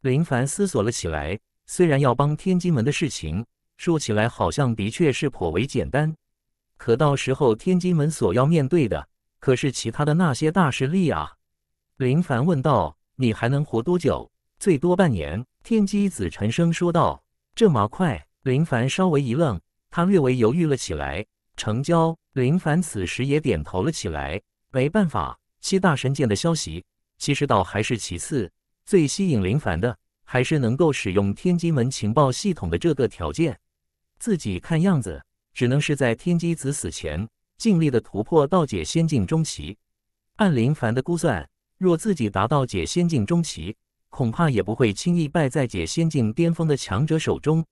林凡思索了起来。虽然要帮天机门的事情说起来好像的确是颇为简单，可到时候天机门所要面对的可是其他的那些大势力啊！林凡问道。你还能活多久？最多半年。天机子沉声说道。这么快？林凡稍微一愣，他略微犹豫了起来。成交。林凡此时也点头了起来。没办法，七大神剑的消息其实倒还是其次，最吸引林凡的还是能够使用天机门情报系统的这个条件。自己看样子只能是在天机子死前尽力的突破到解仙境中期。按林凡的估算。若自己达到解仙境中期，恐怕也不会轻易败在解仙境巅峰的强者手中。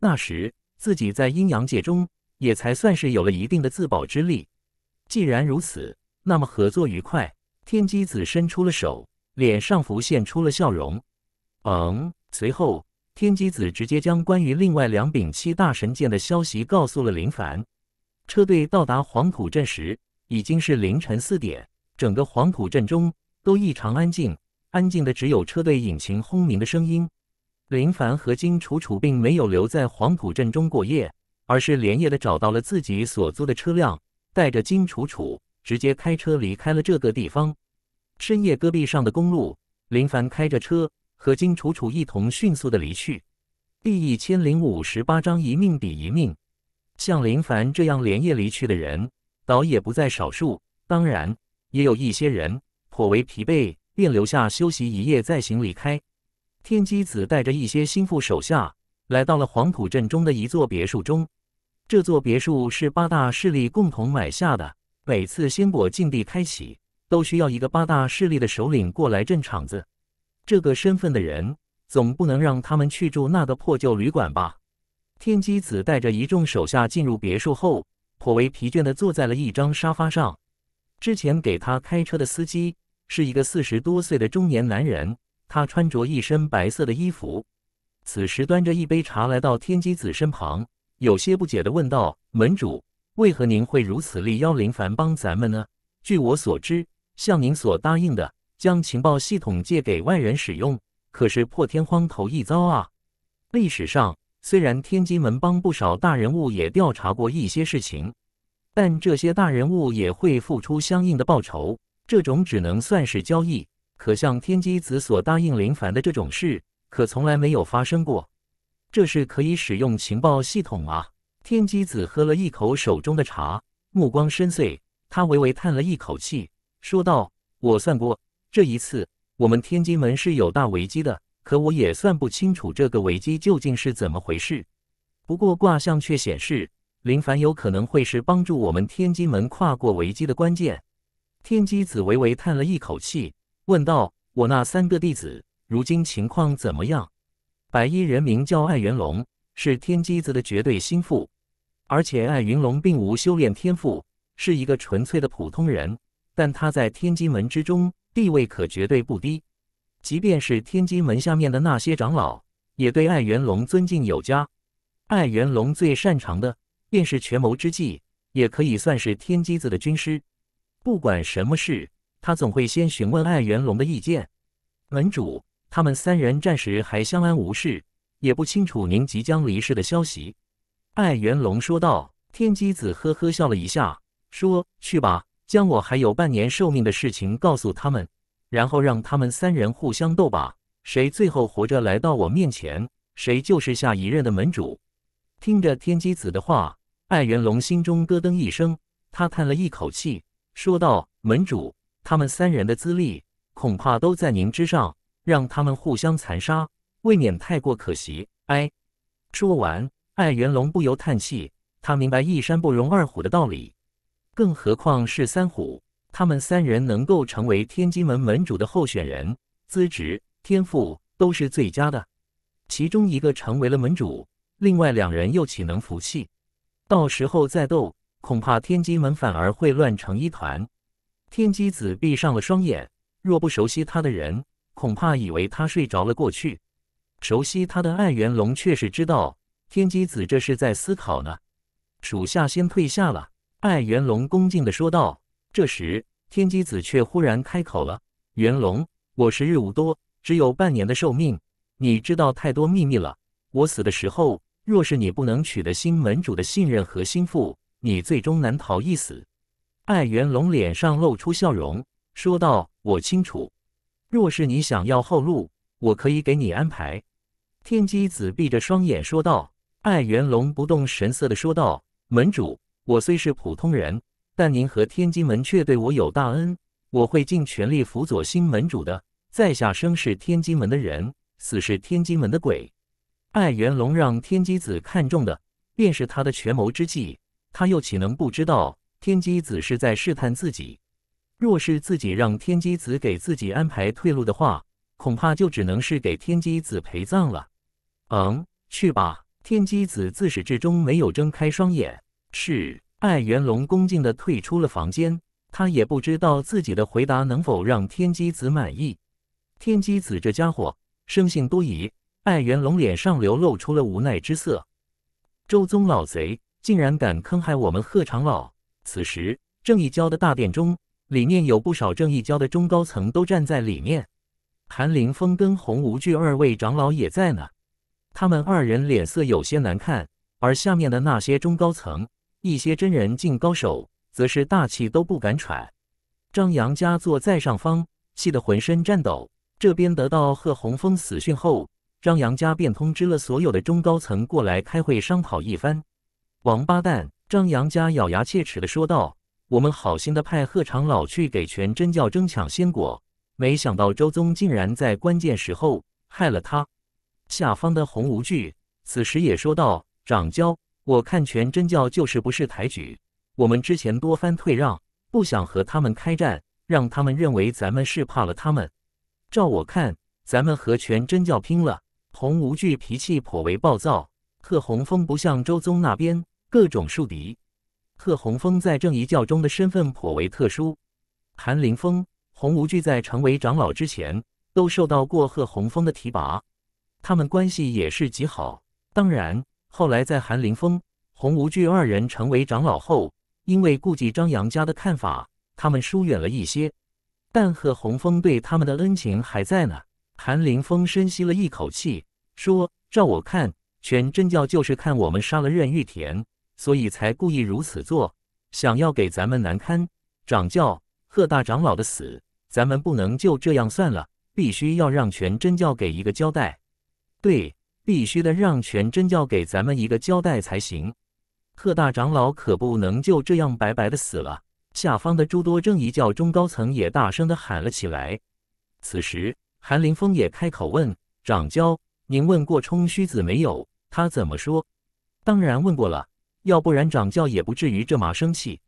那时，自己在阴阳界中也才算是有了一定的自保之力。既然如此，那么合作愉快。天机子伸出了手，脸上浮现出了笑容。嗯，随后天机子直接将关于另外两柄七大神剑的消息告诉了林凡。车队到达黄土镇时，已经是凌晨四点。整个黄土镇中。都异常安静，安静的只有车队引擎轰鸣的声音。林凡和金楚楚并没有留在黄浦镇中过夜，而是连夜的找到了自己所租的车辆，带着金楚楚直接开车离开了这个地方。深夜戈壁上的公路，林凡开着车和金楚楚一同迅速的离去。第一千零五十八章一命抵一命。像林凡这样连夜离去的人，倒也不在少数。当然，也有一些人。颇为疲惫，便留下休息一夜再行离开。天机子带着一些心腹手下，来到了黄浦镇中的一座别墅中。这座别墅是八大势力共同买下的。每次仙果禁地开启，都需要一个八大势力的首领过来镇场子。这个身份的人，总不能让他们去住那个破旧旅馆吧？天机子带着一众手下进入别墅后，颇为疲倦地坐在了一张沙发上。之前给他开车的司机。是一个四十多岁的中年男人，他穿着一身白色的衣服，此时端着一杯茶来到天机子身旁，有些不解地问道：“门主，为何您会如此力邀林凡帮咱们呢？据我所知，像您所答应的，将情报系统借给外人使用，可是破天荒头一遭啊！历史上虽然天机门帮不少大人物也调查过一些事情，但这些大人物也会付出相应的报酬。”这种只能算是交易，可像天机子所答应林凡的这种事，可从来没有发生过。这是可以使用情报系统啊！天机子喝了一口手中的茶，目光深邃，他微微叹了一口气，说道：“我算过，这一次我们天机门是有大危机的，可我也算不清楚这个危机究竟是怎么回事。不过卦象却显示，林凡有可能会是帮助我们天机门跨过危机的关键。”天机子微微叹了一口气，问道：“我那三个弟子如今情况怎么样？”白衣人名叫艾元龙，是天机子的绝对心腹。而且艾云龙并无修炼天赋，是一个纯粹的普通人。但他在天机门之中地位可绝对不低，即便是天机门下面的那些长老，也对艾元龙尊敬有加。艾元龙最擅长的便是权谋之计，也可以算是天机子的军师。不管什么事，他总会先询问艾元龙的意见。门主，他们三人暂时还相安无事，也不清楚您即将离世的消息。艾元龙说道。天机子呵呵笑了一下，说：“去吧，将我还有半年寿命的事情告诉他们，然后让他们三人互相斗吧，谁最后活着来到我面前，谁就是下一任的门主。”听着天机子的话，艾元龙心中咯噔一声，他叹了一口气。说到门主，他们三人的资历恐怕都在您之上，让他们互相残杀，未免太过可惜。哎，说完，艾元龙不由叹气。他明白一山不容二虎的道理，更何况是三虎。他们三人能够成为天津门门主的候选人，资质、天赋都是最佳的。其中一个成为了门主，另外两人又岂能服气？到时候再斗。恐怕天机门反而会乱成一团。天机子闭上了双眼，若不熟悉他的人，恐怕以为他睡着了过去。熟悉他的爱元龙却是知道，天机子这是在思考呢。属下先退下了。”爱元龙恭敬地说道。这时，天机子却忽然开口了：“元龙，我时日无多，只有半年的寿命。你知道太多秘密了。我死的时候，若是你不能取得新门主的信任和心腹。”你最终难逃一死，艾元龙脸上露出笑容，说道：“我清楚，若是你想要后路，我可以给你安排。”天机子闭着双眼说道。艾元龙不动神色的说道：“门主，我虽是普通人，但您和天机门却对我有大恩，我会尽全力辅佐新门主的。在下生是天机门的人，死是天机门的鬼。”艾元龙让天机子看中的，便是他的权谋之计。他又岂能不知道天机子是在试探自己？若是自己让天机子给自己安排退路的话，恐怕就只能是给天机子陪葬了。嗯，去吧。天机子自始至终没有睁开双眼。是。艾元龙恭敬的退出了房间。他也不知道自己的回答能否让天机子满意。天机子这家伙生性多疑。艾元龙脸上流露出了无奈之色。周宗老贼。竟然敢坑害我们贺长老！此时正义教的大殿中，里面有不少正义教的中高层都站在里面。韩林峰跟洪无惧二位长老也在呢。他们二人脸色有些难看，而下面的那些中高层、一些真人境高手，则是大气都不敢喘。张扬家坐在上方，气得浑身颤抖。这边得到贺洪峰死讯后，张杨家便通知了所有的中高层过来开会商讨一番。王八蛋！张杨家咬牙切齿地说道：“我们好心的派贺长老去给全真教争抢仙果，没想到周宗竟然在关键时候害了他。”下方的洪无惧此时也说道：“掌教，我看全真教就是不识抬举。我们之前多番退让，不想和他们开战，让他们认为咱们是怕了他们。照我看，咱们和全真教拼了。”洪无惧脾气颇为暴躁，贺洪峰不像周宗那边。各种树敌，贺洪峰在正一教中的身份颇为特殊。韩林峰、洪无惧在成为长老之前，都受到过贺洪峰的提拔，他们关系也是极好。当然，后来在韩林峰、洪无惧二人成为长老后，因为顾及张扬家的看法，他们疏远了一些。但贺洪峰对他们的恩情还在呢。韩林峰深吸了一口气，说：“照我看，全真教就是看我们杀了任玉田。”所以才故意如此做，想要给咱们难堪。掌教贺大长老的死，咱们不能就这样算了，必须要让全真教给一个交代。对，必须的，让全真教给咱们一个交代才行。贺大长老可不能就这样白白的死了。下方的诸多正一教中高层也大声的喊了起来。此时，韩林峰也开口问：“掌教，您问过冲虚子没有？他怎么说？”“当然问过了。”要不然掌教也不至于这马生气。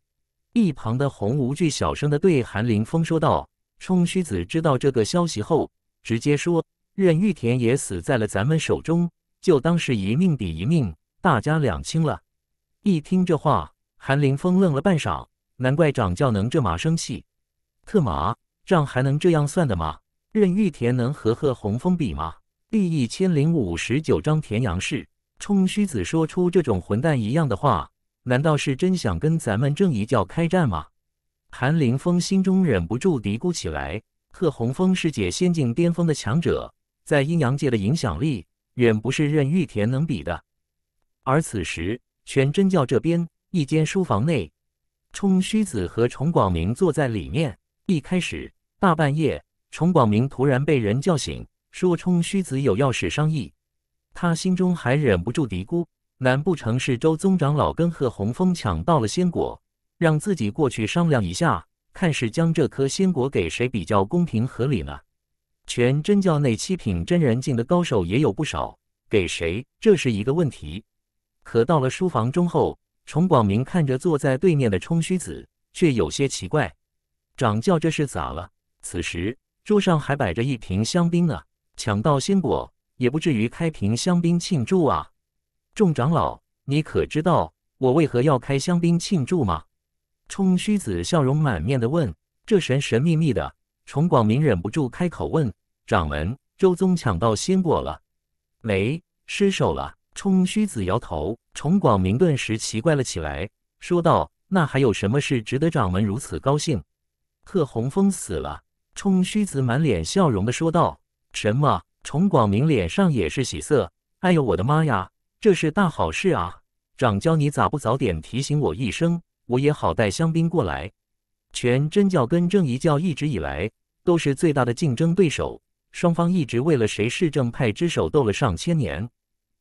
一旁的洪无惧小声的对韩林风说道：“冲虚子知道这个消息后，直接说任玉田也死在了咱们手中，就当是一命抵一命，大家两清了。”一听这话，韩林风愣了半晌。难怪掌教能这马生气，特马账还能这样算的吗？任玉田能和贺洪峰比吗？第一千零五十九章田阳市。冲虚子说出这种混蛋一样的话，难道是真想跟咱们正一教开战吗？韩林风心中忍不住嘀咕起来。贺洪峰是界仙境巅峰的强者，在阴阳界的影响力远不是任玉田能比的。而此时，全真教这边一间书房内，冲虚子和崇广明坐在里面。一开始，大半夜，崇广明突然被人叫醒，说冲虚子有要事商议。他心中还忍不住嘀咕：“难不成是周宗长老跟贺洪峰抢到了仙果，让自己过去商量一下，看是将这颗仙果给谁比较公平合理呢？”全真教内七品真人境的高手也有不少，给谁这是一个问题。可到了书房中后，崇广明看着坐在对面的冲虚子，却有些奇怪：“掌教这是咋了？”此时桌上还摆着一瓶香槟呢，抢到仙果。也不至于开瓶香槟庆祝啊！众长老，你可知道我为何要开香槟庆祝吗？冲虚子笑容满面的问。这神神秘秘的，崇广明忍不住开口问：“掌门，周宗抢到仙果了没？失手了？”冲虚子摇头。崇广明顿时奇怪了起来，说道：“那还有什么事值得掌门如此高兴？”贺红峰死了。冲虚子满脸笑容的说道：“什么？”崇广明脸上也是喜色。哎呦，我的妈呀，这是大好事啊！掌教你咋不早点提醒我一声，我也好带香槟过来。全真教跟正一教一直以来都是最大的竞争对手，双方一直为了谁是正派之首斗了上千年。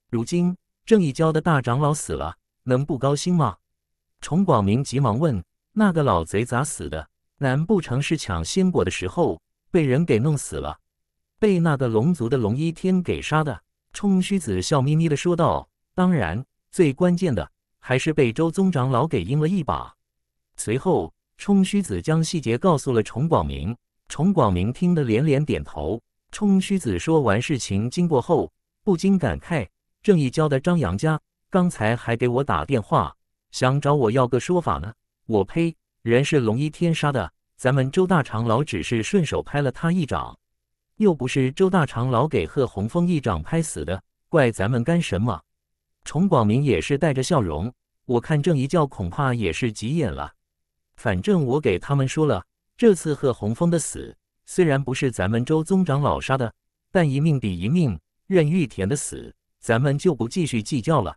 如今正一教的大长老死了，能不高兴吗？崇广明急忙问：“那个老贼咋死的？难不成是抢仙果的时候被人给弄死了？”被那个龙族的龙一天给杀的，冲虚子笑眯眯的说道：“当然，最关键的还是被周宗长老给阴了一把。”随后，冲虚子将细节告诉了崇广明，崇广明听得连连点头。冲虚子说完事情经过后，不禁感慨：“正义教的张扬家刚才还给我打电话，想找我要个说法呢。我呸，人是龙一天杀的，咱们周大长老只是顺手拍了他一掌。”又不是周大长老给贺洪峰一掌拍死的，怪咱们干什么？崇广明也是带着笑容。我看郑一教恐怕也是急眼了。反正我给他们说了，这次贺洪峰的死虽然不是咱们周宗长老杀的，但一命抵一命，任玉田的死，咱们就不继续计较了。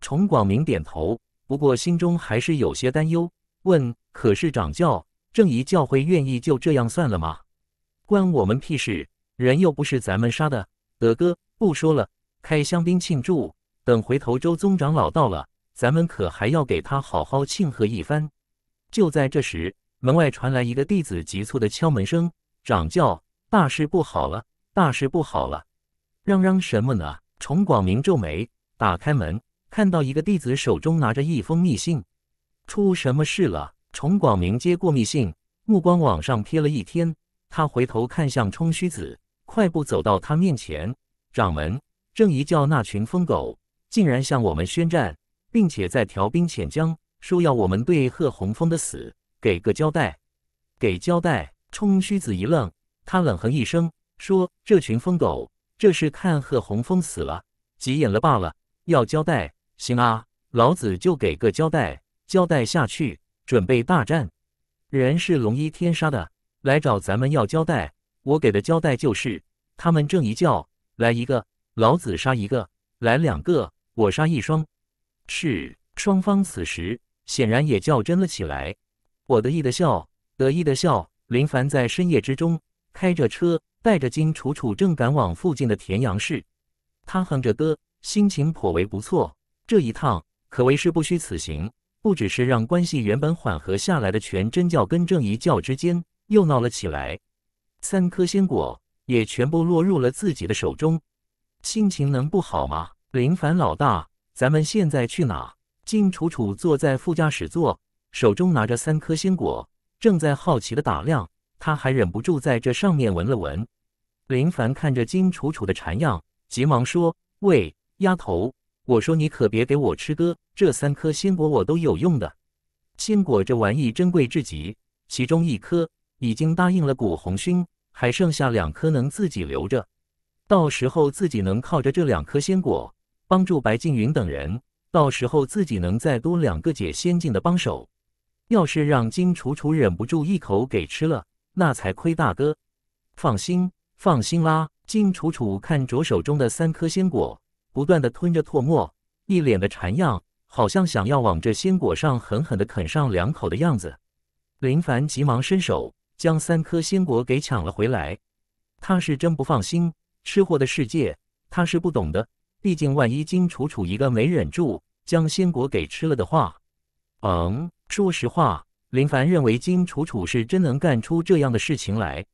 崇广明点头，不过心中还是有些担忧，问：“可是掌教郑一教会愿意就这样算了吗？”关我们屁事！人又不是咱们杀的。德哥，不说了，开香槟庆祝！等回头周宗长老到了，咱们可还要给他好好庆贺一番。就在这时，门外传来一个弟子急促的敲门声：“掌教，大事不好了！大事不好了！”嚷嚷什么呢？崇广明皱眉，打开门，看到一个弟子手中拿着一封密信。出什么事了？崇广明接过密信，目光往上瞥了一天。他回头看向冲虚子，快步走到他面前。掌门，正一教那群疯狗竟然向我们宣战，并且在调兵遣将，说要我们对贺红峰的死给个交代。给交代！冲虚子一愣，他冷哼一声，说：“这群疯狗，这是看贺红峰死了，急眼了罢了。要交代，行啊，老子就给个交代，交代下去，准备大战。人是龙一天杀的。”来找咱们要交代，我给的交代就是：他们正一教来一个，老子杀一个；来两个，我杀一双。是双方此时显然也较真了起来。我得意的笑，得意的笑。林凡在深夜之中开着车，带着金楚楚，正赶往附近的田阳市。他哼着歌，心情颇为不错。这一趟可谓是不虚此行，不只是让关系原本缓和下来的全真教跟正一教之间。又闹了起来，三颗仙果也全部落入了自己的手中，心情能不好吗？林凡老大，咱们现在去哪？金楚楚坐在副驾驶座，手中拿着三颗仙果，正在好奇的打量，他还忍不住在这上面闻了闻。林凡看着金楚楚的馋样，急忙说：“喂，丫头，我说你可别给我吃哥，这三颗仙果我都有用的。仙果这玩意珍贵至极，其中一颗。”已经答应了古红勋，还剩下两颗能自己留着，到时候自己能靠着这两颗仙果帮助白静云等人，到时候自己能再多两个解仙境的帮手。要是让金楚楚忍不住一口给吃了，那才亏大哥。放心，放心啦！金楚楚看着手中的三颗仙果，不断的吞着唾沫，一脸的馋样，好像想要往这仙果上狠狠的啃上两口的样子。林凡急忙伸手。将三颗仙果给抢了回来，他是真不放心。吃货的世界，他是不懂的。毕竟万一金楚楚一个没忍住将仙果给吃了的话，嗯，说实话，林凡认为金楚楚是真能干出这样的事情来。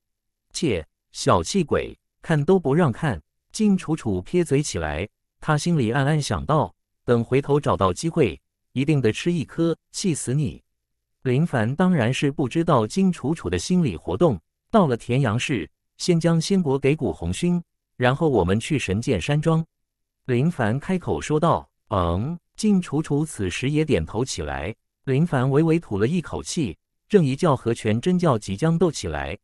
切，小气鬼，看都不让看。金楚楚撇嘴起来，他心里暗暗想到：等回头找到机会，一定得吃一颗，气死你。林凡当然是不知道金楚楚的心理活动。到了田阳市，先将仙国给古红勋，然后我们去神剑山庄。林凡开口说道：“嗯。”金楚楚此时也点头起来。林凡微微吐了一口气，正一教和全真教即将斗起来。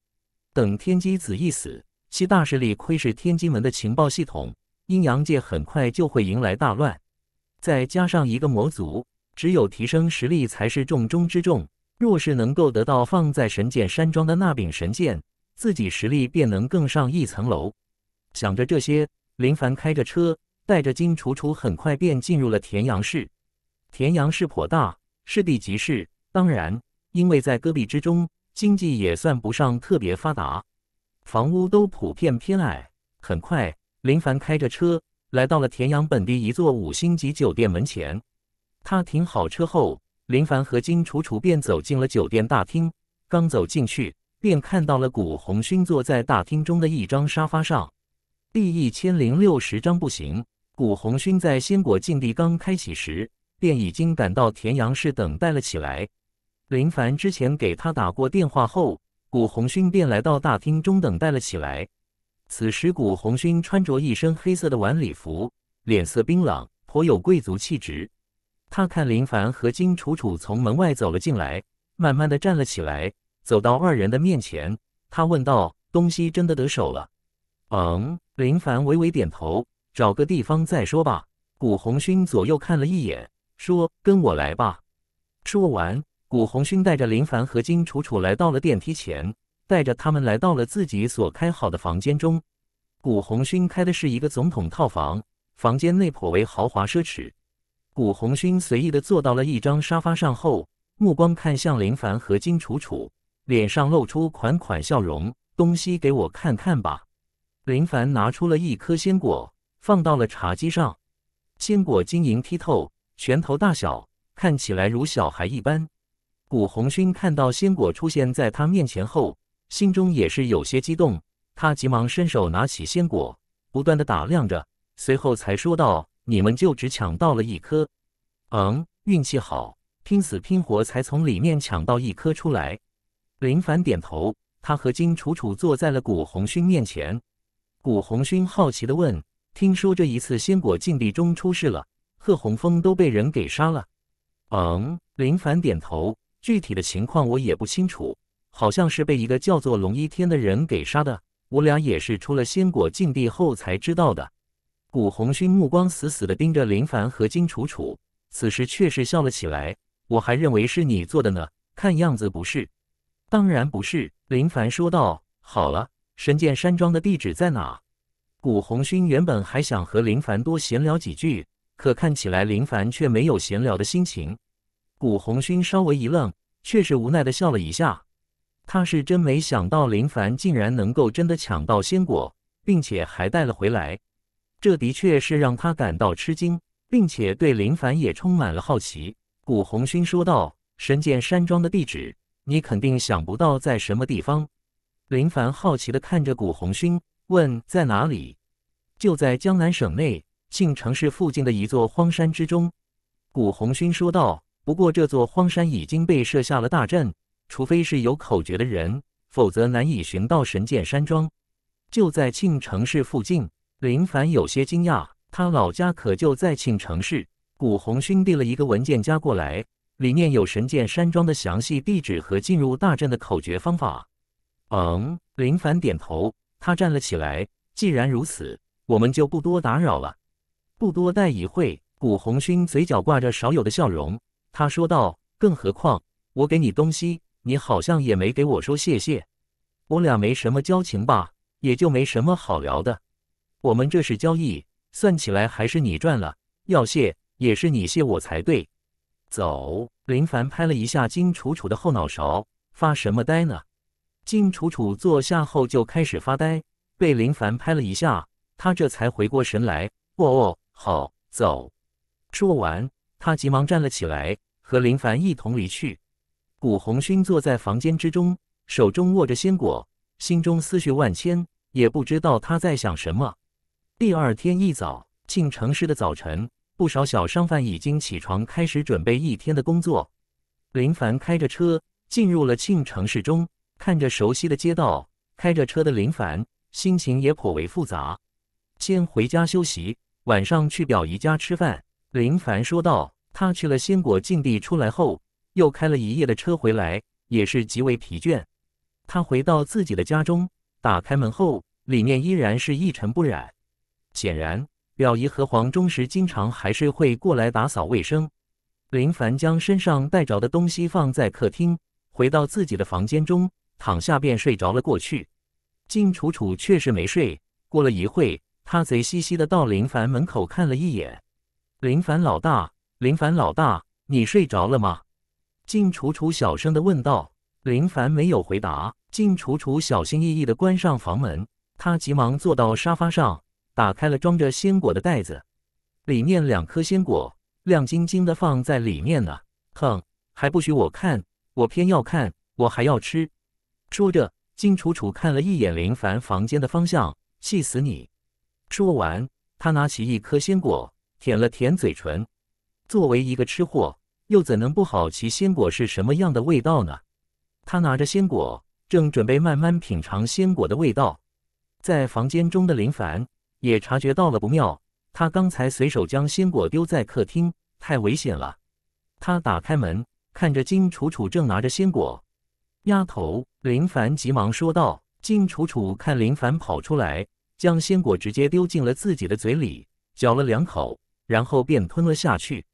等天机子一死，七大势力窥视天机门的情报系统，阴阳界很快就会迎来大乱。再加上一个魔族。只有提升实力才是重中之重。若是能够得到放在神剑山庄的那柄神剑，自己实力便能更上一层楼。想着这些，林凡开着车，带着金楚楚，很快便进入了田阳市。田阳市颇大，是地级市，当然，因为在戈壁之中，经济也算不上特别发达，房屋都普遍偏矮。很快，林凡开着车来到了田阳本地一座五星级酒店门前。他停好车后，林凡和金楚楚便走进了酒店大厅。刚走进去，便看到了古红勋坐在大厅中的一张沙发上。第一千零六十章不行。古红勋在鲜果禁地刚开启时，便已经赶到田阳市等待了起来。林凡之前给他打过电话后，古红勋便来到大厅中等待了起来。此时，古红勋穿着一身黑色的晚礼服，脸色冰冷，颇有贵族气质。他看林凡和金楚楚从门外走了进来，慢慢的站了起来，走到二人的面前，他问道：“东西真的得手了？”嗯，林凡微微点头，找个地方再说吧。古红勋左右看了一眼，说：“跟我来吧。”说完，古红勋带着林凡和金楚楚来到了电梯前，带着他们来到了自己所开好的房间中。古红勋开的是一个总统套房，房间内颇为豪华奢侈。古红勋随意的坐到了一张沙发上后，目光看向林凡和金楚楚，脸上露出款款笑容：“东西给我看看吧。”林凡拿出了一颗鲜果，放到了茶几上。鲜果晶莹剔透，拳头大小，看起来如小孩一般。古红勋看到鲜果出现在他面前后，心中也是有些激动，他急忙伸手拿起鲜果，不断的打量着，随后才说道。你们就只抢到了一颗，嗯，运气好，拼死拼活才从里面抢到一颗出来。林凡点头，他和金楚楚坐在了古红勋面前。古红勋好奇的问：“听说这一次仙果禁地中出事了，贺红枫都被人给杀了？”嗯，林凡点头，具体的情况我也不清楚，好像是被一个叫做龙一天的人给杀的。我俩也是出了仙果禁地后才知道的。古红勋目光死死的盯着林凡和金楚楚，此时却是笑了起来。我还认为是你做的呢，看样子不是。当然不是，林凡说道。好了，神剑山庄的地址在哪？古红勋原本还想和林凡多闲聊几句，可看起来林凡却没有闲聊的心情。古红勋稍微一愣，却是无奈的笑了一下。他是真没想到林凡竟然能够真的抢到仙果，并且还带了回来。这的确是让他感到吃惊，并且对林凡也充满了好奇。古红勋说道：“神剑山庄的地址，你肯定想不到在什么地方。”林凡好奇地看着古红勋，问：“在哪里？”“就在江南省内庆城市附近的一座荒山之中。”古红勋说道。“不过这座荒山已经被设下了大阵，除非是有口诀的人，否则难以寻到神剑山庄。就在庆城市附近。”林凡有些惊讶，他老家可就在庆城市。古红勋递了一个文件夹过来，里面有神剑山庄的详细地址和进入大阵的口诀方法。嗯，林凡点头，他站了起来。既然如此，我们就不多打扰了，不多待一会。古红勋嘴角挂着少有的笑容，他说道：“更何况我给你东西，你好像也没给我说谢谢。我俩没什么交情吧？也就没什么好聊的。”我们这是交易，算起来还是你赚了。要谢也是你谢我才对。走，林凡拍了一下金楚楚的后脑勺，发什么呆呢？金楚楚坐下后就开始发呆，被林凡拍了一下，他这才回过神来。哦哦，好，走。说完，他急忙站了起来，和林凡一同离去。古红勋坐在房间之中，手中握着鲜果，心中思绪万千，也不知道他在想什么。第二天一早，庆城市的早晨，不少小商贩已经起床，开始准备一天的工作。林凡开着车进入了庆城市中，看着熟悉的街道，开着车的林凡心情也颇为复杂。先回家休息，晚上去表姨家吃饭。林凡说道。他去了鲜果禁地，出来后又开了一夜的车回来，也是极为疲倦。他回到自己的家中，打开门后，里面依然是一尘不染。显然，表姨和黄忠时经常还是会过来打扫卫生。林凡将身上带着的东西放在客厅，回到自己的房间中，躺下便睡着了过去。晋楚楚确实没睡。过了一会，他贼兮兮的到林凡门口看了一眼：“林凡老大，林凡老大，你睡着了吗？”晋楚楚小声的问道。林凡没有回答。晋楚楚小心翼翼的关上房门，他急忙坐到沙发上。打开了装着鲜果的袋子，里面两颗鲜果亮晶晶的放在里面呢。哼，还不许我看，我偏要看，我还要吃。说着，金楚楚看了一眼林凡房间的方向，气死你！说完，他拿起一颗鲜果，舔了舔嘴唇。作为一个吃货，又怎能不好奇鲜果是什么样的味道呢？他拿着鲜果，正准备慢慢品尝鲜果的味道，在房间中的林凡。也察觉到了不妙，他刚才随手将鲜果丢在客厅，太危险了。他打开门，看着金楚楚正拿着鲜果，丫头林凡急忙说道。金楚楚看林凡跑出来，将鲜果直接丢进了自己的嘴里，嚼了两口，然后便吞了下去。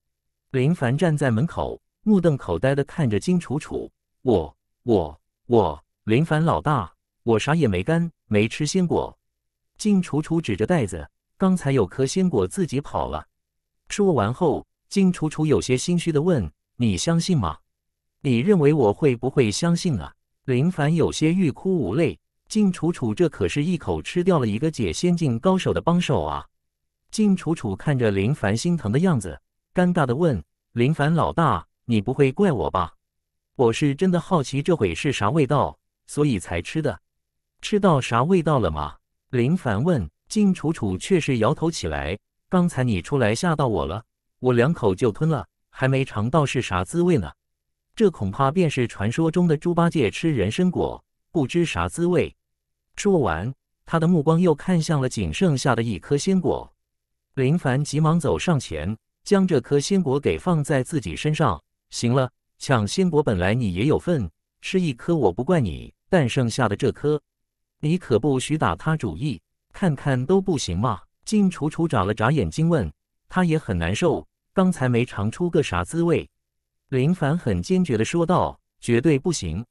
林凡站在门口，目瞪口呆地看着金楚楚：“我、我、我，林凡老大，我啥也没干，没吃鲜果。”金楚楚指着袋子：“刚才有颗鲜果自己跑了。”说完后，金楚楚有些心虚的问：“你相信吗？你认为我会不会相信啊？”林凡有些欲哭无泪。金楚楚这可是一口吃掉了一个解仙境高手的帮手啊！金楚楚看着林凡心疼的样子，尴尬的问：“林凡老大，你不会怪我吧？我是真的好奇这回是啥味道，所以才吃的。吃到啥味道了吗？”林凡问：“金楚楚却是摇头起来。刚才你出来吓到我了，我两口就吞了，还没尝到是啥滋味呢。这恐怕便是传说中的猪八戒吃人参果，不知啥滋味。”说完，他的目光又看向了仅剩下的一颗鲜果。林凡急忙走上前，将这颗鲜果给放在自己身上。行了，抢鲜果本来你也有份，吃一颗我不怪你，但剩下的这颗……你可不许打他主意，看看都不行吗？金楚楚眨了眨眼睛问，他也很难受，刚才没尝出个啥滋味。林凡很坚决地说道，绝对不行。